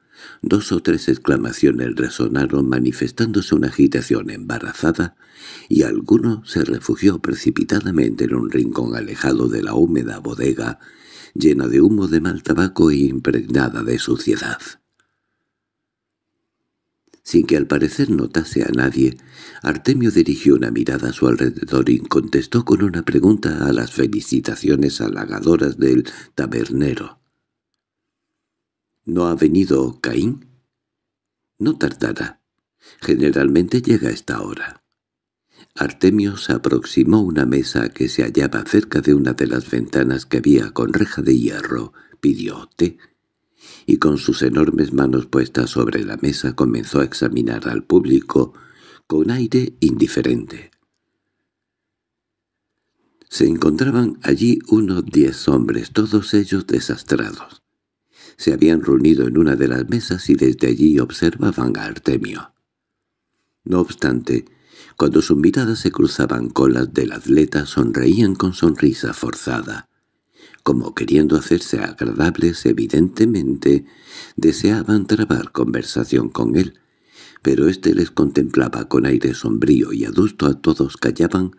dos o tres exclamaciones resonaron manifestándose una agitación embarazada y alguno se refugió precipitadamente en un rincón alejado de la húmeda bodega, llena de humo de mal tabaco e impregnada de suciedad. Sin que al parecer notase a nadie, Artemio dirigió una mirada a su alrededor y contestó con una pregunta a las felicitaciones halagadoras del tabernero. —¿No ha venido Caín? —No tardará. Generalmente llega a esta hora. Artemio se aproximó a una mesa que se hallaba cerca de una de las ventanas que había con reja de hierro, pidió té y con sus enormes manos puestas sobre la mesa comenzó a examinar al público con aire indiferente. Se encontraban allí unos diez hombres, todos ellos desastrados. Se habían reunido en una de las mesas y desde allí observaban a Artemio. No obstante, cuando sus miradas se cruzaban con las del atleta sonreían con sonrisa forzada como queriendo hacerse agradables evidentemente, deseaban trabar conversación con él, pero éste les contemplaba con aire sombrío y adusto a todos callaban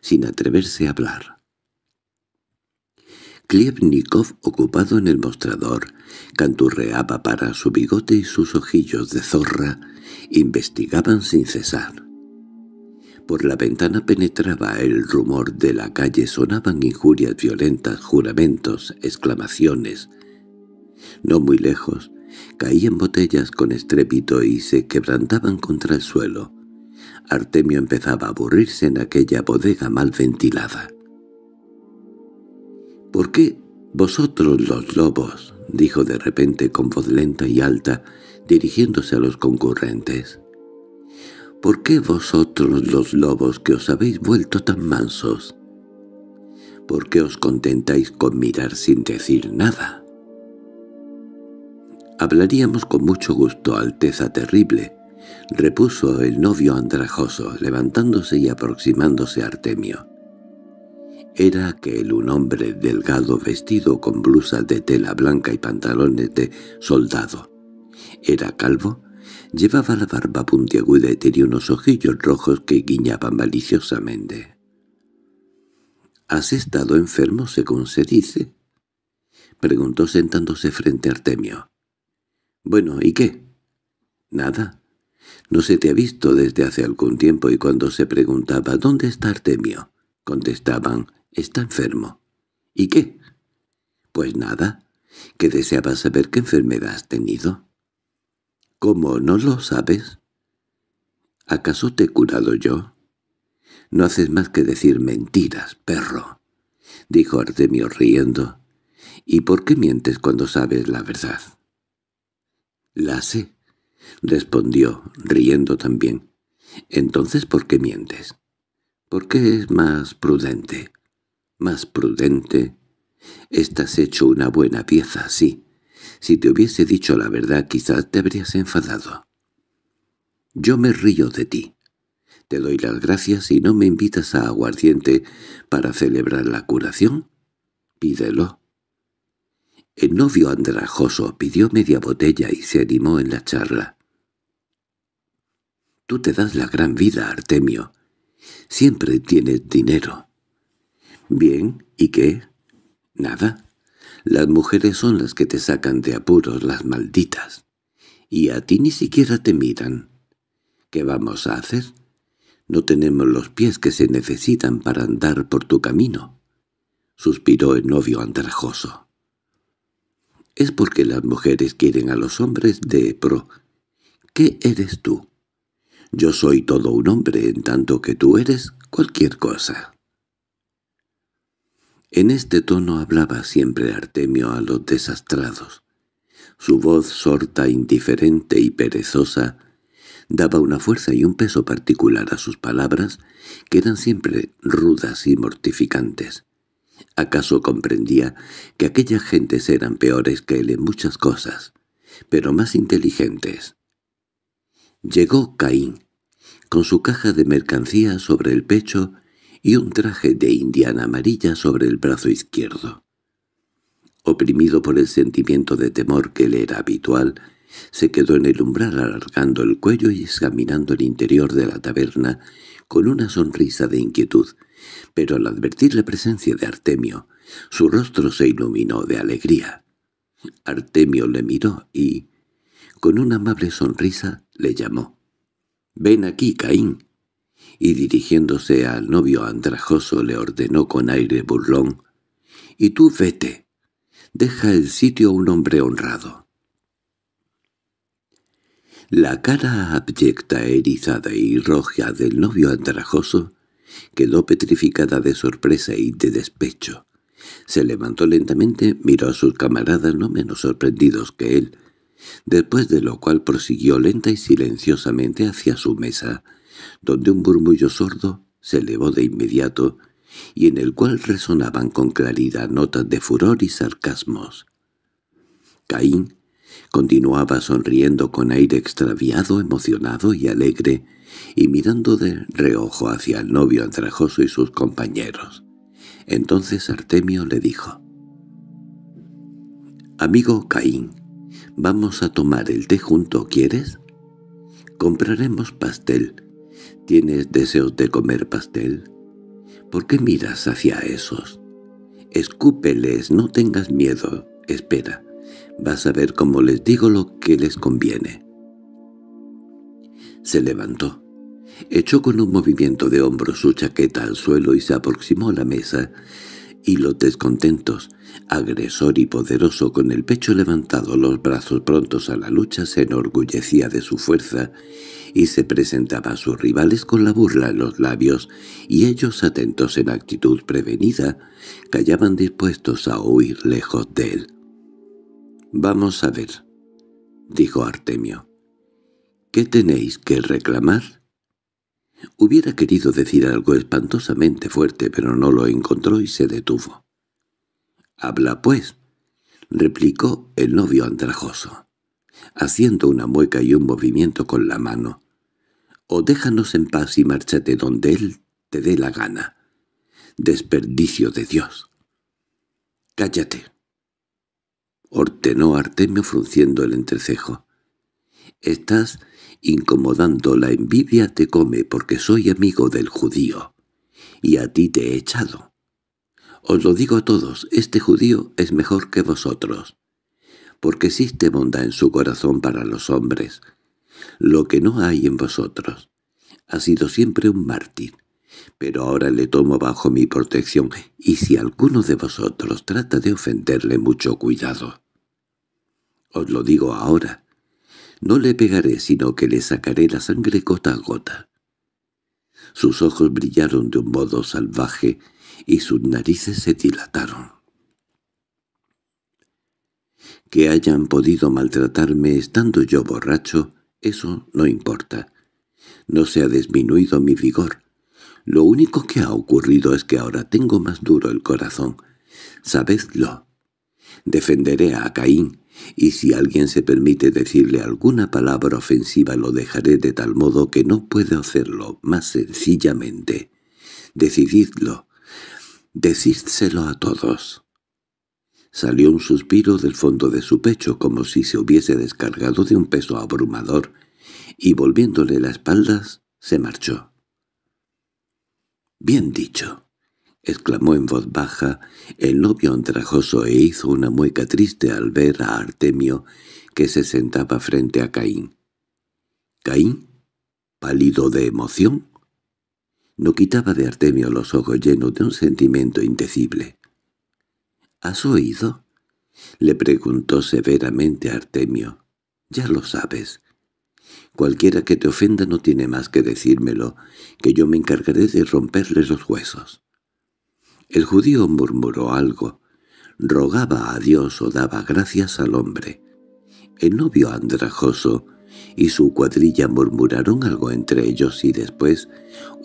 sin atreverse a hablar. Klievnikov, ocupado en el mostrador, canturreaba para su bigote y sus ojillos de zorra, investigaban sin cesar. Por la ventana penetraba el rumor de la calle, sonaban injurias violentas, juramentos, exclamaciones. No muy lejos, caían botellas con estrépito y se quebrantaban contra el suelo. Artemio empezaba a aburrirse en aquella bodega mal ventilada. —¿Por qué vosotros los lobos? —dijo de repente con voz lenta y alta, dirigiéndose a los concurrentes. ¿Por qué vosotros los lobos que os habéis vuelto tan mansos? ¿Por qué os contentáis con mirar sin decir nada? Hablaríamos con mucho gusto, Alteza Terrible, repuso el novio andrajoso, levantándose y aproximándose a Artemio. Era aquel un hombre delgado vestido con blusa de tela blanca y pantalones de soldado. Era calvo, Llevaba la barba puntiaguda y tenía unos ojillos rojos que guiñaban maliciosamente. —¿Has estado enfermo, según se dice? —preguntó sentándose frente a Artemio. —Bueno, ¿y qué? —Nada. No se te ha visto desde hace algún tiempo y cuando se preguntaba «¿Dónde está Artemio?», contestaban «Está enfermo». —¿Y qué? —Pues nada, que deseaba saber qué enfermedad has tenido. —¿Cómo no lo sabes? —¿Acaso te he curado yo? —No haces más que decir mentiras, perro —dijo Artemio riendo—. ¿Y por qué mientes cuando sabes la verdad? —La sé —respondió, riendo también—. Entonces, ¿por qué mientes? —Porque es más prudente. —¿Más prudente? Estás hecho una buena pieza, sí. Si te hubiese dicho la verdad quizás te habrías enfadado. Yo me río de ti. Te doy las gracias y no me invitas a aguardiente para celebrar la curación. Pídelo. El novio andrajoso pidió media botella y se animó en la charla. Tú te das la gran vida, Artemio. Siempre tienes dinero. Bien, ¿y qué? Nada. Las mujeres son las que te sacan de apuros, las malditas. Y a ti ni siquiera te miran. ¿Qué vamos a hacer? No tenemos los pies que se necesitan para andar por tu camino. Suspiró el novio andrajoso. Es porque las mujeres quieren a los hombres de pro. ¿Qué eres tú? Yo soy todo un hombre en tanto que tú eres cualquier cosa. En este tono hablaba siempre Artemio a los desastrados. Su voz sorta, indiferente y perezosa daba una fuerza y un peso particular a sus palabras, que eran siempre rudas y mortificantes. ¿Acaso comprendía que aquellas gentes eran peores que él en muchas cosas, pero más inteligentes? Llegó Caín, con su caja de mercancía sobre el pecho y un traje de indiana amarilla sobre el brazo izquierdo. Oprimido por el sentimiento de temor que le era habitual, se quedó en el umbral alargando el cuello y examinando el interior de la taberna con una sonrisa de inquietud, pero al advertir la presencia de Artemio, su rostro se iluminó de alegría. Artemio le miró y, con una amable sonrisa, le llamó. «¡Ven aquí, Caín!» y dirigiéndose al novio andrajoso le ordenó con aire burlón, «Y tú vete, deja el sitio a un hombre honrado». La cara abyecta, erizada y roja del novio andrajoso quedó petrificada de sorpresa y de despecho. Se levantó lentamente, miró a sus camaradas no menos sorprendidos que él, después de lo cual prosiguió lenta y silenciosamente hacia su mesa, donde un murmullo sordo se elevó de inmediato y en el cual resonaban con claridad notas de furor y sarcasmos. Caín continuaba sonriendo con aire extraviado, emocionado y alegre, y mirando de reojo hacia el novio andrajoso y sus compañeros. Entonces Artemio le dijo, «Amigo Caín, vamos a tomar el té junto, ¿quieres? Compraremos pastel, ¿Tienes deseos de comer pastel? ¿Por qué miras hacia esos? Escúpeles, no tengas miedo. Espera, vas a ver cómo les digo lo que les conviene. Se levantó. Echó con un movimiento de hombro su chaqueta al suelo y se aproximó a la mesa, y los descontentos, agresor y poderoso con el pecho levantado los brazos prontos a la lucha, se enorgullecía de su fuerza y se presentaba a sus rivales con la burla en los labios, y ellos, atentos en actitud prevenida, callaban dispuestos a huir lejos de él. «Vamos a ver», dijo Artemio. «¿Qué tenéis que reclamar?» Hubiera querido decir algo espantosamente fuerte, pero no lo encontró y se detuvo. «Habla, pues», replicó el novio andrajoso haciendo una mueca y un movimiento con la mano. «O déjanos en paz y márchate donde él te dé la gana. Desperdicio de Dios». «Cállate», ordenó Artemio frunciendo el entrecejo. «Estás incomodando, la envidia te come porque soy amigo del judío, y a ti te he echado. Os lo digo a todos, este judío es mejor que vosotros porque existe bondad en su corazón para los hombres, lo que no hay en vosotros. Ha sido siempre un mártir, pero ahora le tomo bajo mi protección, y si alguno de vosotros trata de ofenderle mucho cuidado. Os lo digo ahora. No le pegaré, sino que le sacaré la sangre gota a gota. Sus ojos brillaron de un modo salvaje y sus narices se dilataron. Que hayan podido maltratarme estando yo borracho, eso no importa. No se ha disminuido mi vigor. Lo único que ha ocurrido es que ahora tengo más duro el corazón. Sabedlo. Defenderé a Caín, y si alguien se permite decirle alguna palabra ofensiva lo dejaré de tal modo que no puede hacerlo más sencillamente. Decididlo. Decídselo a todos. Salió un suspiro del fondo de su pecho como si se hubiese descargado de un peso abrumador y volviéndole las espaldas se marchó. «Bien dicho», exclamó en voz baja el novio andrajoso e hizo una mueca triste al ver a Artemio que se sentaba frente a Caín. Caín, pálido de emoción, no quitaba de Artemio los ojos llenos de un sentimiento indecible. —¿Has oído? —le preguntó severamente Artemio. —Ya lo sabes. Cualquiera que te ofenda no tiene más que decírmelo, que yo me encargaré de romperle los huesos. El judío murmuró algo. Rogaba a Dios o daba gracias al hombre. El novio andrajoso y su cuadrilla murmuraron algo entre ellos y después,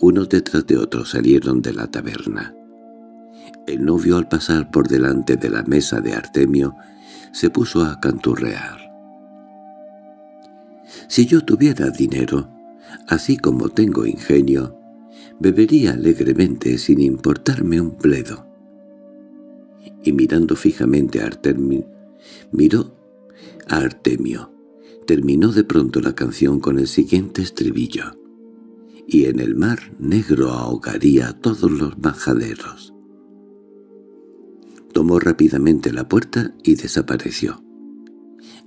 unos detrás de otros, salieron de la taberna. El novio al pasar por delante de la mesa de Artemio se puso a canturrear. Si yo tuviera dinero, así como tengo ingenio, bebería alegremente sin importarme un pledo. Y mirando fijamente a Artemio, miró a Artemio. Terminó de pronto la canción con el siguiente estribillo. Y en el mar negro ahogaría a todos los majaderos. Tomó rápidamente la puerta y desapareció.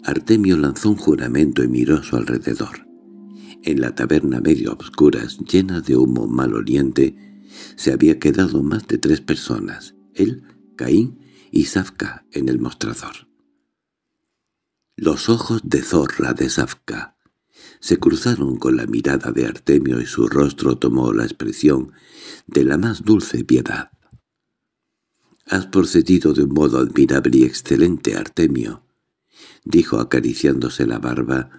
Artemio lanzó un juramento y miró su alrededor. En la taberna medio obscuras, llena de humo maloliente, se había quedado más de tres personas, él, Caín y Zafka en el mostrador. Los ojos de zorra de Zafka se cruzaron con la mirada de Artemio y su rostro tomó la expresión de la más dulce piedad. —Has procedido de un modo admirable y excelente, Artemio —dijo acariciándose la barba—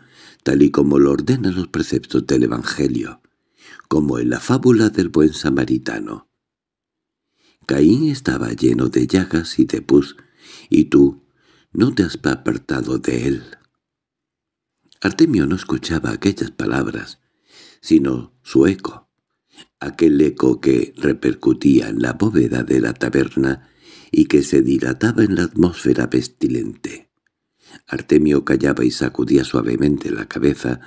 tal y como lo ordenan los preceptos del Evangelio, como en la fábula del buen samaritano. Caín estaba lleno de llagas y de pus, y tú no te has apartado de él. Artemio no escuchaba aquellas palabras, sino su eco, aquel eco que repercutía en la bóveda de la taberna y que se dilataba en la atmósfera pestilente. Artemio callaba y sacudía suavemente la cabeza,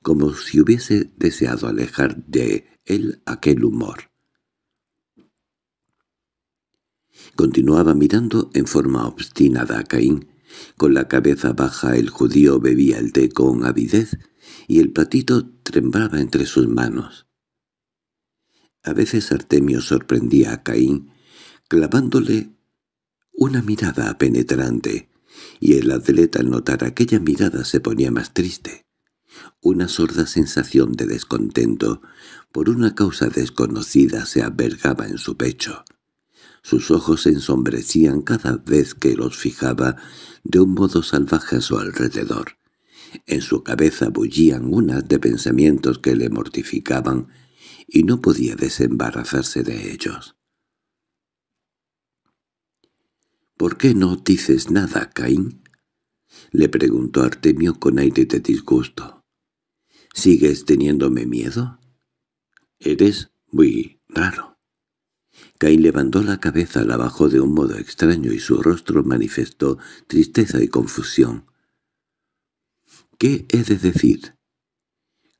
como si hubiese deseado alejar de él aquel humor. Continuaba mirando en forma obstinada a Caín. Con la cabeza baja el judío bebía el té con avidez y el platito temblaba entre sus manos. A veces Artemio sorprendía a Caín clavándole una mirada penetrante, y el atleta al notar aquella mirada se ponía más triste. Una sorda sensación de descontento por una causa desconocida se albergaba en su pecho. Sus ojos se ensombrecían cada vez que los fijaba de un modo salvaje a su alrededor. En su cabeza bullían unas de pensamientos que le mortificaban y no podía desembarazarse de ellos. —¿Por qué no dices nada, Caín? —le preguntó Artemio con aire de disgusto. —¿Sigues teniéndome miedo? —Eres muy raro. Caín levantó la cabeza la bajó de un modo extraño y su rostro manifestó tristeza y confusión. —¿Qué he de decir?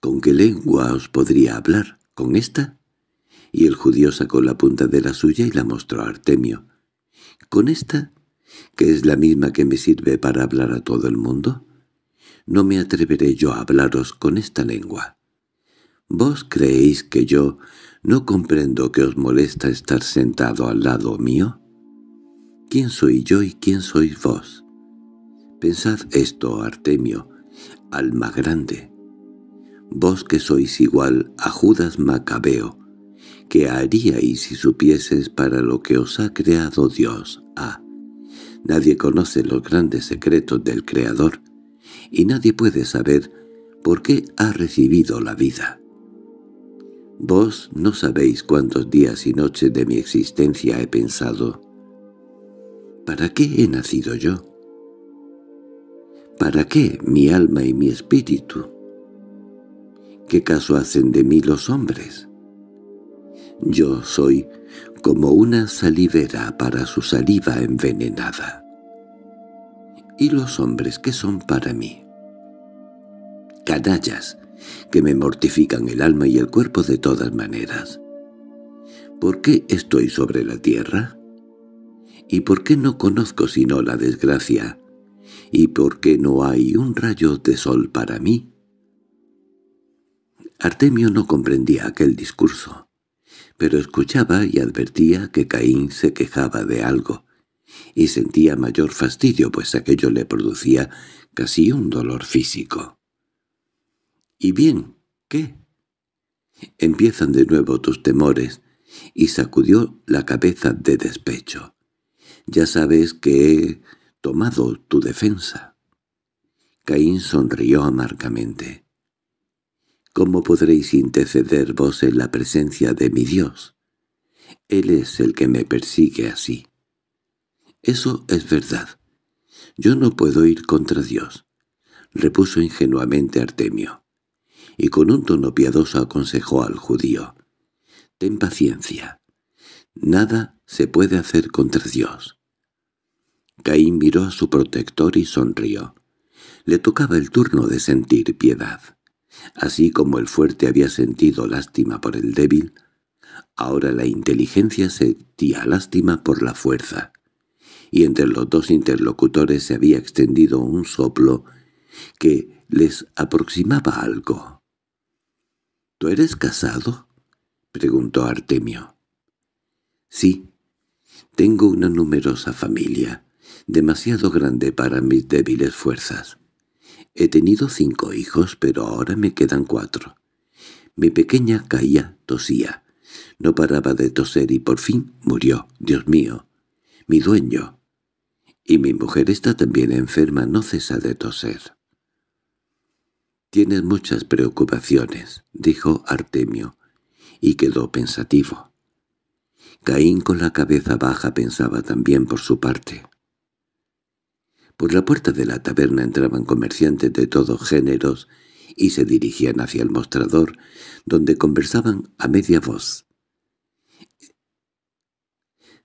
—¿Con qué lengua os podría hablar? ¿Con esta? Y el judío sacó la punta de la suya y la mostró a Artemio. ¿Con esta, que es la misma que me sirve para hablar a todo el mundo? No me atreveré yo a hablaros con esta lengua. ¿Vos creéis que yo no comprendo que os molesta estar sentado al lado mío? ¿Quién soy yo y quién sois vos? Pensad esto, Artemio, alma grande. Vos que sois igual a Judas Macabeo, ¿Qué haríais si supieses para lo que os ha creado Dios? Ah, Nadie conoce los grandes secretos del Creador, y nadie puede saber por qué ha recibido la vida. Vos no sabéis cuántos días y noches de mi existencia he pensado. ¿Para qué he nacido yo? ¿Para qué mi alma y mi espíritu? ¿Qué caso hacen de mí los hombres? Yo soy como una salivera para su saliva envenenada. ¿Y los hombres qué son para mí? Canallas, que me mortifican el alma y el cuerpo de todas maneras. ¿Por qué estoy sobre la tierra? ¿Y por qué no conozco sino la desgracia? ¿Y por qué no hay un rayo de sol para mí? Artemio no comprendía aquel discurso pero escuchaba y advertía que Caín se quejaba de algo, y sentía mayor fastidio pues aquello le producía casi un dolor físico. —¿Y bien? ¿Qué? —Empiezan de nuevo tus temores —y sacudió la cabeza de despecho. —Ya sabes que he tomado tu defensa. Caín sonrió amargamente. ¿Cómo podréis interceder vos en la presencia de mi Dios? Él es el que me persigue así. Eso es verdad. Yo no puedo ir contra Dios, repuso ingenuamente Artemio, y con un tono piadoso aconsejó al judío. Ten paciencia. Nada se puede hacer contra Dios. Caín miró a su protector y sonrió. Le tocaba el turno de sentir piedad. Así como el fuerte había sentido lástima por el débil, ahora la inteligencia sentía lástima por la fuerza, y entre los dos interlocutores se había extendido un soplo que les aproximaba algo. —¿Tú eres casado? —preguntó Artemio. —Sí. Tengo una numerosa familia, demasiado grande para mis débiles fuerzas. He tenido cinco hijos, pero ahora me quedan cuatro. Mi pequeña caía, tosía. No paraba de toser y por fin murió, Dios mío, mi dueño. Y mi mujer está también enferma, no cesa de toser. «Tienes muchas preocupaciones», dijo Artemio, y quedó pensativo. Caín con la cabeza baja pensaba también por su parte. Por pues la puerta de la taberna entraban comerciantes de todos géneros y se dirigían hacia el mostrador, donde conversaban a media voz.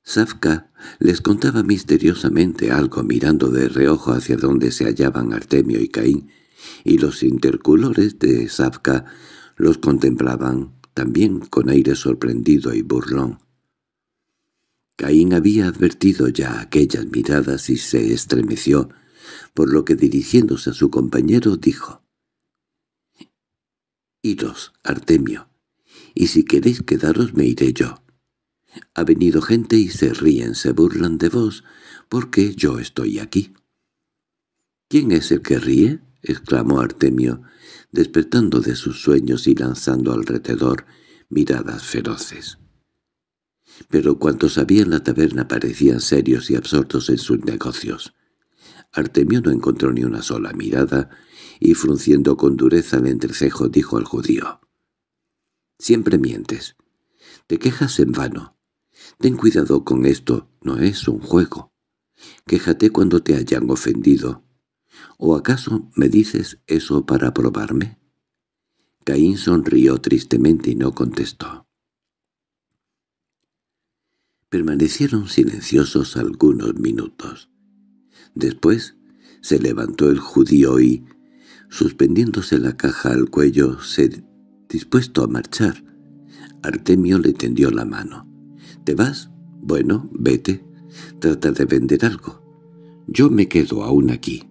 Safka les contaba misteriosamente algo mirando de reojo hacia donde se hallaban Artemio y Caín, y los interculores de Safka los contemplaban también con aire sorprendido y burlón. Caín había advertido ya aquellas miradas y se estremeció, por lo que dirigiéndose a su compañero dijo, «Iros, Artemio, y si queréis quedaros me iré yo. Ha venido gente y se ríen, se burlan de vos, porque yo estoy aquí». «¿Quién es el que ríe?» exclamó Artemio, despertando de sus sueños y lanzando alrededor miradas feroces pero cuantos había en la taberna parecían serios y absortos en sus negocios. Artemio no encontró ni una sola mirada, y frunciendo con dureza el entrecejo dijo al judío, «Siempre mientes. Te quejas en vano. Ten cuidado con esto, no es un juego. Quéjate cuando te hayan ofendido. ¿O acaso me dices eso para probarme?» Caín sonrió tristemente y no contestó. Permanecieron silenciosos algunos minutos. Después se levantó el judío y, suspendiéndose la caja al cuello, se dispuesto a marchar. Artemio le tendió la mano. —¿Te vas? Bueno, vete. Trata de vender algo. Yo me quedo aún aquí.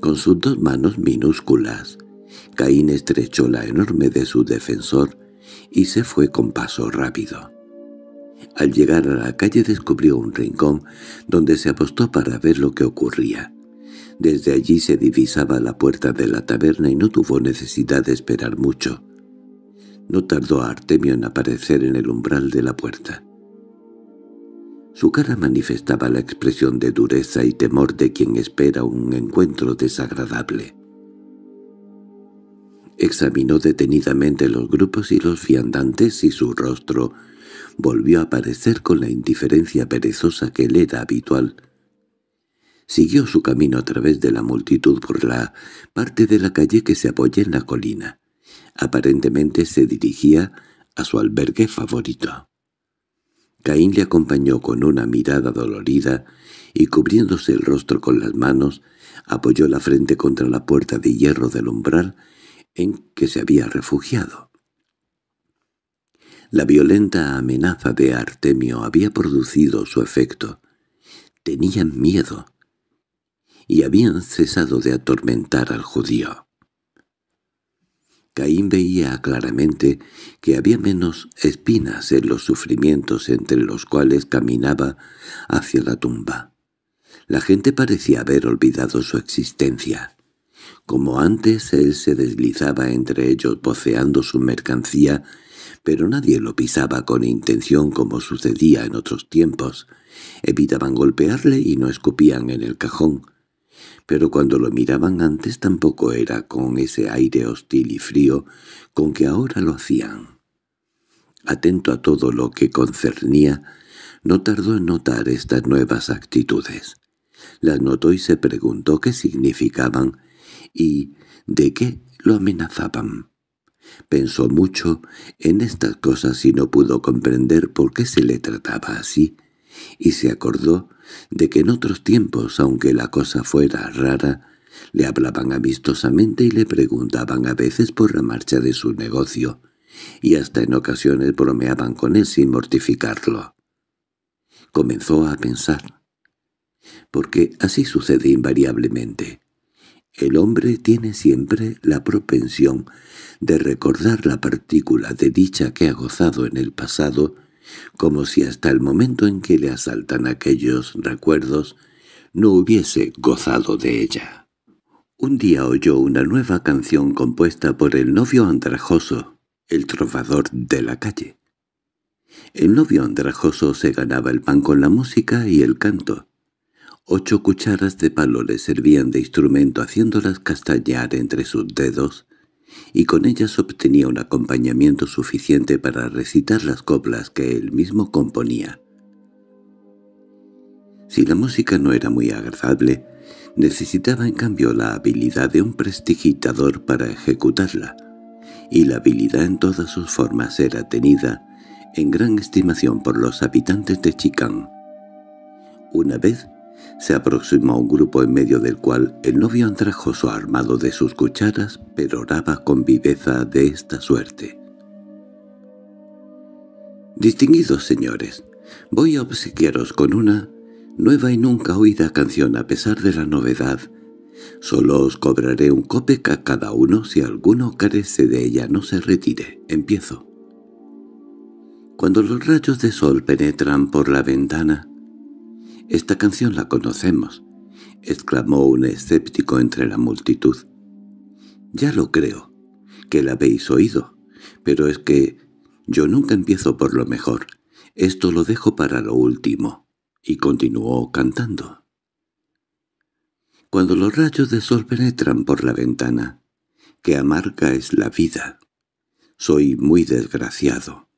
Con sus dos manos minúsculas, Caín estrechó la enorme de su defensor y se fue con paso rápido. Al llegar a la calle descubrió un rincón donde se apostó para ver lo que ocurría. Desde allí se divisaba la puerta de la taberna y no tuvo necesidad de esperar mucho. No tardó a Artemio en aparecer en el umbral de la puerta. Su cara manifestaba la expresión de dureza y temor de quien espera un encuentro desagradable. Examinó detenidamente los grupos y los fiandantes y su rostro volvió a aparecer con la indiferencia perezosa que le era habitual. Siguió su camino a través de la multitud por la parte de la calle que se apoya en la colina. Aparentemente se dirigía a su albergue favorito. Caín le acompañó con una mirada dolorida y cubriéndose el rostro con las manos, apoyó la frente contra la puerta de hierro del umbral en que se había refugiado. La violenta amenaza de Artemio había producido su efecto. Tenían miedo y habían cesado de atormentar al judío. Caín veía claramente que había menos espinas en los sufrimientos entre los cuales caminaba hacia la tumba. La gente parecía haber olvidado su existencia. Como antes él se deslizaba entre ellos voceando su mercancía pero nadie lo pisaba con intención como sucedía en otros tiempos. Evitaban golpearle y no escupían en el cajón. Pero cuando lo miraban antes tampoco era con ese aire hostil y frío con que ahora lo hacían. Atento a todo lo que concernía, no tardó en notar estas nuevas actitudes. Las notó y se preguntó qué significaban y de qué lo amenazaban. Pensó mucho en estas cosas y no pudo comprender por qué se le trataba así, y se acordó de que en otros tiempos, aunque la cosa fuera rara, le hablaban amistosamente y le preguntaban a veces por la marcha de su negocio, y hasta en ocasiones bromeaban con él sin mortificarlo. Comenzó a pensar, porque así sucede invariablemente. El hombre tiene siempre la propensión de recordar la partícula de dicha que ha gozado en el pasado, como si hasta el momento en que le asaltan aquellos recuerdos no hubiese gozado de ella. Un día oyó una nueva canción compuesta por el novio andrajoso, el trovador de la calle. El novio andrajoso se ganaba el pan con la música y el canto, Ocho cucharas de palo le servían de instrumento haciéndolas castañar entre sus dedos, y con ellas obtenía un acompañamiento suficiente para recitar las coplas que él mismo componía. Si la música no era muy agradable, necesitaba en cambio la habilidad de un prestigitador para ejecutarla, y la habilidad en todas sus formas era tenida en gran estimación por los habitantes de Chicán. Una vez se aproximó a un grupo en medio del cual el novio andrajoso armado de sus cucharas oraba con viveza de esta suerte. «Distinguidos señores, voy a obsequiaros con una nueva y nunca oída canción a pesar de la novedad. Solo os cobraré un copec a cada uno si alguno carece de ella no se retire. Empiezo». Cuando los rayos de sol penetran por la ventana, —Esta canción la conocemos —exclamó un escéptico entre la multitud. —Ya lo creo, que la habéis oído, pero es que yo nunca empiezo por lo mejor. Esto lo dejo para lo último. Y continuó cantando. Cuando los rayos de sol penetran por la ventana, que amarga es la vida. Soy muy desgraciado.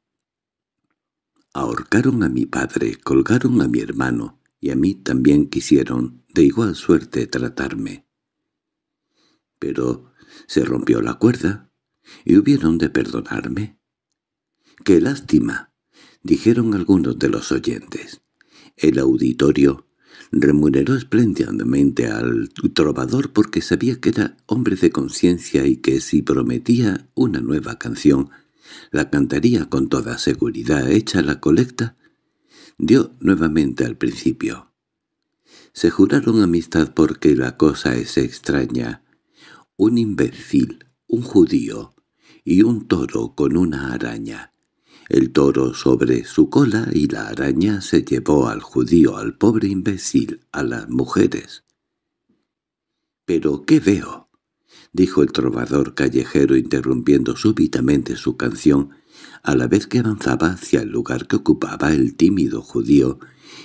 Ahorcaron a mi padre, colgaron a mi hermano, y a mí también quisieron de igual suerte tratarme. Pero se rompió la cuerda y hubieron de perdonarme. —¡Qué lástima! —dijeron algunos de los oyentes. El auditorio remuneró espléndidamente al trovador porque sabía que era hombre de conciencia y que si prometía una nueva canción, la cantaría con toda seguridad hecha la colecta dio nuevamente al principio. Se juraron amistad porque la cosa es extraña. Un imbécil, un judío y un toro con una araña. El toro sobre su cola y la araña se llevó al judío, al pobre imbécil, a las mujeres. —¿Pero qué veo? —dijo el trovador callejero interrumpiendo súbitamente su canción a la vez que avanzaba hacia el lugar que ocupaba el tímido judío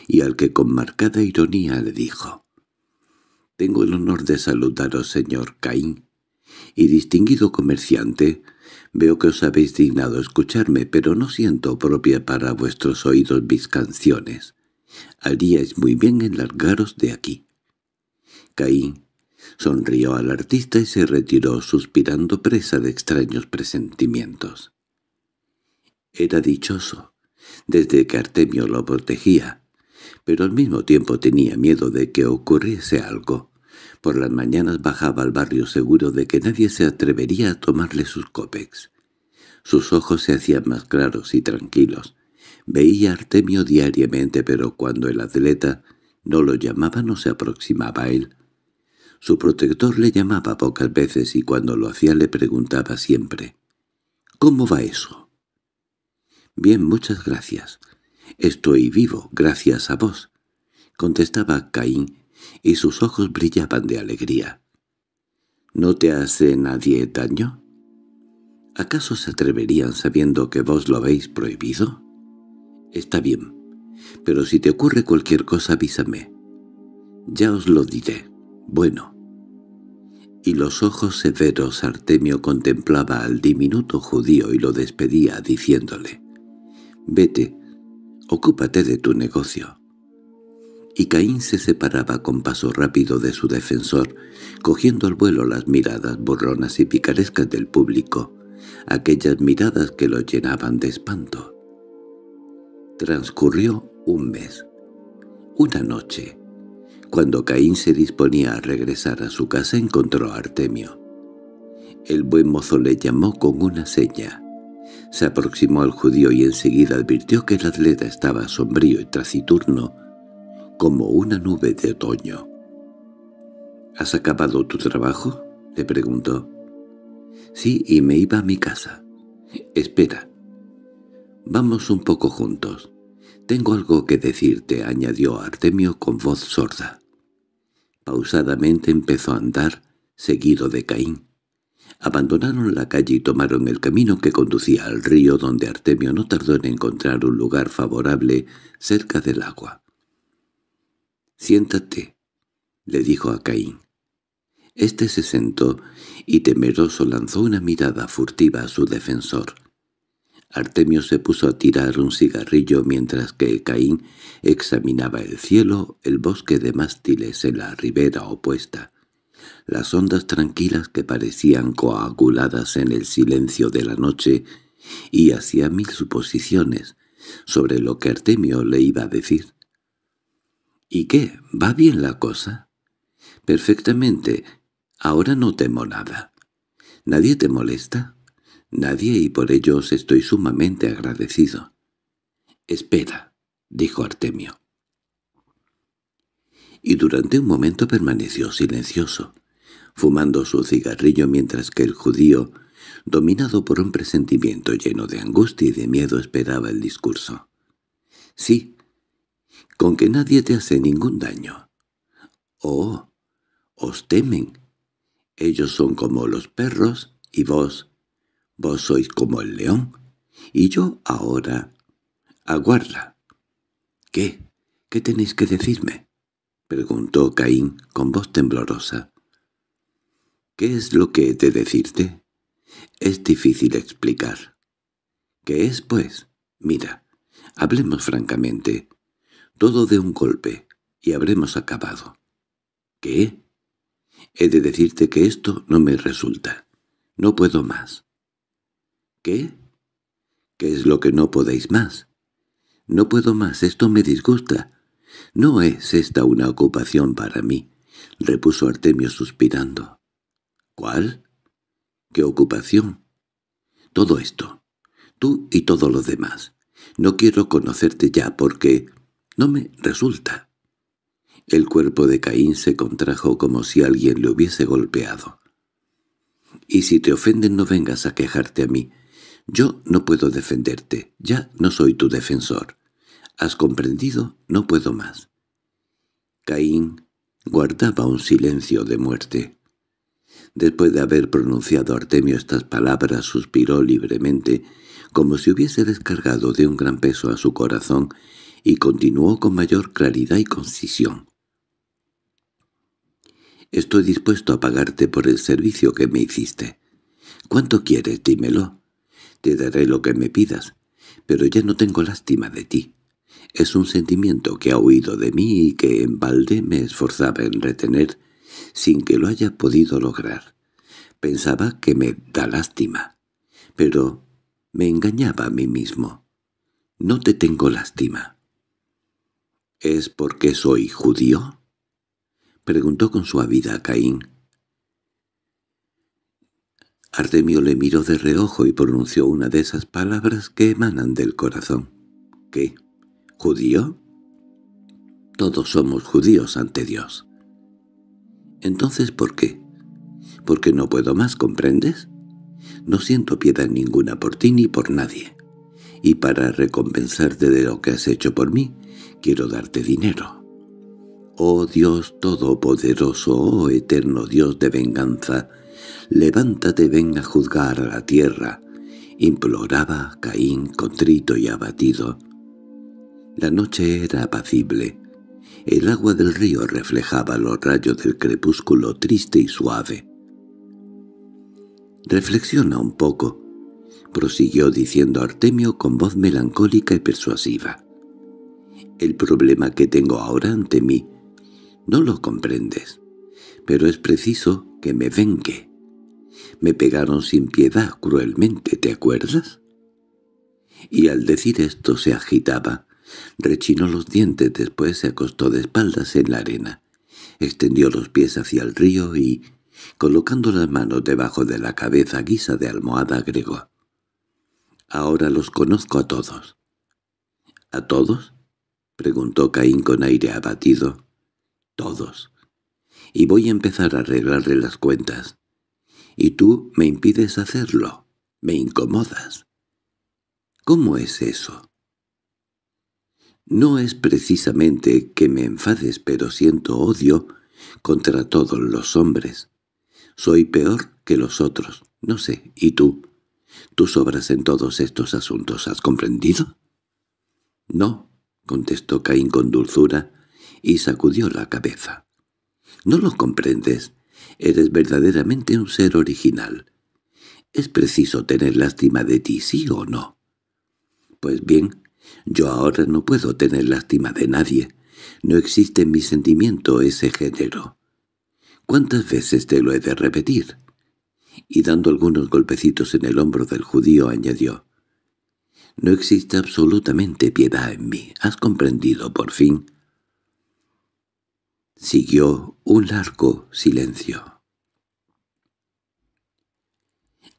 y al que con marcada ironía le dijo «Tengo el honor de saludaros, señor Caín, y distinguido comerciante, veo que os habéis dignado escucharme, pero no siento propia para vuestros oídos mis canciones. Haríais muy bien en largaros de aquí». Caín sonrió al artista y se retiró suspirando presa de extraños presentimientos. Era dichoso, desde que Artemio lo protegía, pero al mismo tiempo tenía miedo de que ocurriese algo. Por las mañanas bajaba al barrio seguro de que nadie se atrevería a tomarle sus cópex. Sus ojos se hacían más claros y tranquilos. Veía a Artemio diariamente, pero cuando el atleta no lo llamaba no se aproximaba a él. Su protector le llamaba pocas veces y cuando lo hacía le preguntaba siempre, «¿Cómo va eso?» «Bien, muchas gracias. Estoy vivo, gracias a vos», contestaba Caín, y sus ojos brillaban de alegría. «¿No te hace nadie daño? ¿Acaso se atreverían sabiendo que vos lo habéis prohibido?» «Está bien, pero si te ocurre cualquier cosa avísame. Ya os lo diré. Bueno». Y los ojos severos Artemio contemplaba al diminuto judío y lo despedía diciéndole Vete, ocúpate de tu negocio. Y Caín se separaba con paso rápido de su defensor, cogiendo al vuelo las miradas borronas y picarescas del público, aquellas miradas que lo llenaban de espanto. Transcurrió un mes. Una noche, cuando Caín se disponía a regresar a su casa, encontró a Artemio. El buen mozo le llamó con una seña. Se aproximó al judío y enseguida advirtió que el atleta estaba sombrío y traciturno, como una nube de otoño. —¿Has acabado tu trabajo? —le preguntó. —Sí, y me iba a mi casa. —Espera. —Vamos un poco juntos. —Tengo algo que decirte —añadió Artemio con voz sorda. Pausadamente empezó a andar, seguido de Caín. Abandonaron la calle y tomaron el camino que conducía al río donde Artemio no tardó en encontrar un lugar favorable cerca del agua. «Siéntate», le dijo a Caín. Este se sentó y temeroso lanzó una mirada furtiva a su defensor. Artemio se puso a tirar un cigarrillo mientras que Caín examinaba el cielo, el bosque de mástiles en la ribera opuesta las ondas tranquilas que parecían coaguladas en el silencio de la noche, y hacía mil suposiciones sobre lo que Artemio le iba a decir. —¿Y qué? ¿Va bien la cosa? —Perfectamente. Ahora no temo nada. —¿Nadie te molesta? —Nadie, y por ello os estoy sumamente agradecido. —Espera —dijo Artemio— y durante un momento permaneció silencioso, fumando su cigarrillo mientras que el judío, dominado por un presentimiento lleno de angustia y de miedo, esperaba el discurso. «Sí, con que nadie te hace ningún daño». «Oh, os temen. Ellos son como los perros y vos, vos sois como el león, y yo ahora... Aguarda. ¿Qué? ¿Qué tenéis que decirme?» —preguntó Caín con voz temblorosa. —¿Qué es lo que he de decirte? Es difícil explicar. —¿Qué es, pues? Mira, hablemos francamente. Todo de un golpe, y habremos acabado. —¿Qué? He de decirte que esto no me resulta. No puedo más. —¿Qué? —¿Qué es lo que no podéis más? —No puedo más, esto me disgusta. —No es esta una ocupación para mí —repuso Artemio suspirando. —¿Cuál? —¿Qué ocupación? —Todo esto. Tú y todo lo demás. No quiero conocerte ya porque no me resulta. El cuerpo de Caín se contrajo como si alguien le hubiese golpeado. —Y si te ofenden no vengas a quejarte a mí. Yo no puedo defenderte, ya no soy tu defensor. ¿Has comprendido? No puedo más. Caín guardaba un silencio de muerte. Después de haber pronunciado Artemio estas palabras, suspiró libremente, como si hubiese descargado de un gran peso a su corazón, y continuó con mayor claridad y concisión. «Estoy dispuesto a pagarte por el servicio que me hiciste. ¿Cuánto quieres? Dímelo. Te daré lo que me pidas, pero ya no tengo lástima de ti. Es un sentimiento que ha huido de mí y que en balde me esforzaba en retener sin que lo haya podido lograr. Pensaba que me da lástima, pero me engañaba a mí mismo. No te tengo lástima. —¿Es porque soy judío? —preguntó con suavidad Caín. Artemio le miró de reojo y pronunció una de esas palabras que emanan del corazón. —¿Qué? ¿Judío? Todos somos judíos ante Dios. Entonces, ¿por qué? Porque no puedo más, ¿comprendes? No siento piedad ninguna por ti ni por nadie. Y para recompensarte de lo que has hecho por mí, quiero darte dinero. Oh Dios Todopoderoso, oh eterno Dios de venganza, levántate ven a juzgar a la tierra, imploraba Caín contrito y abatido. La noche era apacible. El agua del río reflejaba los rayos del crepúsculo triste y suave. «Reflexiona un poco», prosiguió diciendo Artemio con voz melancólica y persuasiva. «El problema que tengo ahora ante mí no lo comprendes, pero es preciso que me vengue. Me pegaron sin piedad cruelmente, ¿te acuerdas?» Y al decir esto se agitaba, Rechinó los dientes, después se acostó de espaldas en la arena. Extendió los pies hacia el río y, colocando las manos debajo de la cabeza guisa de almohada, agregó. «Ahora los conozco a todos». «¿A todos?» preguntó Caín con aire abatido. «Todos. Y voy a empezar a arreglarle las cuentas. Y tú me impides hacerlo. Me incomodas». «¿Cómo es eso?» No es precisamente que me enfades, pero siento odio contra todos los hombres. Soy peor que los otros, no sé, ¿y tú? ¿Tú sobras en todos estos asuntos, has comprendido? No, contestó Caín con dulzura y sacudió la cabeza. No lo comprendes, eres verdaderamente un ser original. Es preciso tener lástima de ti, ¿sí o no? Pues bien, yo ahora no puedo tener lástima de nadie. No existe en mi sentimiento ese género. ¿Cuántas veces te lo he de repetir? Y dando algunos golpecitos en el hombro del judío añadió, «No existe absolutamente piedad en mí. ¿Has comprendido por fin?» Siguió un largo silencio.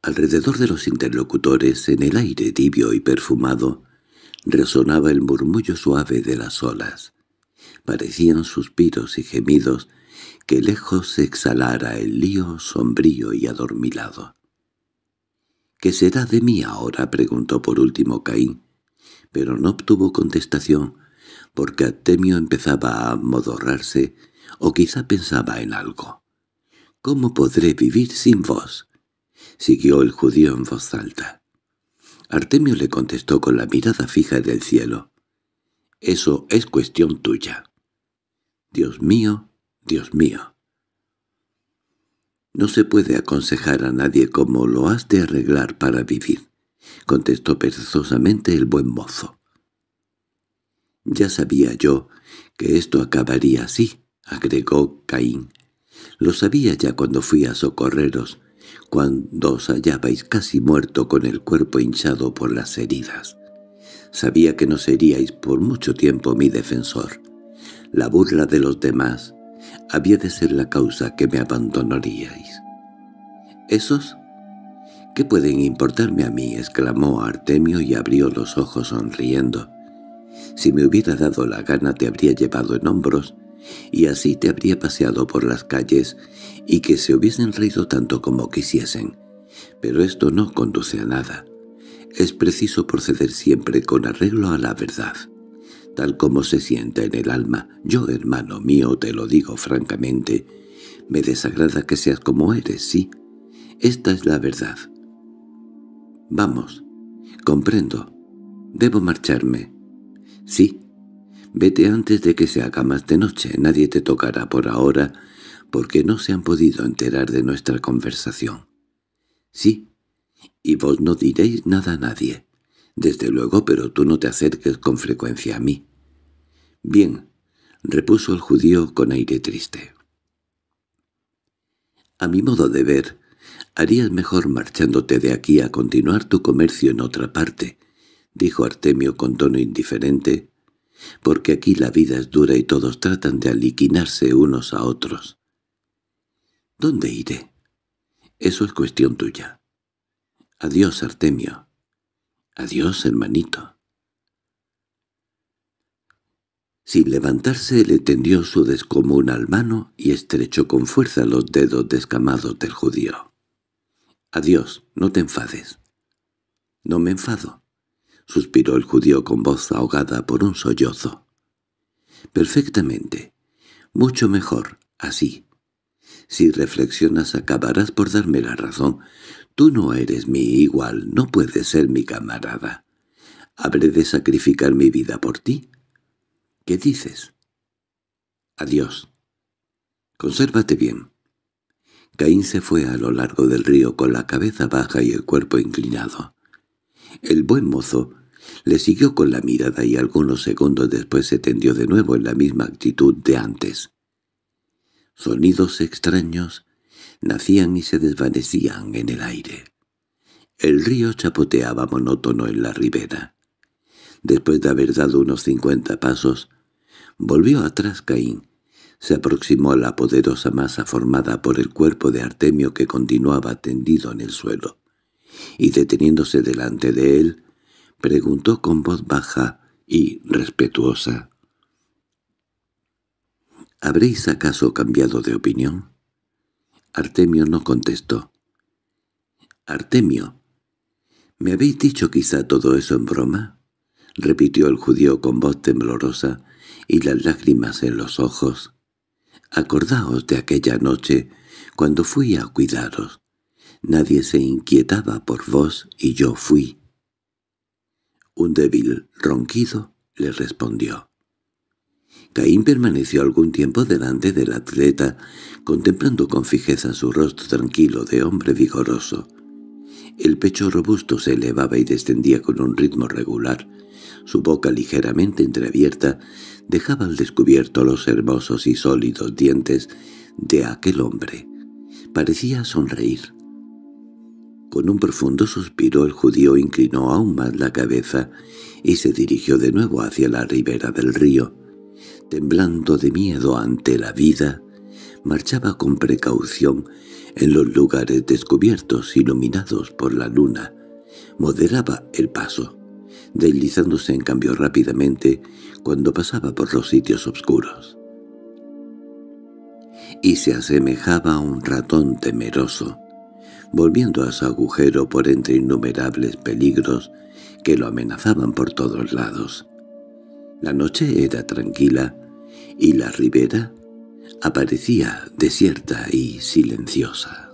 Alrededor de los interlocutores, en el aire tibio y perfumado, resonaba el murmullo suave de las olas. Parecían suspiros y gemidos que lejos se exhalara el lío sombrío y adormilado. —¿Qué será de mí ahora? —preguntó por último Caín. Pero no obtuvo contestación, porque Artemio empezaba a amodorrarse, o quizá pensaba en algo. —¿Cómo podré vivir sin vos? —siguió el judío en voz alta. Artemio le contestó con la mirada fija del cielo. «Eso es cuestión tuya». «Dios mío, Dios mío». «No se puede aconsejar a nadie cómo lo has de arreglar para vivir», contestó perezosamente el buen mozo. «Ya sabía yo que esto acabaría así», agregó Caín. «Lo sabía ya cuando fui a socorreros» cuando os hallabais casi muerto con el cuerpo hinchado por las heridas. Sabía que no seríais por mucho tiempo mi defensor. La burla de los demás había de ser la causa que me abandonaríais. —¿Esos? —¿Qué pueden importarme a mí? —exclamó Artemio y abrió los ojos sonriendo. —Si me hubiera dado la gana te habría llevado en hombros, y así te habría paseado por las calles y que se hubiesen reído tanto como quisiesen. Pero esto no conduce a nada. Es preciso proceder siempre con arreglo a la verdad. Tal como se sienta en el alma, yo, hermano mío, te lo digo francamente, me desagrada que seas como eres, sí. Esta es la verdad. Vamos, comprendo. Debo marcharme. Sí, vete antes de que se haga más de noche. Nadie te tocará por ahora porque no se han podido enterar de nuestra conversación. —Sí, y vos no diréis nada a nadie. —Desde luego, pero tú no te acerques con frecuencia a mí. —Bien —repuso el judío con aire triste. —A mi modo de ver, harías mejor marchándote de aquí a continuar tu comercio en otra parte —dijo Artemio con tono indiferente—, porque aquí la vida es dura y todos tratan de aliquinarse unos a otros. ¿Dónde iré? Eso es cuestión tuya. Adiós, Artemio. Adiós, hermanito. Sin levantarse le tendió su descomunal mano y estrechó con fuerza los dedos descamados del judío. «Adiós, no te enfades». «No me enfado», suspiró el judío con voz ahogada por un sollozo. «Perfectamente. Mucho mejor, así. Si reflexionas acabarás por darme la razón. Tú no eres mi igual, no puedes ser mi camarada. ¿Habré de sacrificar mi vida por ti? ¿Qué dices? Adiós. Consérvate bien. Caín se fue a lo largo del río con la cabeza baja y el cuerpo inclinado. El buen mozo le siguió con la mirada y algunos segundos después se tendió de nuevo en la misma actitud de antes. Sonidos extraños nacían y se desvanecían en el aire. El río chapoteaba monótono en la ribera. Después de haber dado unos cincuenta pasos, volvió atrás Caín. Se aproximó a la poderosa masa formada por el cuerpo de Artemio que continuaba tendido en el suelo, y deteniéndose delante de él, preguntó con voz baja y respetuosa. ¿Habréis acaso cambiado de opinión? Artemio no contestó. —Artemio, ¿me habéis dicho quizá todo eso en broma? —repitió el judío con voz temblorosa y las lágrimas en los ojos. —Acordaos de aquella noche cuando fui a cuidaros. Nadie se inquietaba por vos y yo fui. Un débil ronquido le respondió. Caín permaneció algún tiempo delante del atleta, contemplando con fijeza su rostro tranquilo de hombre vigoroso. El pecho robusto se elevaba y descendía con un ritmo regular. Su boca ligeramente entreabierta dejaba al descubierto los hermosos y sólidos dientes de aquel hombre. Parecía sonreír. Con un profundo suspiro el judío inclinó aún más la cabeza y se dirigió de nuevo hacia la ribera del río temblando de miedo ante la vida, marchaba con precaución en los lugares descubiertos iluminados por la luna. Moderaba el paso, deslizándose en cambio rápidamente cuando pasaba por los sitios oscuros. Y se asemejaba a un ratón temeroso, volviendo a su agujero por entre innumerables peligros que lo amenazaban por todos lados. La noche era tranquila, y la ribera aparecía desierta y silenciosa.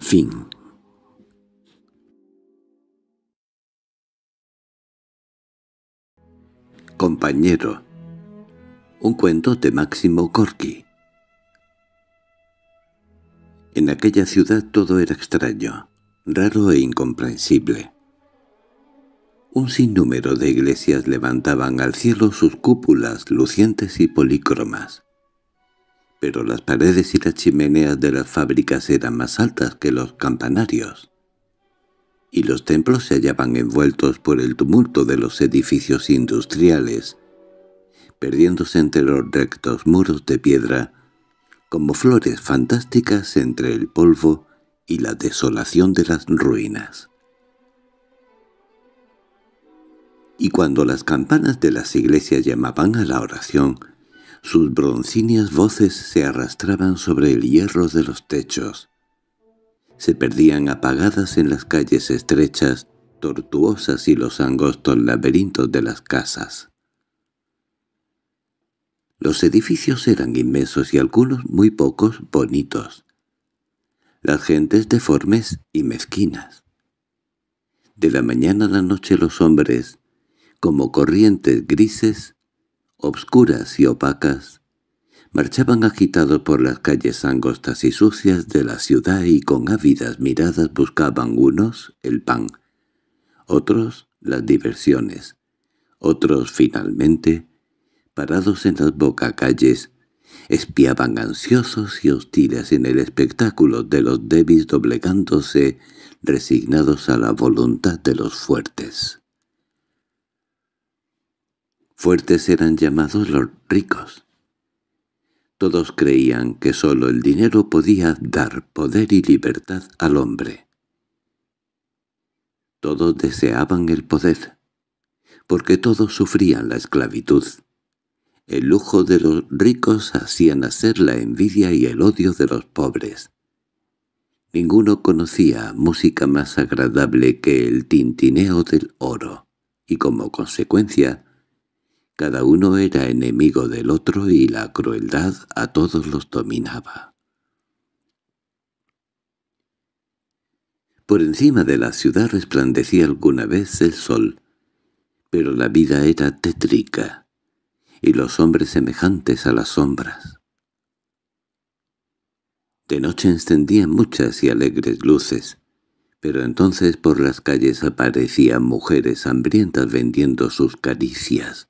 Fin Compañero Un cuento de Máximo Corky En aquella ciudad todo era extraño, raro e incomprensible. Un sinnúmero de iglesias levantaban al cielo sus cúpulas lucientes y polícromas, Pero las paredes y las chimeneas de las fábricas eran más altas que los campanarios, y los templos se hallaban envueltos por el tumulto de los edificios industriales, perdiéndose entre los rectos muros de piedra, como flores fantásticas entre el polvo y la desolación de las ruinas. y cuando las campanas de las iglesias llamaban a la oración, sus broncíneas voces se arrastraban sobre el hierro de los techos. Se perdían apagadas en las calles estrechas, tortuosas y los angostos laberintos de las casas. Los edificios eran inmensos y algunos muy pocos bonitos. Las gentes deformes y mezquinas. De la mañana a la noche los hombres, como corrientes grises, obscuras y opacas, marchaban agitados por las calles angostas y sucias de la ciudad y con ávidas miradas buscaban unos el pan, otros las diversiones, otros finalmente, parados en las bocacalles, espiaban ansiosos y hostiles en el espectáculo de los débiles doblegándose, resignados a la voluntad de los fuertes. Fuertes eran llamados los ricos. Todos creían que sólo el dinero podía dar poder y libertad al hombre. Todos deseaban el poder, porque todos sufrían la esclavitud. El lujo de los ricos hacía nacer la envidia y el odio de los pobres. Ninguno conocía música más agradable que el tintineo del oro, y como consecuencia cada uno era enemigo del otro y la crueldad a todos los dominaba. Por encima de la ciudad resplandecía alguna vez el sol, pero la vida era tétrica, y los hombres semejantes a las sombras. De noche encendían muchas y alegres luces, pero entonces por las calles aparecían mujeres hambrientas vendiendo sus caricias,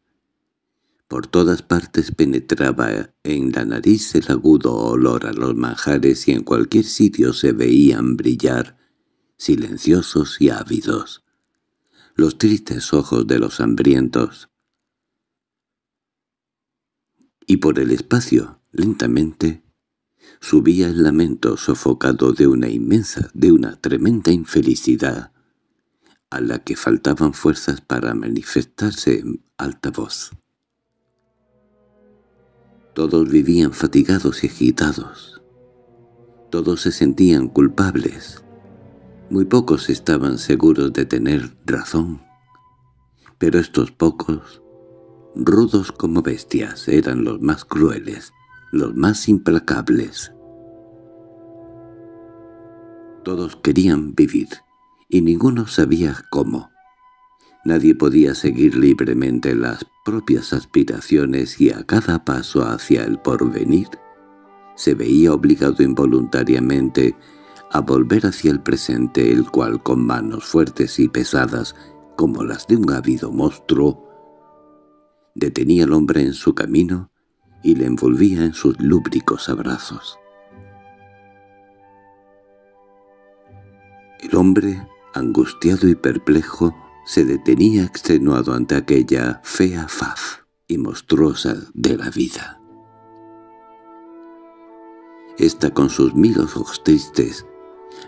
por todas partes penetraba en la nariz el agudo olor a los manjares y en cualquier sitio se veían brillar, silenciosos y ávidos, los tristes ojos de los hambrientos. Y por el espacio, lentamente, subía el lamento sofocado de una inmensa, de una tremenda infelicidad, a la que faltaban fuerzas para manifestarse en alta voz. Todos vivían fatigados y agitados. Todos se sentían culpables. Muy pocos estaban seguros de tener razón. Pero estos pocos, rudos como bestias, eran los más crueles, los más implacables. Todos querían vivir, y ninguno sabía cómo. Nadie podía seguir libremente las propias aspiraciones y a cada paso hacia el porvenir se veía obligado involuntariamente a volver hacia el presente, el cual con manos fuertes y pesadas, como las de un ávido monstruo, detenía al hombre en su camino y le envolvía en sus lúbricos abrazos. El hombre, angustiado y perplejo, se detenía extenuado ante aquella fea faz y monstruosa de la vida. Esta con sus mil ojos tristes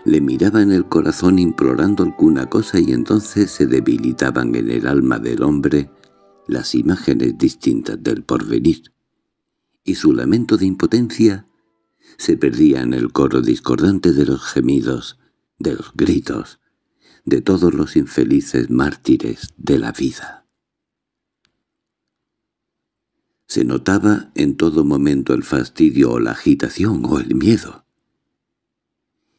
le miraba en el corazón implorando alguna cosa y entonces se debilitaban en el alma del hombre las imágenes distintas del porvenir, y su lamento de impotencia se perdía en el coro discordante de los gemidos, de los gritos, de todos los infelices mártires de la vida. Se notaba en todo momento el fastidio o la agitación o el miedo.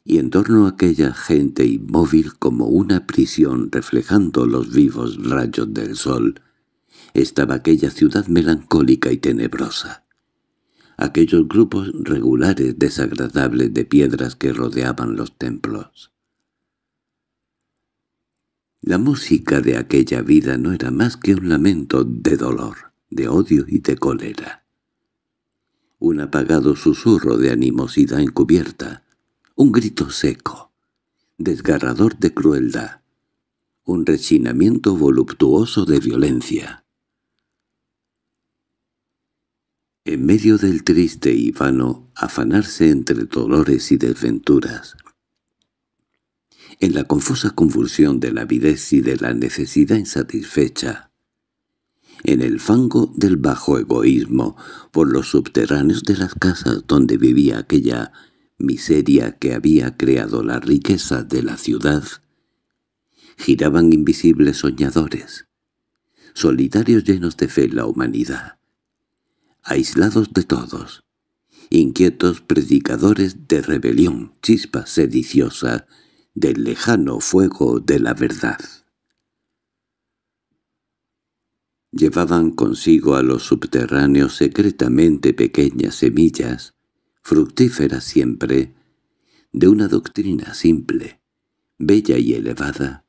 Y en torno a aquella gente inmóvil como una prisión reflejando los vivos rayos del sol, estaba aquella ciudad melancólica y tenebrosa. Aquellos grupos regulares desagradables de piedras que rodeaban los templos. La música de aquella vida no era más que un lamento de dolor, de odio y de cólera. Un apagado susurro de animosidad encubierta, un grito seco, desgarrador de crueldad, un rechinamiento voluptuoso de violencia. En medio del triste y vano afanarse entre dolores y desventuras, en la confusa convulsión de la avidez y de la necesidad insatisfecha, en el fango del bajo egoísmo, por los subterráneos de las casas donde vivía aquella miseria que había creado la riqueza de la ciudad, giraban invisibles soñadores, solitarios llenos de fe en la humanidad, aislados de todos, inquietos predicadores de rebelión, chispa sediciosa, del lejano fuego de la verdad. Llevaban consigo a los subterráneos secretamente pequeñas semillas, fructíferas siempre, de una doctrina simple, bella y elevada,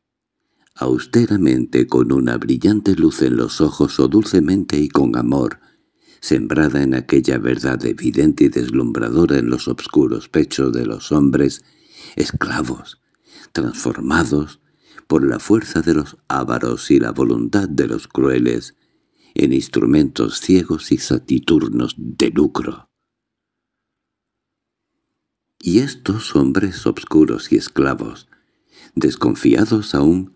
austeramente con una brillante luz en los ojos o dulcemente y con amor, sembrada en aquella verdad evidente y deslumbradora en los obscuros pechos de los hombres, esclavos, transformados por la fuerza de los ávaros y la voluntad de los crueles, en instrumentos ciegos y satiturnos de lucro. Y estos hombres obscuros y esclavos, desconfiados aún,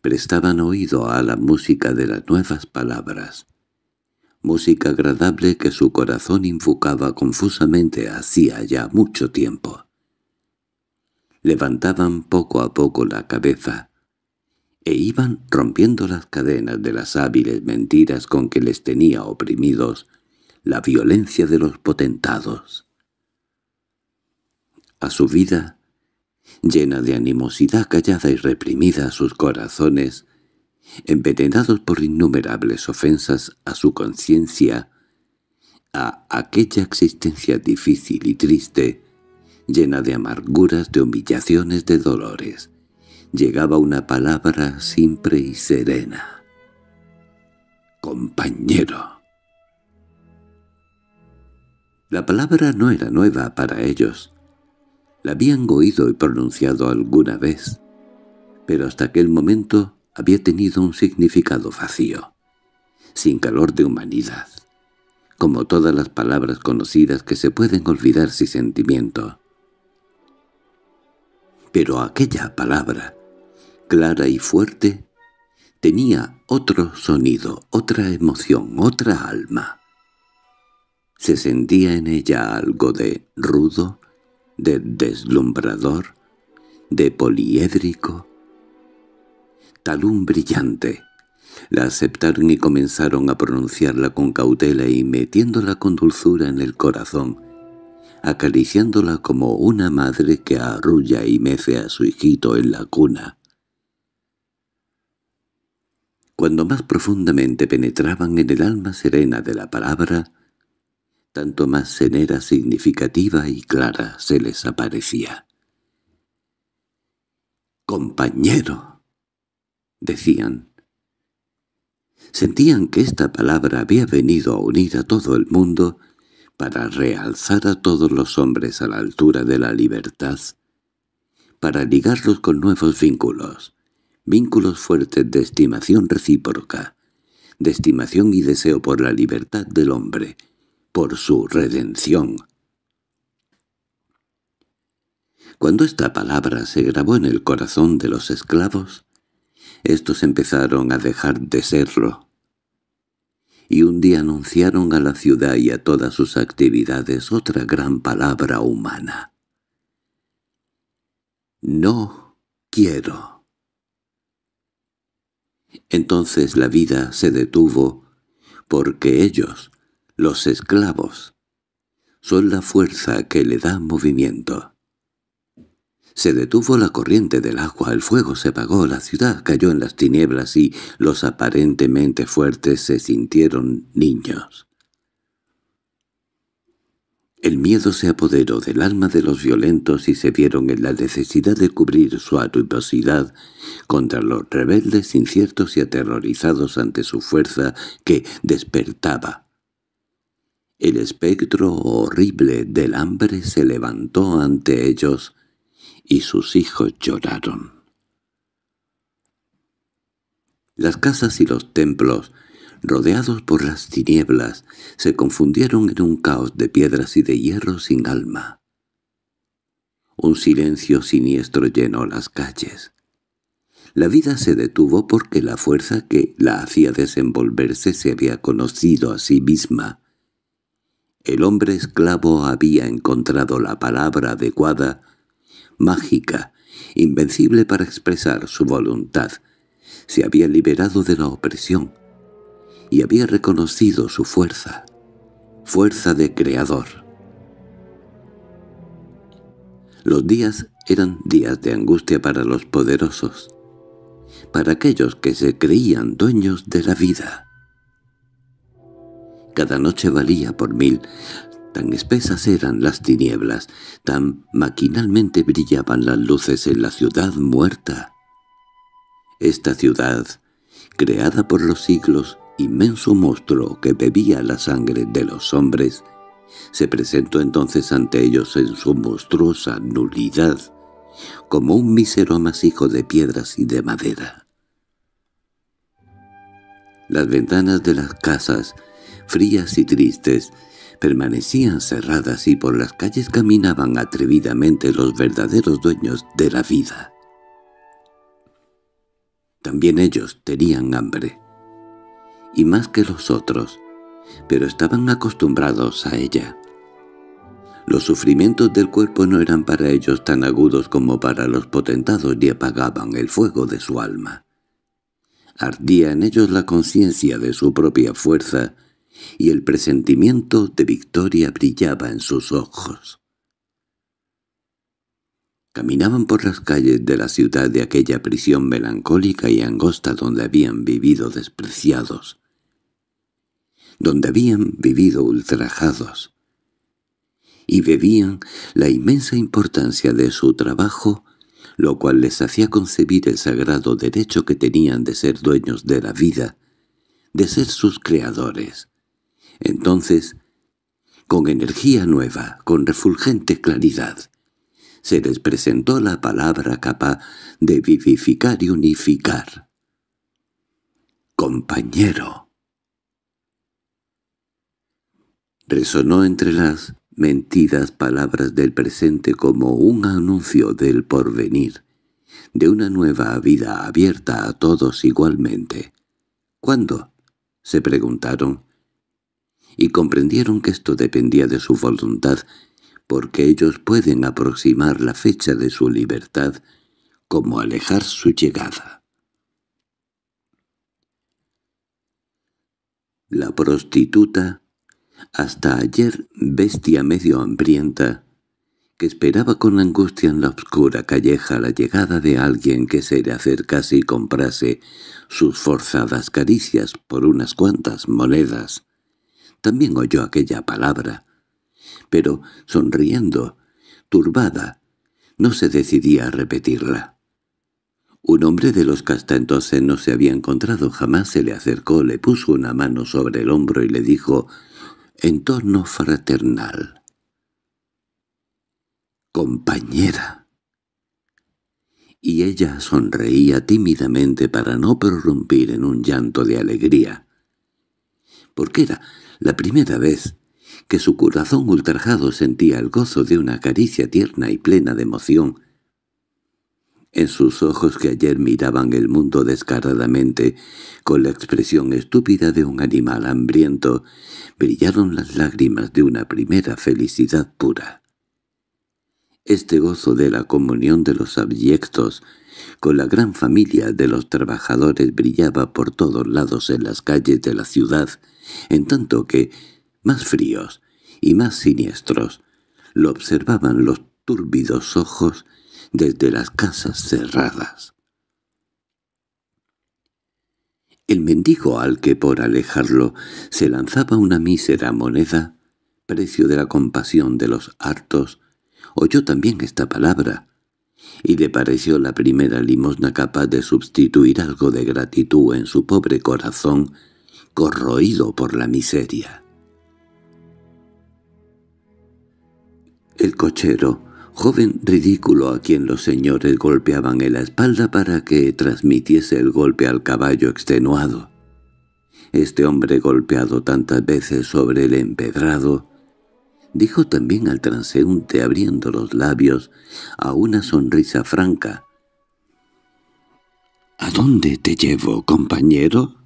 prestaban oído a la música de las nuevas palabras, música agradable que su corazón invocaba confusamente hacía ya mucho tiempo levantaban poco a poco la cabeza e iban rompiendo las cadenas de las hábiles mentiras con que les tenía oprimidos la violencia de los potentados. A su vida, llena de animosidad callada y reprimida a sus corazones, envenenados por innumerables ofensas a su conciencia, a aquella existencia difícil y triste, llena de amarguras, de humillaciones, de dolores. Llegaba una palabra simple y serena. «Compañero». La palabra no era nueva para ellos. La habían oído y pronunciado alguna vez, pero hasta aquel momento había tenido un significado vacío, sin calor de humanidad, como todas las palabras conocidas que se pueden olvidar sin sentimiento. Pero aquella palabra, clara y fuerte, tenía otro sonido, otra emoción, otra alma. Se sentía en ella algo de rudo, de deslumbrador, de poliédrico. un brillante. La aceptaron y comenzaron a pronunciarla con cautela y metiéndola con dulzura en el corazón, acariciándola como una madre que arrulla y mece a su hijito en la cuna. Cuando más profundamente penetraban en el alma serena de la palabra, tanto más senera significativa y clara se les aparecía. «¡Compañero!» decían. Sentían que esta palabra había venido a unir a todo el mundo para realzar a todos los hombres a la altura de la libertad, para ligarlos con nuevos vínculos, vínculos fuertes de estimación recíproca, de estimación y deseo por la libertad del hombre, por su redención. Cuando esta palabra se grabó en el corazón de los esclavos, estos empezaron a dejar de serlo y un día anunciaron a la ciudad y a todas sus actividades otra gran palabra humana. «No quiero». Entonces la vida se detuvo, porque ellos, los esclavos, son la fuerza que le da movimiento. Se detuvo la corriente del agua, el fuego se apagó, la ciudad cayó en las tinieblas y los aparentemente fuertes se sintieron niños. El miedo se apoderó del alma de los violentos y se vieron en la necesidad de cubrir su arubosidad contra los rebeldes inciertos y aterrorizados ante su fuerza que despertaba. El espectro horrible del hambre se levantó ante ellos y sus hijos lloraron. Las casas y los templos, rodeados por las tinieblas, se confundieron en un caos de piedras y de hierro sin alma. Un silencio siniestro llenó las calles. La vida se detuvo porque la fuerza que la hacía desenvolverse se había conocido a sí misma. El hombre esclavo había encontrado la palabra adecuada mágica, invencible para expresar su voluntad. Se había liberado de la opresión y había reconocido su fuerza, fuerza de creador. Los días eran días de angustia para los poderosos, para aquellos que se creían dueños de la vida. Cada noche valía por mil, Tan espesas eran las tinieblas, tan maquinalmente brillaban las luces en la ciudad muerta. Esta ciudad, creada por los siglos, inmenso monstruo que bebía la sangre de los hombres, se presentó entonces ante ellos en su monstruosa nulidad, como un mísero masijo de piedras y de madera. Las ventanas de las casas, frías y tristes, permanecían cerradas y por las calles caminaban atrevidamente los verdaderos dueños de la vida. También ellos tenían hambre, y más que los otros, pero estaban acostumbrados a ella. Los sufrimientos del cuerpo no eran para ellos tan agudos como para los potentados y apagaban el fuego de su alma. Ardía en ellos la conciencia de su propia fuerza y el presentimiento de victoria brillaba en sus ojos. Caminaban por las calles de la ciudad de aquella prisión melancólica y angosta donde habían vivido despreciados, donde habían vivido ultrajados, y bebían la inmensa importancia de su trabajo, lo cual les hacía concebir el sagrado derecho que tenían de ser dueños de la vida, de ser sus creadores. Entonces, con energía nueva, con refulgente claridad, se les presentó la palabra capaz de vivificar y unificar. «Compañero». Resonó entre las mentidas palabras del presente como un anuncio del porvenir, de una nueva vida abierta a todos igualmente. «¿Cuándo?» se preguntaron y comprendieron que esto dependía de su voluntad, porque ellos pueden aproximar la fecha de su libertad como alejar su llegada. La prostituta, hasta ayer bestia medio hambrienta, que esperaba con angustia en la oscura calleja la llegada de alguien que se le acercase y comprase sus forzadas caricias por unas cuantas monedas, también oyó aquella palabra, pero sonriendo, turbada, no se decidía a repetirla. Un hombre de los que hasta entonces no se había encontrado jamás se le acercó, le puso una mano sobre el hombro y le dijo, en tono fraternal, «Compañera». Y ella sonreía tímidamente para no prorrumpir en un llanto de alegría, porque era la primera vez que su corazón ultrajado sentía el gozo de una caricia tierna y plena de emoción, en sus ojos que ayer miraban el mundo descaradamente, con la expresión estúpida de un animal hambriento, brillaron las lágrimas de una primera felicidad pura. Este gozo de la comunión de los abyectos con la gran familia de los trabajadores brillaba por todos lados en las calles de la ciudad, en tanto que, más fríos y más siniestros, lo observaban los túrbidos ojos desde las casas cerradas. El mendigo al que por alejarlo se lanzaba una mísera moneda, precio de la compasión de los hartos, oyó también esta palabra, y le pareció la primera limosna capaz de sustituir algo de gratitud en su pobre corazón corroído por la miseria. El cochero, joven ridículo a quien los señores golpeaban en la espalda para que transmitiese el golpe al caballo extenuado. Este hombre golpeado tantas veces sobre el empedrado, Dijo también al transeúnte abriendo los labios a una sonrisa franca. —¿A dónde te llevo, compañero?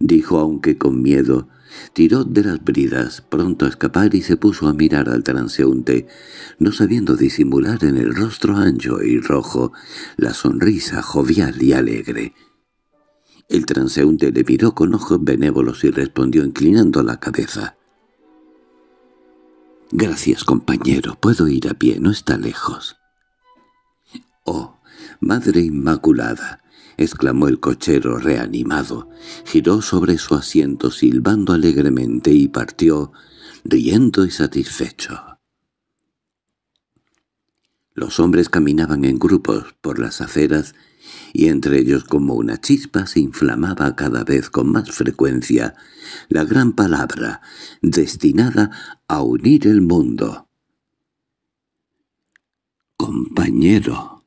Dijo aunque con miedo. Tiró de las bridas, pronto a escapar y se puso a mirar al transeúnte, no sabiendo disimular en el rostro ancho y rojo la sonrisa jovial y alegre. El transeúnte le miró con ojos benévolos y respondió inclinando la cabeza. Gracias, compañero, puedo ir a pie, no está lejos. —¡Oh, Madre Inmaculada! —exclamó el cochero reanimado. Giró sobre su asiento silbando alegremente y partió, riendo y satisfecho. Los hombres caminaban en grupos por las aceras y entre ellos como una chispa se inflamaba cada vez con más frecuencia la gran palabra destinada a unir el mundo. Compañero.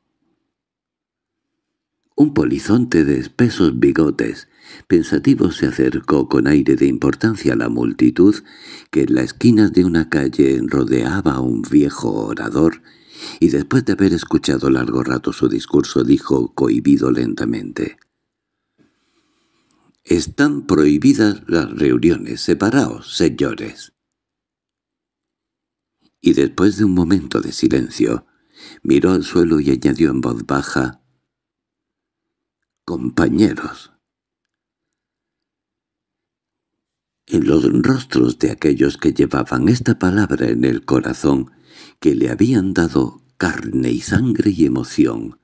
Un polizonte de espesos bigotes, pensativo se acercó con aire de importancia a la multitud que en la esquinas de una calle rodeaba a un viejo orador y después de haber escuchado largo rato su discurso dijo cohibido lentamente. «Están prohibidas las reuniones, separaos, señores». Y después de un momento de silencio, miró al suelo y añadió en voz baja, «Compañeros». En los rostros de aquellos que llevaban esta palabra en el corazón que le habían dado carne y sangre y emoción,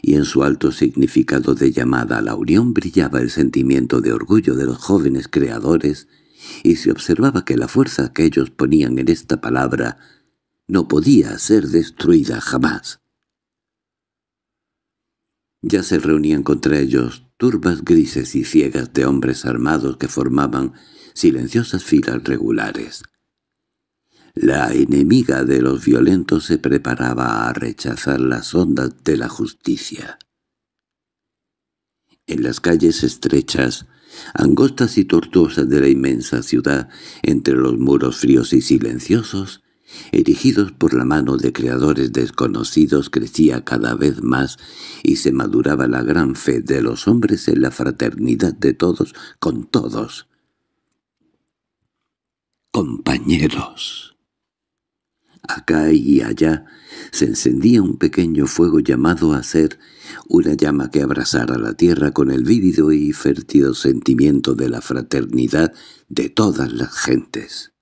y en su alto significado de llamada a la unión brillaba el sentimiento de orgullo de los jóvenes creadores, y se observaba que la fuerza que ellos ponían en esta palabra no podía ser destruida jamás. Ya se reunían contra ellos turbas grises y ciegas de hombres armados que formaban silenciosas filas regulares. La enemiga de los violentos se preparaba a rechazar las ondas de la justicia. En las calles estrechas, angostas y tortuosas de la inmensa ciudad, entre los muros fríos y silenciosos, erigidos por la mano de creadores desconocidos, crecía cada vez más y se maduraba la gran fe de los hombres en la fraternidad de todos con todos. Compañeros. Acá y allá se encendía un pequeño fuego llamado a ser una llama que abrazara la tierra con el vívido y fértido sentimiento de la fraternidad de todas las gentes.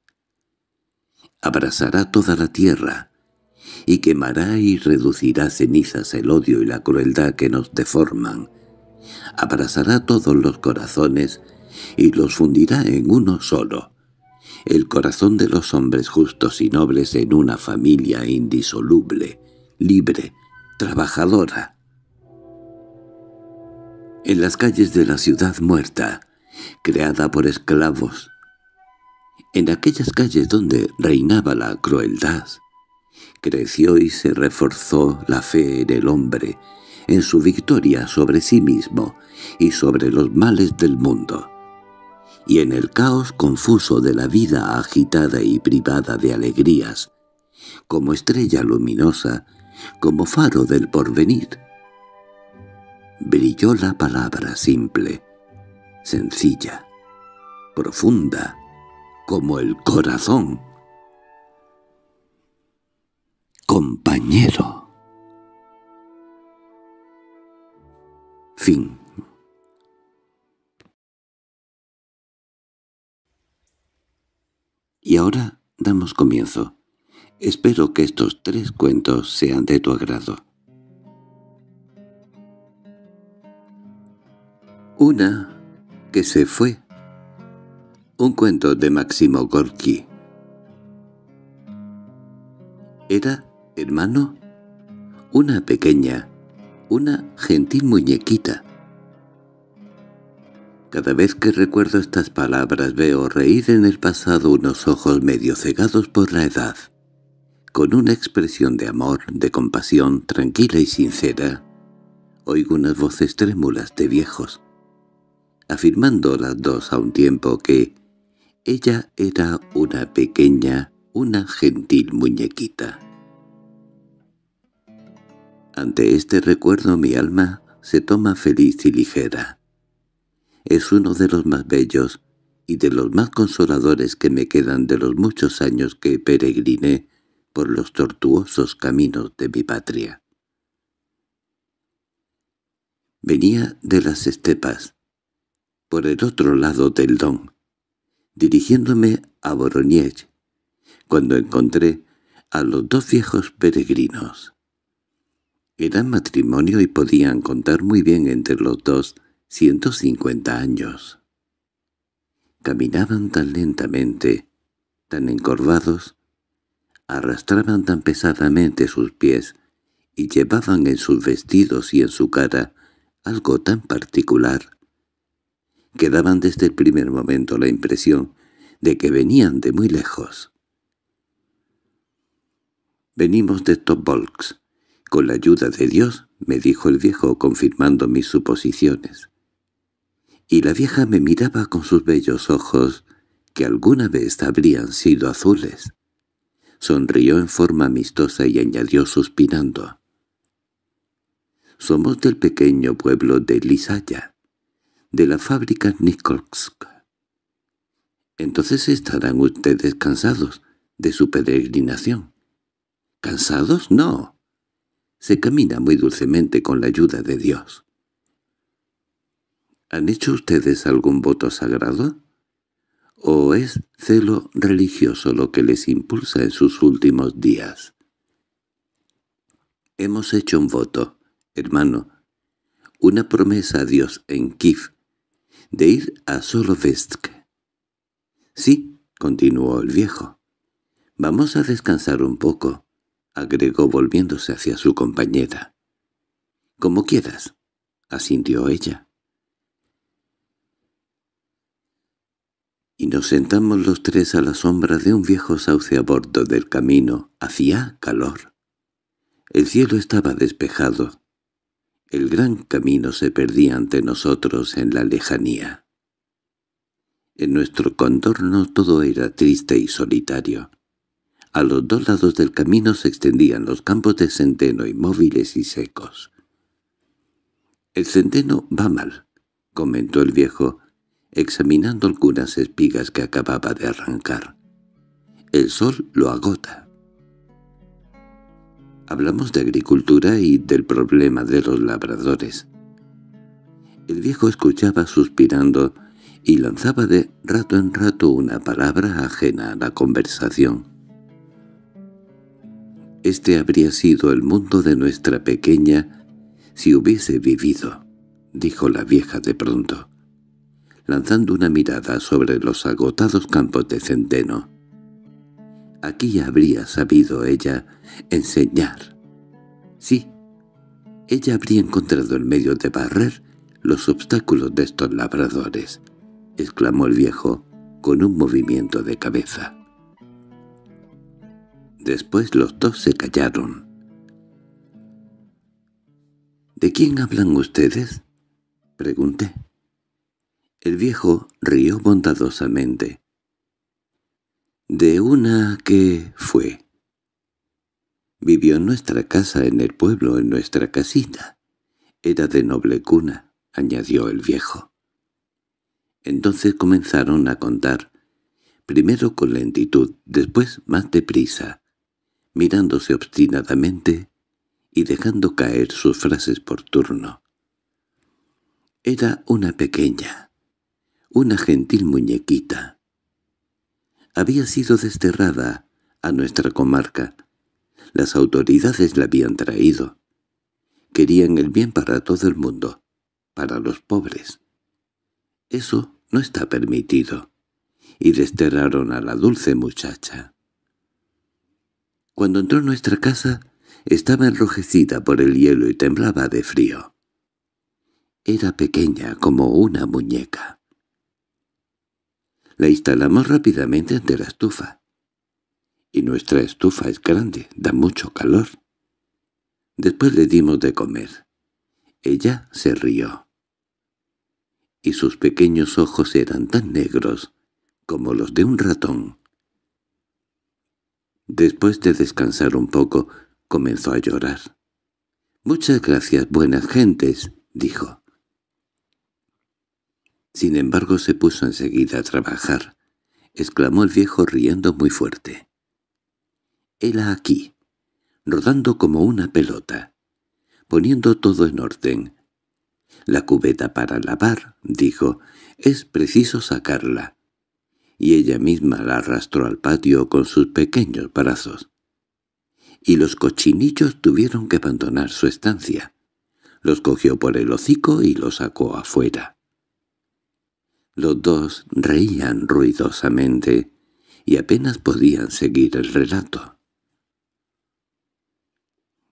Abrazará toda la tierra y quemará y reducirá cenizas el odio y la crueldad que nos deforman. Abrazará todos los corazones y los fundirá en uno solo el corazón de los hombres justos y nobles en una familia indisoluble, libre, trabajadora. En las calles de la ciudad muerta, creada por esclavos, en aquellas calles donde reinaba la crueldad, creció y se reforzó la fe en el hombre, en su victoria sobre sí mismo y sobre los males del mundo y en el caos confuso de la vida agitada y privada de alegrías, como estrella luminosa, como faro del porvenir. Brilló la palabra simple, sencilla, profunda, como el corazón. Compañero. Fin Y ahora damos comienzo. Espero que estos tres cuentos sean de tu agrado. Una que se fue. Un cuento de Máximo Gorki. Era, hermano, una pequeña, una gentil muñequita, cada vez que recuerdo estas palabras veo reír en el pasado unos ojos medio cegados por la edad. Con una expresión de amor, de compasión, tranquila y sincera, oigo unas voces trémulas de viejos, afirmando las dos a un tiempo que ella era una pequeña, una gentil muñequita. Ante este recuerdo mi alma se toma feliz y ligera es uno de los más bellos y de los más consoladores que me quedan de los muchos años que peregriné por los tortuosos caminos de mi patria. Venía de las estepas, por el otro lado del Don, dirigiéndome a Boroniech, cuando encontré a los dos viejos peregrinos. Eran matrimonio y podían contar muy bien entre los dos 150 años. Caminaban tan lentamente, tan encorvados, arrastraban tan pesadamente sus pies y llevaban en sus vestidos y en su cara algo tan particular que daban desde el primer momento la impresión de que venían de muy lejos. «Venimos de Tobolsk. Con la ayuda de Dios», me dijo el viejo confirmando mis suposiciones y la vieja me miraba con sus bellos ojos, que alguna vez habrían sido azules. Sonrió en forma amistosa y añadió suspirando. Somos del pequeño pueblo de Lisaya, de la fábrica Nikolsk. Entonces estarán ustedes cansados de su peregrinación. ¿Cansados? No. Se camina muy dulcemente con la ayuda de Dios. ¿Han hecho ustedes algún voto sagrado? ¿O es celo religioso lo que les impulsa en sus últimos días? Hemos hecho un voto, hermano, una promesa a Dios en Kiev, de ir a Solovestk. Sí, continuó el viejo. Vamos a descansar un poco, agregó volviéndose hacia su compañera. Como quieras, asintió ella. y nos sentamos los tres a la sombra de un viejo sauce a bordo del camino. Hacía calor. El cielo estaba despejado. El gran camino se perdía ante nosotros en la lejanía. En nuestro contorno todo era triste y solitario. A los dos lados del camino se extendían los campos de centeno inmóviles y secos. «El centeno va mal», comentó el viejo, examinando algunas espigas que acababa de arrancar. El sol lo agota. Hablamos de agricultura y del problema de los labradores. El viejo escuchaba suspirando y lanzaba de rato en rato una palabra ajena a la conversación. Este habría sido el mundo de nuestra pequeña si hubiese vivido, dijo la vieja de pronto lanzando una mirada sobre los agotados campos de centeno. Aquí habría sabido ella enseñar. Sí, ella habría encontrado el medio de barrer los obstáculos de estos labradores, exclamó el viejo con un movimiento de cabeza. Después los dos se callaron. —¿De quién hablan ustedes? —pregunté. El viejo rió bondadosamente. —De una que fue. Vivió en nuestra casa, en el pueblo, en nuestra casita. Era de noble cuna, añadió el viejo. Entonces comenzaron a contar, primero con lentitud, después más deprisa, mirándose obstinadamente y dejando caer sus frases por turno. Era una pequeña, una gentil muñequita. Había sido desterrada a nuestra comarca. Las autoridades la habían traído. Querían el bien para todo el mundo, para los pobres. Eso no está permitido. Y desterraron a la dulce muchacha. Cuando entró en nuestra casa, estaba enrojecida por el hielo y temblaba de frío. Era pequeña como una muñeca la instalamos rápidamente ante la estufa. Y nuestra estufa es grande, da mucho calor. Después le dimos de comer. Ella se rió. Y sus pequeños ojos eran tan negros como los de un ratón. Después de descansar un poco, comenzó a llorar. «Muchas gracias, buenas gentes», dijo. Sin embargo se puso enseguida a trabajar, exclamó el viejo riendo muy fuerte. Hela aquí, rodando como una pelota, poniendo todo en orden. La cubeta para lavar, dijo, es preciso sacarla. Y ella misma la arrastró al patio con sus pequeños brazos. Y los cochinillos tuvieron que abandonar su estancia. Los cogió por el hocico y los sacó afuera. Los dos reían ruidosamente y apenas podían seguir el relato.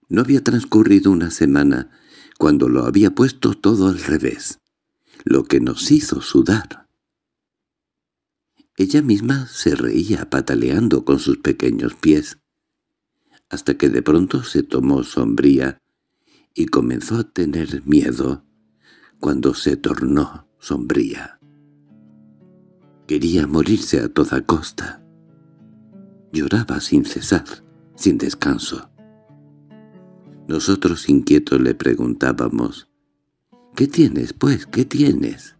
No había transcurrido una semana cuando lo había puesto todo al revés, lo que nos hizo sudar. Ella misma se reía pataleando con sus pequeños pies, hasta que de pronto se tomó sombría y comenzó a tener miedo cuando se tornó sombría. Quería morirse a toda costa. Lloraba sin cesar, sin descanso. Nosotros inquietos le preguntábamos, «¿Qué tienes, pues? ¿Qué tienes?»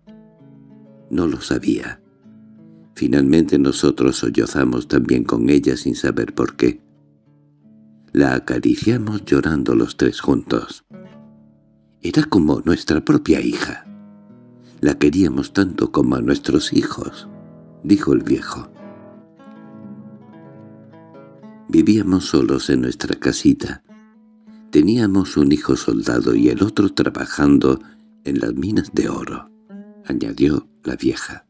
No lo sabía. Finalmente nosotros sollozamos también con ella sin saber por qué. La acariciamos llorando los tres juntos. Era como nuestra propia hija. La queríamos tanto como a nuestros hijos. —dijo el viejo. Vivíamos solos en nuestra casita. Teníamos un hijo soldado y el otro trabajando en las minas de oro —añadió la vieja.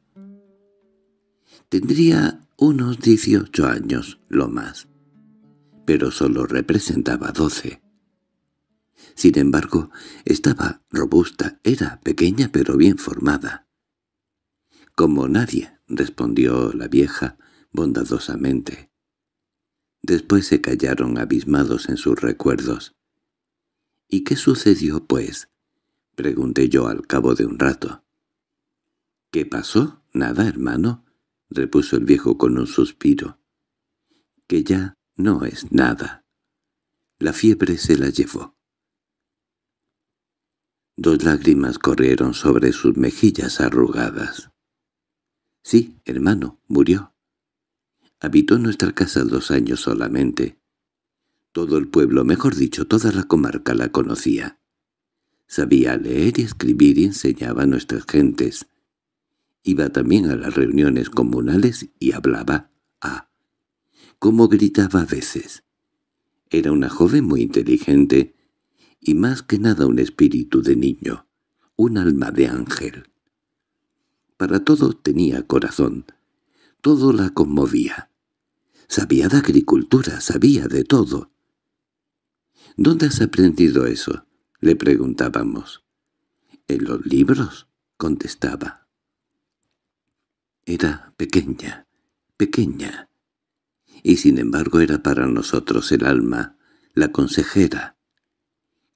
Tendría unos 18 años, lo más, pero solo representaba 12. Sin embargo, estaba robusta, era pequeña pero bien formada. Como nadie —respondió la vieja bondadosamente. Después se callaron abismados en sus recuerdos. —¿Y qué sucedió, pues? —pregunté yo al cabo de un rato. —¿Qué pasó? Nada, hermano —repuso el viejo con un suspiro—, que ya no es nada. La fiebre se la llevó. Dos lágrimas corrieron sobre sus mejillas arrugadas. Sí, hermano, murió. Habitó nuestra casa dos años solamente. Todo el pueblo, mejor dicho, toda la comarca la conocía. Sabía leer y escribir y enseñaba a nuestras gentes. Iba también a las reuniones comunales y hablaba. Ah, cómo gritaba a veces. Era una joven muy inteligente y más que nada un espíritu de niño, un alma de ángel. Para todo tenía corazón. Todo la conmovía. Sabía de agricultura, sabía de todo. —¿Dónde has aprendido eso? —le preguntábamos. —En los libros —contestaba. Era pequeña, pequeña. Y sin embargo era para nosotros el alma, la consejera.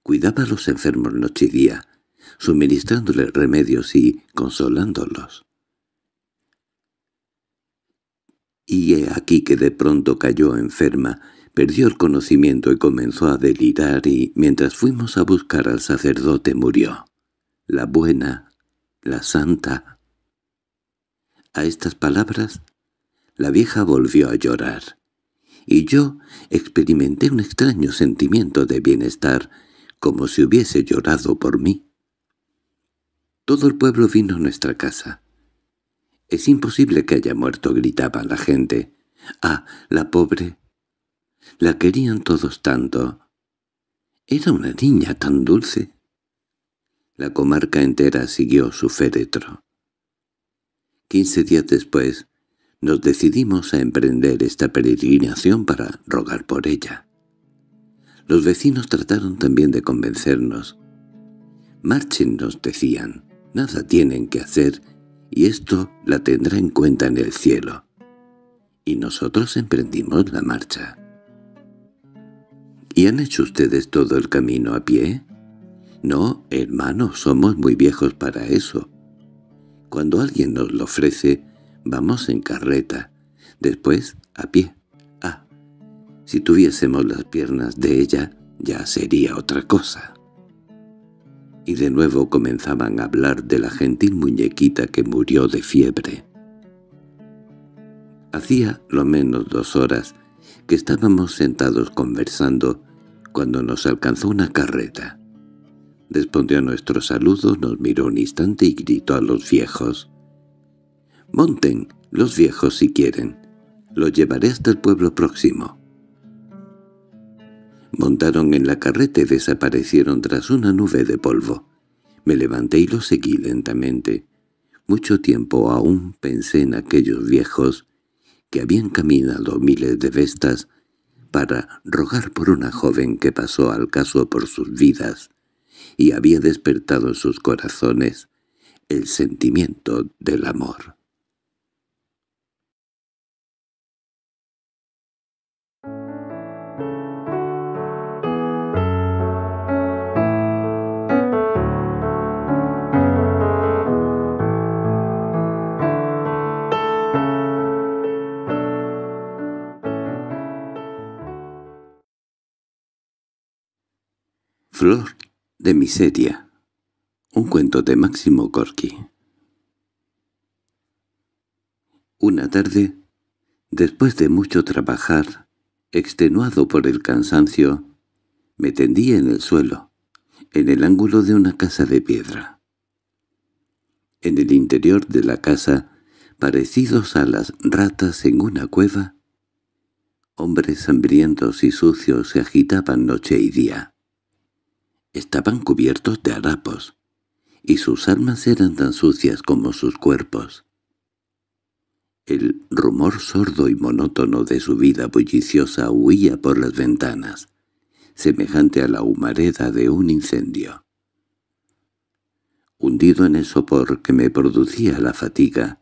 Cuidaba a los enfermos noche y día, suministrándole remedios y consolándolos. Y he aquí que de pronto cayó enferma, perdió el conocimiento y comenzó a delirar y, mientras fuimos a buscar al sacerdote, murió. La buena, la santa. A estas palabras, la vieja volvió a llorar, y yo experimenté un extraño sentimiento de bienestar, como si hubiese llorado por mí. Todo el pueblo vino a nuestra casa. «Es imposible que haya muerto», gritaba la gente. «Ah, la pobre». La querían todos tanto. Era una niña tan dulce. La comarca entera siguió su féretro. Quince días después, nos decidimos a emprender esta peregrinación para rogar por ella. Los vecinos trataron también de convencernos. «Marchen», nos decían. Nada tienen que hacer, y esto la tendrá en cuenta en el cielo. Y nosotros emprendimos la marcha. —¿Y han hecho ustedes todo el camino a pie? —No, hermano, somos muy viejos para eso. Cuando alguien nos lo ofrece, vamos en carreta, después a pie. Ah, si tuviésemos las piernas de ella, ya sería otra cosa y de nuevo comenzaban a hablar de la gentil muñequita que murió de fiebre. Hacía lo menos dos horas que estábamos sentados conversando cuando nos alcanzó una carreta. Respondió a nuestro saludo, nos miró un instante y gritó a los viejos. «¡Monten, los viejos si quieren! Los llevaré hasta el pueblo próximo». Montaron en la carreta y desaparecieron tras una nube de polvo. Me levanté y lo seguí lentamente. Mucho tiempo aún pensé en aquellos viejos que habían caminado miles de vestas para rogar por una joven que pasó al caso por sus vidas y había despertado en sus corazones el sentimiento del amor. Flor de miseria. Un cuento de Máximo Corky. Una tarde, después de mucho trabajar, extenuado por el cansancio, me tendí en el suelo, en el ángulo de una casa de piedra. En el interior de la casa, parecidos a las ratas en una cueva, hombres hambrientos y sucios se agitaban noche y día Estaban cubiertos de harapos, y sus armas eran tan sucias como sus cuerpos. El rumor sordo y monótono de su vida bulliciosa huía por las ventanas, semejante a la humareda de un incendio. Hundido en el sopor que me producía la fatiga,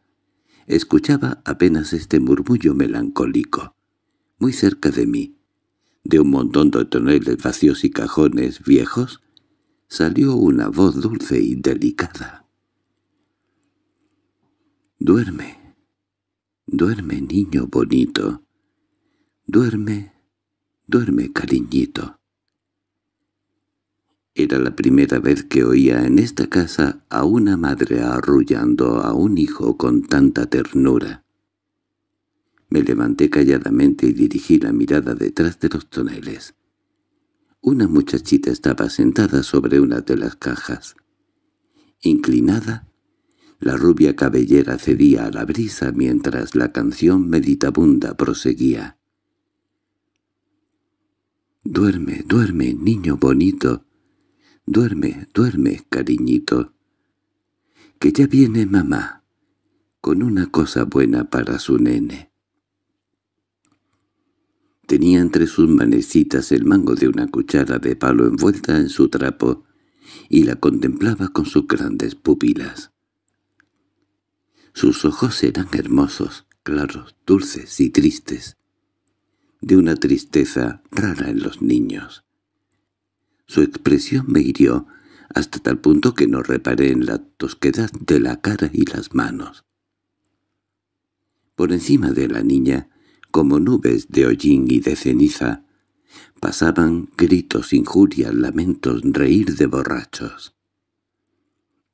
escuchaba apenas este murmullo melancólico, muy cerca de mí, de un montón de toneles vacíos y cajones viejos, salió una voz dulce y delicada. «Duerme, duerme, niño bonito, duerme, duerme, cariñito». Era la primera vez que oía en esta casa a una madre arrullando a un hijo con tanta ternura. Me levanté calladamente y dirigí la mirada detrás de los toneles. Una muchachita estaba sentada sobre una de las cajas. Inclinada, la rubia cabellera cedía a la brisa mientras la canción meditabunda proseguía. «Duerme, duerme, niño bonito. Duerme, duerme, cariñito. Que ya viene mamá, con una cosa buena para su nene». Tenía entre sus manecitas el mango de una cuchara de palo envuelta en su trapo y la contemplaba con sus grandes pupilas. Sus ojos eran hermosos, claros, dulces y tristes, de una tristeza rara en los niños. Su expresión me hirió hasta tal punto que no reparé en la tosquedad de la cara y las manos. Por encima de la niña como nubes de hollín y de ceniza. Pasaban gritos, injurias, lamentos, reír de borrachos.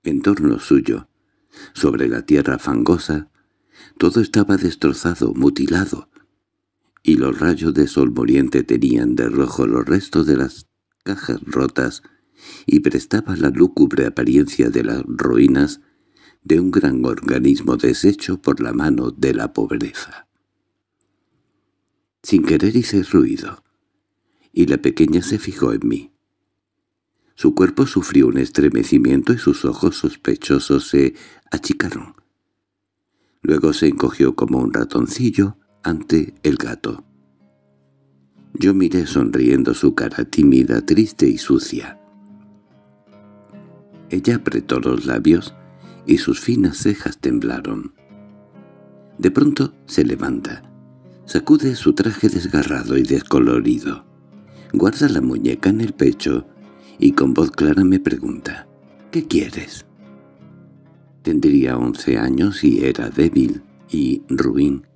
En torno suyo, sobre la tierra fangosa, todo estaba destrozado, mutilado, y los rayos de sol moriente tenían de rojo los restos de las cajas rotas y prestaba la lúgubre apariencia de las ruinas de un gran organismo deshecho por la mano de la pobreza sin querer hice ruido, y la pequeña se fijó en mí. Su cuerpo sufrió un estremecimiento y sus ojos sospechosos se achicaron. Luego se encogió como un ratoncillo ante el gato. Yo miré sonriendo su cara tímida, triste y sucia. Ella apretó los labios y sus finas cejas temblaron. De pronto se levanta, Sacude su traje desgarrado y descolorido. Guarda la muñeca en el pecho y con voz clara me pregunta, «¿Qué quieres?» Tendría once años y era débil y ruin.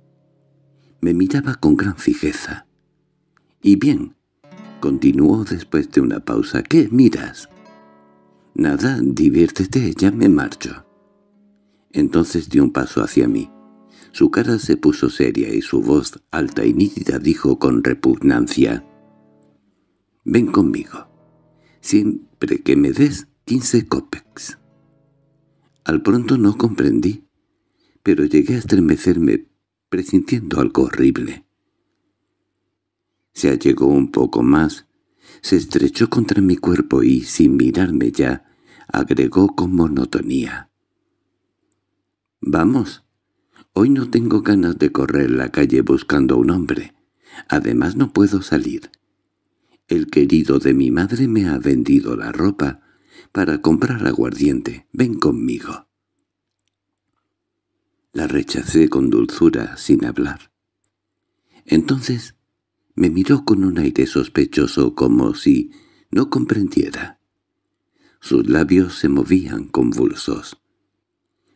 Me miraba con gran fijeza. «Y bien», continuó después de una pausa, «¿qué miras?» «Nada, diviértete, ya me marcho». Entonces dio un paso hacia mí. Su cara se puso seria y su voz alta y nítida dijo con repugnancia. «Ven conmigo, siempre que me des quince copex». Al pronto no comprendí, pero llegué a estremecerme presintiendo algo horrible. Se allegó un poco más, se estrechó contra mi cuerpo y, sin mirarme ya, agregó con monotonía. «Vamos, Hoy no tengo ganas de correr la calle buscando a un hombre. Además no puedo salir. El querido de mi madre me ha vendido la ropa para comprar aguardiente. Ven conmigo. La rechacé con dulzura, sin hablar. Entonces me miró con un aire sospechoso como si no comprendiera. Sus labios se movían convulsos.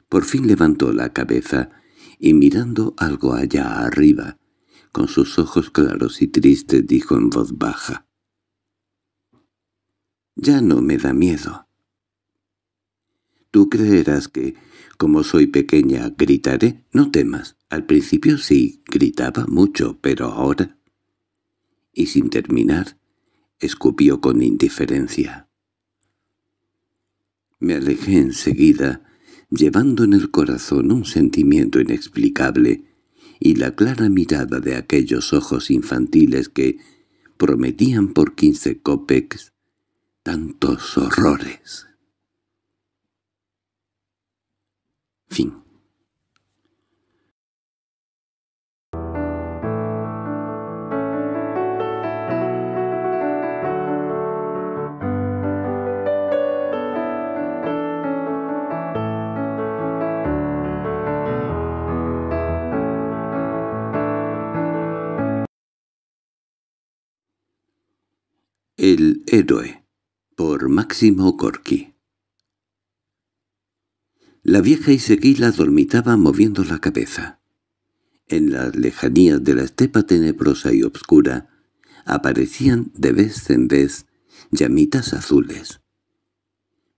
Por fin levantó la cabeza y mirando algo allá arriba, con sus ojos claros y tristes dijo en voz baja. «Ya no me da miedo». «Tú creerás que, como soy pequeña, gritaré? No temas. Al principio sí, gritaba mucho, pero ahora...» Y sin terminar, escupió con indiferencia. Me alejé enseguida llevando en el corazón un sentimiento inexplicable y la clara mirada de aquellos ojos infantiles que prometían por quince copex tantos horrores. Fin Héroe por Máximo Corky La vieja Iseguila dormitaba moviendo la cabeza. En las lejanías de la estepa tenebrosa y obscura aparecían de vez en vez llamitas azules.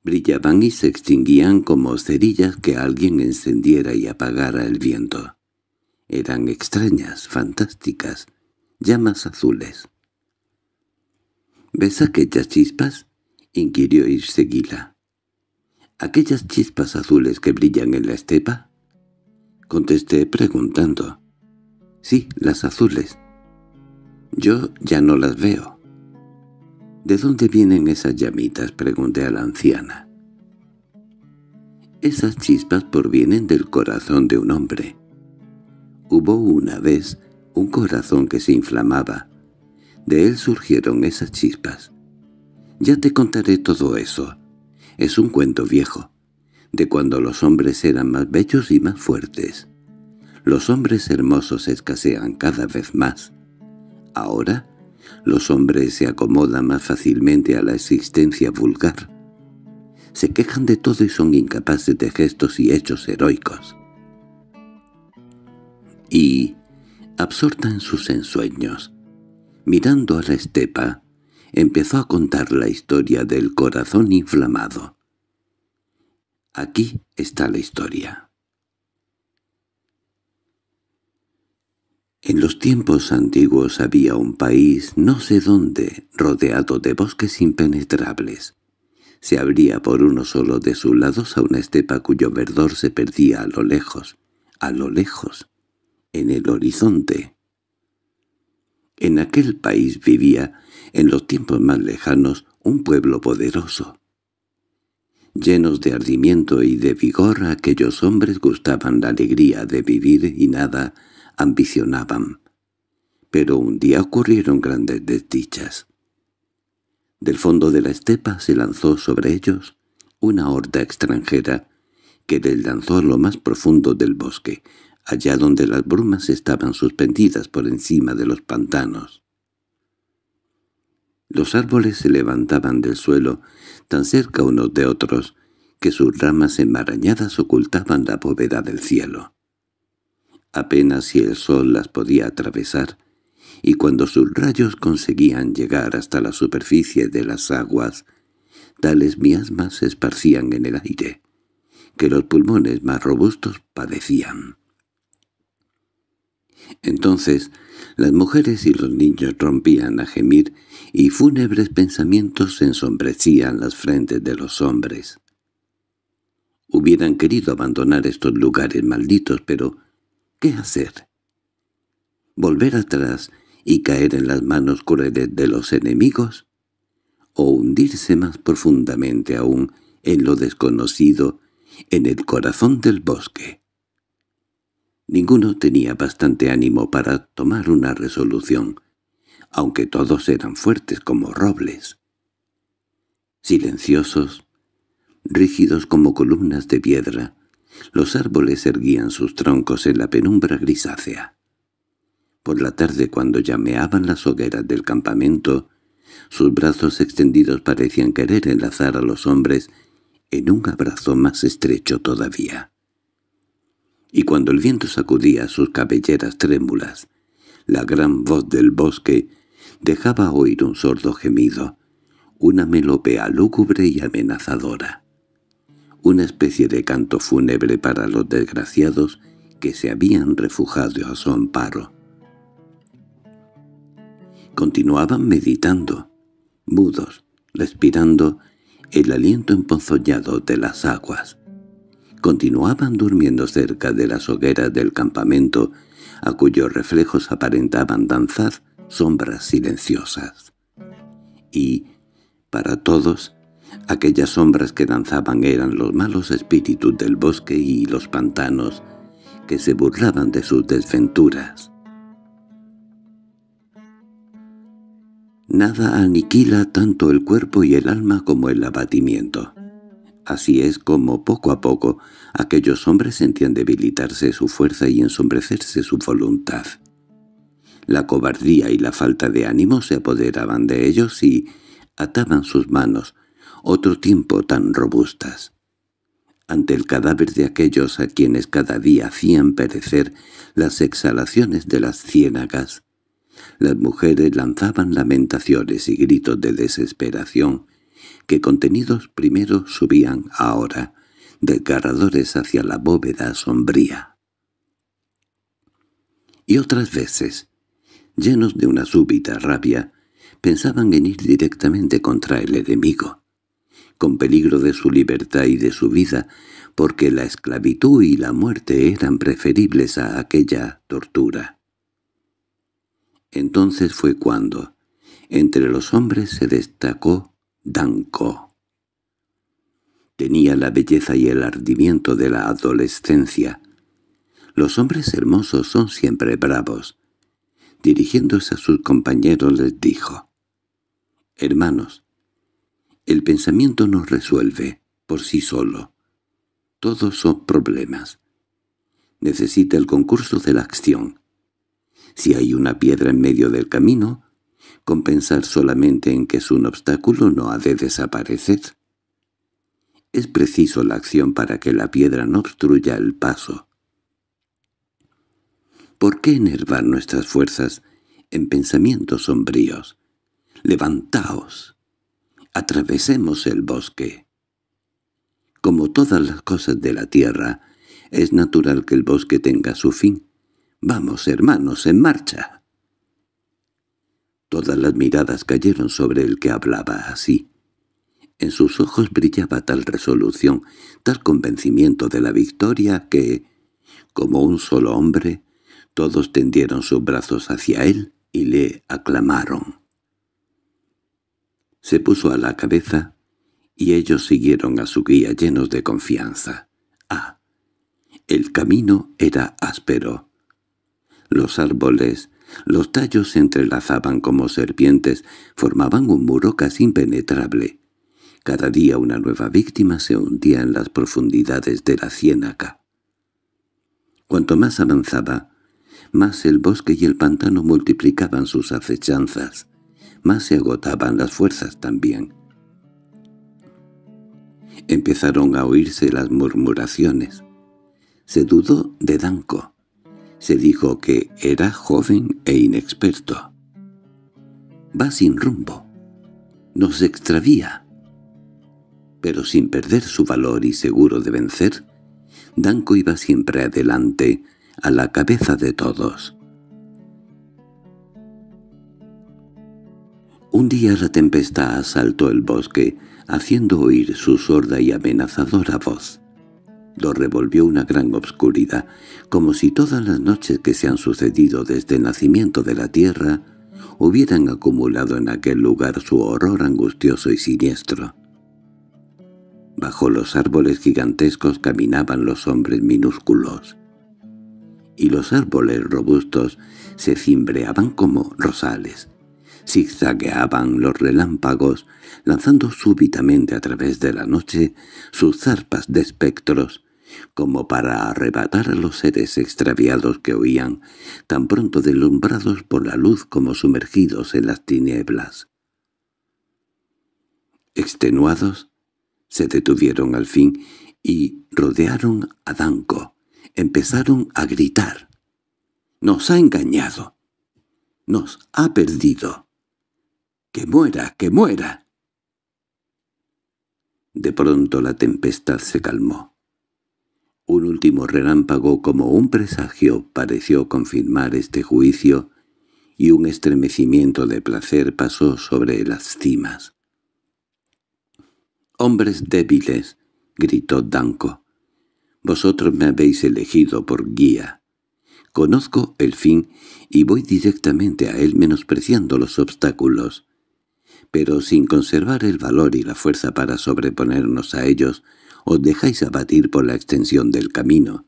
Brillaban y se extinguían como cerillas que alguien encendiera y apagara el viento. Eran extrañas, fantásticas, llamas azules. —¿Ves aquellas chispas? —inquirió Irseguila. —¿Aquellas chispas azules que brillan en la estepa? Contesté preguntando. —Sí, las azules. —Yo ya no las veo. —¿De dónde vienen esas llamitas? —pregunté a la anciana. Esas chispas provienen del corazón de un hombre. Hubo una vez un corazón que se inflamaba, de él surgieron esas chispas. Ya te contaré todo eso. Es un cuento viejo, de cuando los hombres eran más bellos y más fuertes. Los hombres hermosos escasean cada vez más. Ahora, los hombres se acomodan más fácilmente a la existencia vulgar. Se quejan de todo y son incapaces de gestos y hechos heroicos. Y, absorta en sus ensueños, Mirando a la estepa, empezó a contar la historia del corazón inflamado. Aquí está la historia. En los tiempos antiguos había un país, no sé dónde, rodeado de bosques impenetrables. Se abría por uno solo de sus lados a una estepa cuyo verdor se perdía a lo lejos, a lo lejos, en el horizonte. En aquel país vivía, en los tiempos más lejanos, un pueblo poderoso. Llenos de ardimiento y de vigor, aquellos hombres gustaban la alegría de vivir y nada ambicionaban. Pero un día ocurrieron grandes desdichas. Del fondo de la estepa se lanzó sobre ellos una horda extranjera que les lanzó a lo más profundo del bosque, allá donde las brumas estaban suspendidas por encima de los pantanos. Los árboles se levantaban del suelo, tan cerca unos de otros, que sus ramas enmarañadas ocultaban la bóveda del cielo. Apenas si el sol las podía atravesar, y cuando sus rayos conseguían llegar hasta la superficie de las aguas, tales miasmas se esparcían en el aire, que los pulmones más robustos padecían. Entonces las mujeres y los niños rompían a gemir y fúnebres pensamientos ensombrecían las frentes de los hombres. Hubieran querido abandonar estos lugares malditos, pero ¿qué hacer? ¿Volver atrás y caer en las manos crueles de los enemigos? ¿O hundirse más profundamente aún en lo desconocido, en el corazón del bosque? Ninguno tenía bastante ánimo para tomar una resolución, aunque todos eran fuertes como robles. Silenciosos, rígidos como columnas de piedra, los árboles erguían sus troncos en la penumbra grisácea. Por la tarde, cuando llameaban las hogueras del campamento, sus brazos extendidos parecían querer enlazar a los hombres en un abrazo más estrecho todavía y cuando el viento sacudía sus cabelleras trémulas, la gran voz del bosque dejaba oír un sordo gemido, una melopea lúgubre y amenazadora, una especie de canto fúnebre para los desgraciados que se habían refugiado a su amparo. Continuaban meditando, mudos, respirando el aliento emponzoñado de las aguas, continuaban durmiendo cerca de las hogueras del campamento, a cuyos reflejos aparentaban danzar sombras silenciosas. Y, para todos, aquellas sombras que danzaban eran los malos espíritus del bosque y los pantanos, que se burlaban de sus desventuras. Nada aniquila tanto el cuerpo y el alma como el abatimiento. Así es como, poco a poco, aquellos hombres sentían debilitarse su fuerza y ensombrecerse su voluntad. La cobardía y la falta de ánimo se apoderaban de ellos y ataban sus manos, otro tiempo tan robustas. Ante el cadáver de aquellos a quienes cada día hacían perecer las exhalaciones de las ciénagas, las mujeres lanzaban lamentaciones y gritos de desesperación, que contenidos primero subían ahora, desgarradores hacia la bóveda sombría. Y otras veces, llenos de una súbita rabia, pensaban en ir directamente contra el enemigo, con peligro de su libertad y de su vida, porque la esclavitud y la muerte eran preferibles a aquella tortura. Entonces fue cuando, entre los hombres se destacó Danco. Tenía la belleza y el ardimiento de la adolescencia. Los hombres hermosos son siempre bravos. Dirigiéndose a sus compañeros les dijo, «Hermanos, el pensamiento no resuelve por sí solo. Todos son problemas. Necesita el concurso de la acción. Si hay una piedra en medio del camino, con pensar solamente en que es un obstáculo no ha de desaparecer. Es preciso la acción para que la piedra no obstruya el paso. ¿Por qué enervar nuestras fuerzas en pensamientos sombríos? ¡Levantaos! Atravesemos el bosque. Como todas las cosas de la tierra, es natural que el bosque tenga su fin. ¡Vamos, hermanos, en marcha! Todas las miradas cayeron sobre el que hablaba así. En sus ojos brillaba tal resolución, tal convencimiento de la victoria que, como un solo hombre, todos tendieron sus brazos hacia él y le aclamaron. Se puso a la cabeza y ellos siguieron a su guía llenos de confianza. Ah, el camino era áspero. Los árboles los tallos se entrelazaban como serpientes, formaban un muro casi impenetrable. Cada día una nueva víctima se hundía en las profundidades de la ciénaga. Cuanto más avanzaba, más el bosque y el pantano multiplicaban sus acechanzas, más se agotaban las fuerzas también. Empezaron a oírse las murmuraciones. Se dudó de Danco. Se dijo que era joven e inexperto. Va sin rumbo. Nos extravía. Pero sin perder su valor y seguro de vencer, Danco iba siempre adelante, a la cabeza de todos. Un día la tempestad asaltó el bosque, haciendo oír su sorda y amenazadora voz. Lo revolvió una gran obscuridad, como si todas las noches que se han sucedido desde el nacimiento de la tierra hubieran acumulado en aquel lugar su horror angustioso y siniestro. Bajo los árboles gigantescos caminaban los hombres minúsculos, y los árboles robustos se cimbreaban como rosales, zigzagueaban los relámpagos, lanzando súbitamente a través de la noche sus zarpas de espectros, como para arrebatar a los seres extraviados que oían, tan pronto deslumbrados por la luz como sumergidos en las tinieblas. Extenuados, se detuvieron al fin y rodearon a Danco. Empezaron a gritar. «¡Nos ha engañado! ¡Nos ha perdido! ¡Que muera, que muera!» De pronto la tempestad se calmó. Un último relámpago como un presagio pareció confirmar este juicio, y un estremecimiento de placer pasó sobre las cimas. «¡Hombres débiles!» gritó Danco. «Vosotros me habéis elegido por guía. Conozco el fin y voy directamente a él menospreciando los obstáculos. Pero sin conservar el valor y la fuerza para sobreponernos a ellos, os dejáis abatir por la extensión del camino.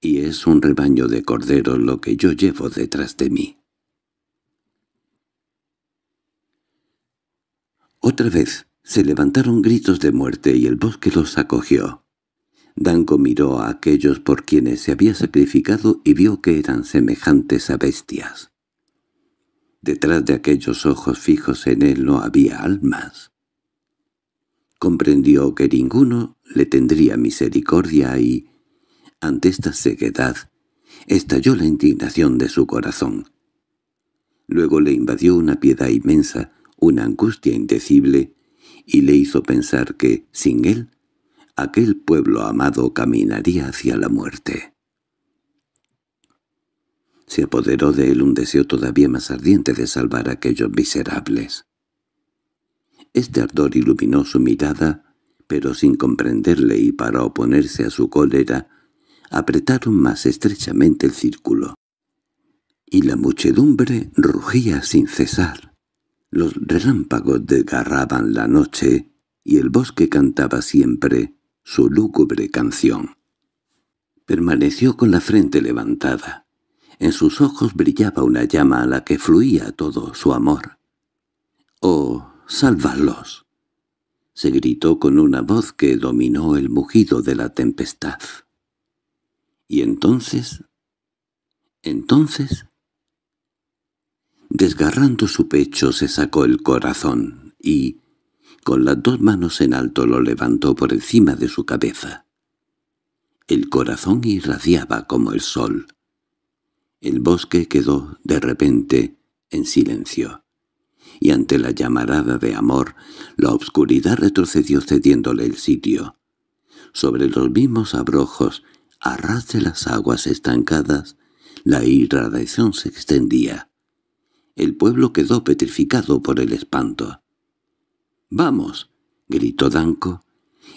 Y es un rebaño de corderos lo que yo llevo detrás de mí. Otra vez se levantaron gritos de muerte y el bosque los acogió. Dango miró a aquellos por quienes se había sacrificado y vio que eran semejantes a bestias. Detrás de aquellos ojos fijos en él no había almas comprendió que ninguno le tendría misericordia y, ante esta ceguedad, estalló la indignación de su corazón. Luego le invadió una piedad inmensa, una angustia indecible, y le hizo pensar que, sin él, aquel pueblo amado caminaría hacia la muerte. Se apoderó de él un deseo todavía más ardiente de salvar a aquellos miserables. Este ardor iluminó su mirada, pero sin comprenderle y para oponerse a su cólera, apretaron más estrechamente el círculo. Y la muchedumbre rugía sin cesar. Los relámpagos desgarraban la noche y el bosque cantaba siempre su lúgubre canción. Permaneció con la frente levantada. En sus ojos brillaba una llama a la que fluía todo su amor. —¡Oh, salvarlos —se gritó con una voz que dominó el mugido de la tempestad. —¿Y entonces? —¿Entonces? Desgarrando su pecho se sacó el corazón y, con las dos manos en alto, lo levantó por encima de su cabeza. El corazón irradiaba como el sol. El bosque quedó, de repente, en silencio y ante la llamarada de amor, la obscuridad retrocedió cediéndole el sitio. Sobre los mismos abrojos, a ras de las aguas estancadas, la irradiación se extendía. El pueblo quedó petrificado por el espanto. —¡Vamos! —gritó Danco,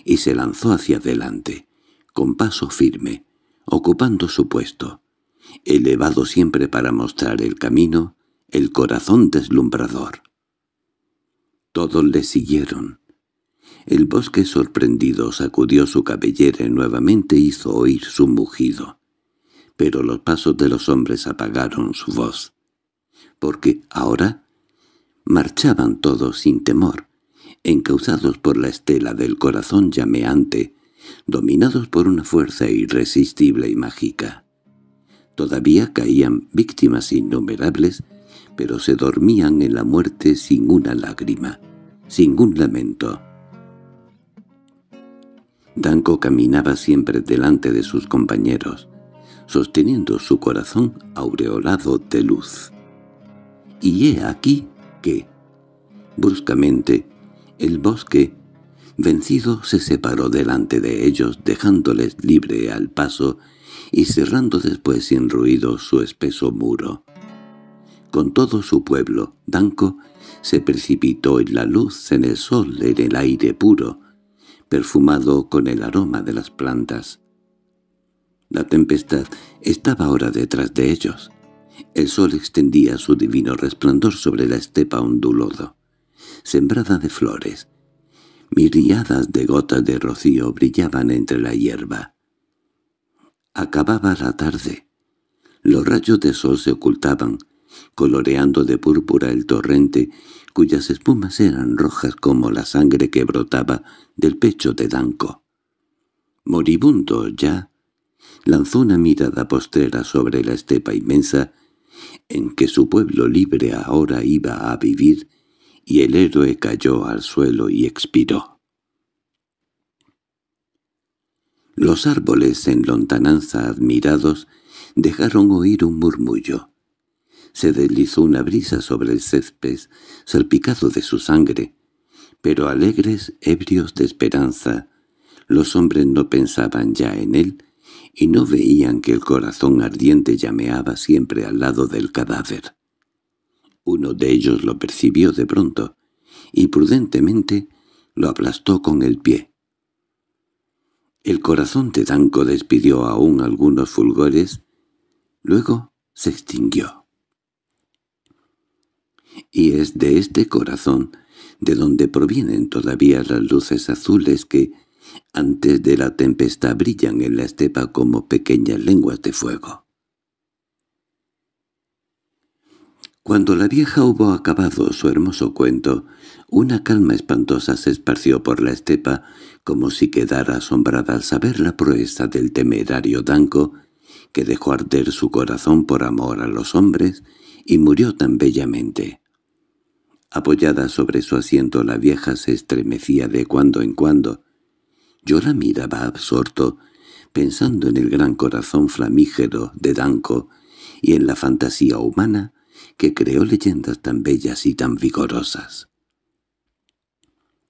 y se lanzó hacia adelante, con paso firme, ocupando su puesto. Elevado siempre para mostrar el camino, el corazón deslumbrador. Todos le siguieron. El bosque sorprendido sacudió su cabellera y nuevamente hizo oír su mugido. Pero los pasos de los hombres apagaron su voz. Porque ahora marchaban todos sin temor, encauzados por la estela del corazón llameante, dominados por una fuerza irresistible y mágica. Todavía caían víctimas innumerables pero se dormían en la muerte sin una lágrima, sin un lamento. Danko caminaba siempre delante de sus compañeros, sosteniendo su corazón aureolado de luz. Y he aquí que, bruscamente, el bosque, vencido, se separó delante de ellos, dejándoles libre al paso y cerrando después sin ruido su espeso muro con todo su pueblo, Danco, se precipitó en la luz, en el sol, en el aire puro, perfumado con el aroma de las plantas. La tempestad estaba ahora detrás de ellos. El sol extendía su divino resplandor sobre la estepa ondulado, sembrada de flores. Miriadas de gotas de rocío brillaban entre la hierba. Acababa la tarde. Los rayos de sol se ocultaban, coloreando de púrpura el torrente, cuyas espumas eran rojas como la sangre que brotaba del pecho de Danco. Moribundo ya, lanzó una mirada postrera sobre la estepa inmensa en que su pueblo libre ahora iba a vivir, y el héroe cayó al suelo y expiró. Los árboles en lontananza admirados dejaron oír un murmullo se deslizó una brisa sobre el césped, salpicado de su sangre. Pero alegres, ebrios de esperanza, los hombres no pensaban ya en él y no veían que el corazón ardiente llameaba siempre al lado del cadáver. Uno de ellos lo percibió de pronto y prudentemente lo aplastó con el pie. El corazón de Danco despidió aún algunos fulgores, luego se extinguió y es de este corazón de donde provienen todavía las luces azules que, antes de la tempestad, brillan en la estepa como pequeñas lenguas de fuego. Cuando la vieja hubo acabado su hermoso cuento, una calma espantosa se esparció por la estepa, como si quedara asombrada al saber la proeza del temerario Danco, que dejó arder su corazón por amor a los hombres y murió tan bellamente. Apoyada sobre su asiento la vieja se estremecía de cuando en cuando. Yo la miraba absorto, pensando en el gran corazón flamígero de Danco y en la fantasía humana que creó leyendas tan bellas y tan vigorosas.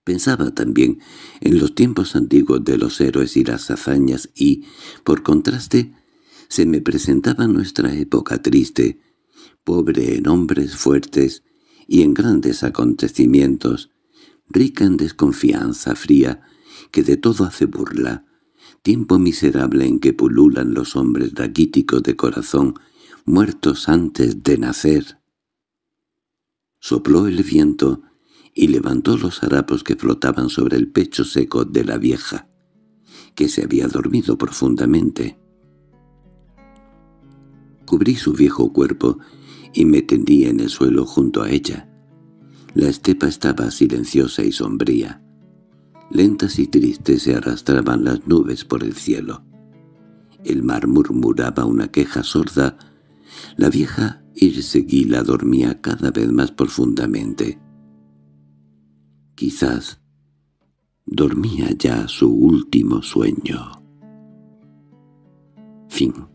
Pensaba también en los tiempos antiguos de los héroes y las hazañas y, por contraste, se me presentaba nuestra época triste, pobre en hombres fuertes y en grandes acontecimientos, rica en desconfianza fría, que de todo hace burla, tiempo miserable en que pululan los hombres daquíticos de corazón, muertos antes de nacer. Sopló el viento y levantó los harapos que flotaban sobre el pecho seco de la vieja, que se había dormido profundamente. Cubrí su viejo cuerpo y me tendí en el suelo junto a ella. La estepa estaba silenciosa y sombría. Lentas y tristes se arrastraban las nubes por el cielo. El mar murmuraba una queja sorda. La vieja Irseguila dormía cada vez más profundamente. Quizás dormía ya su último sueño. Fin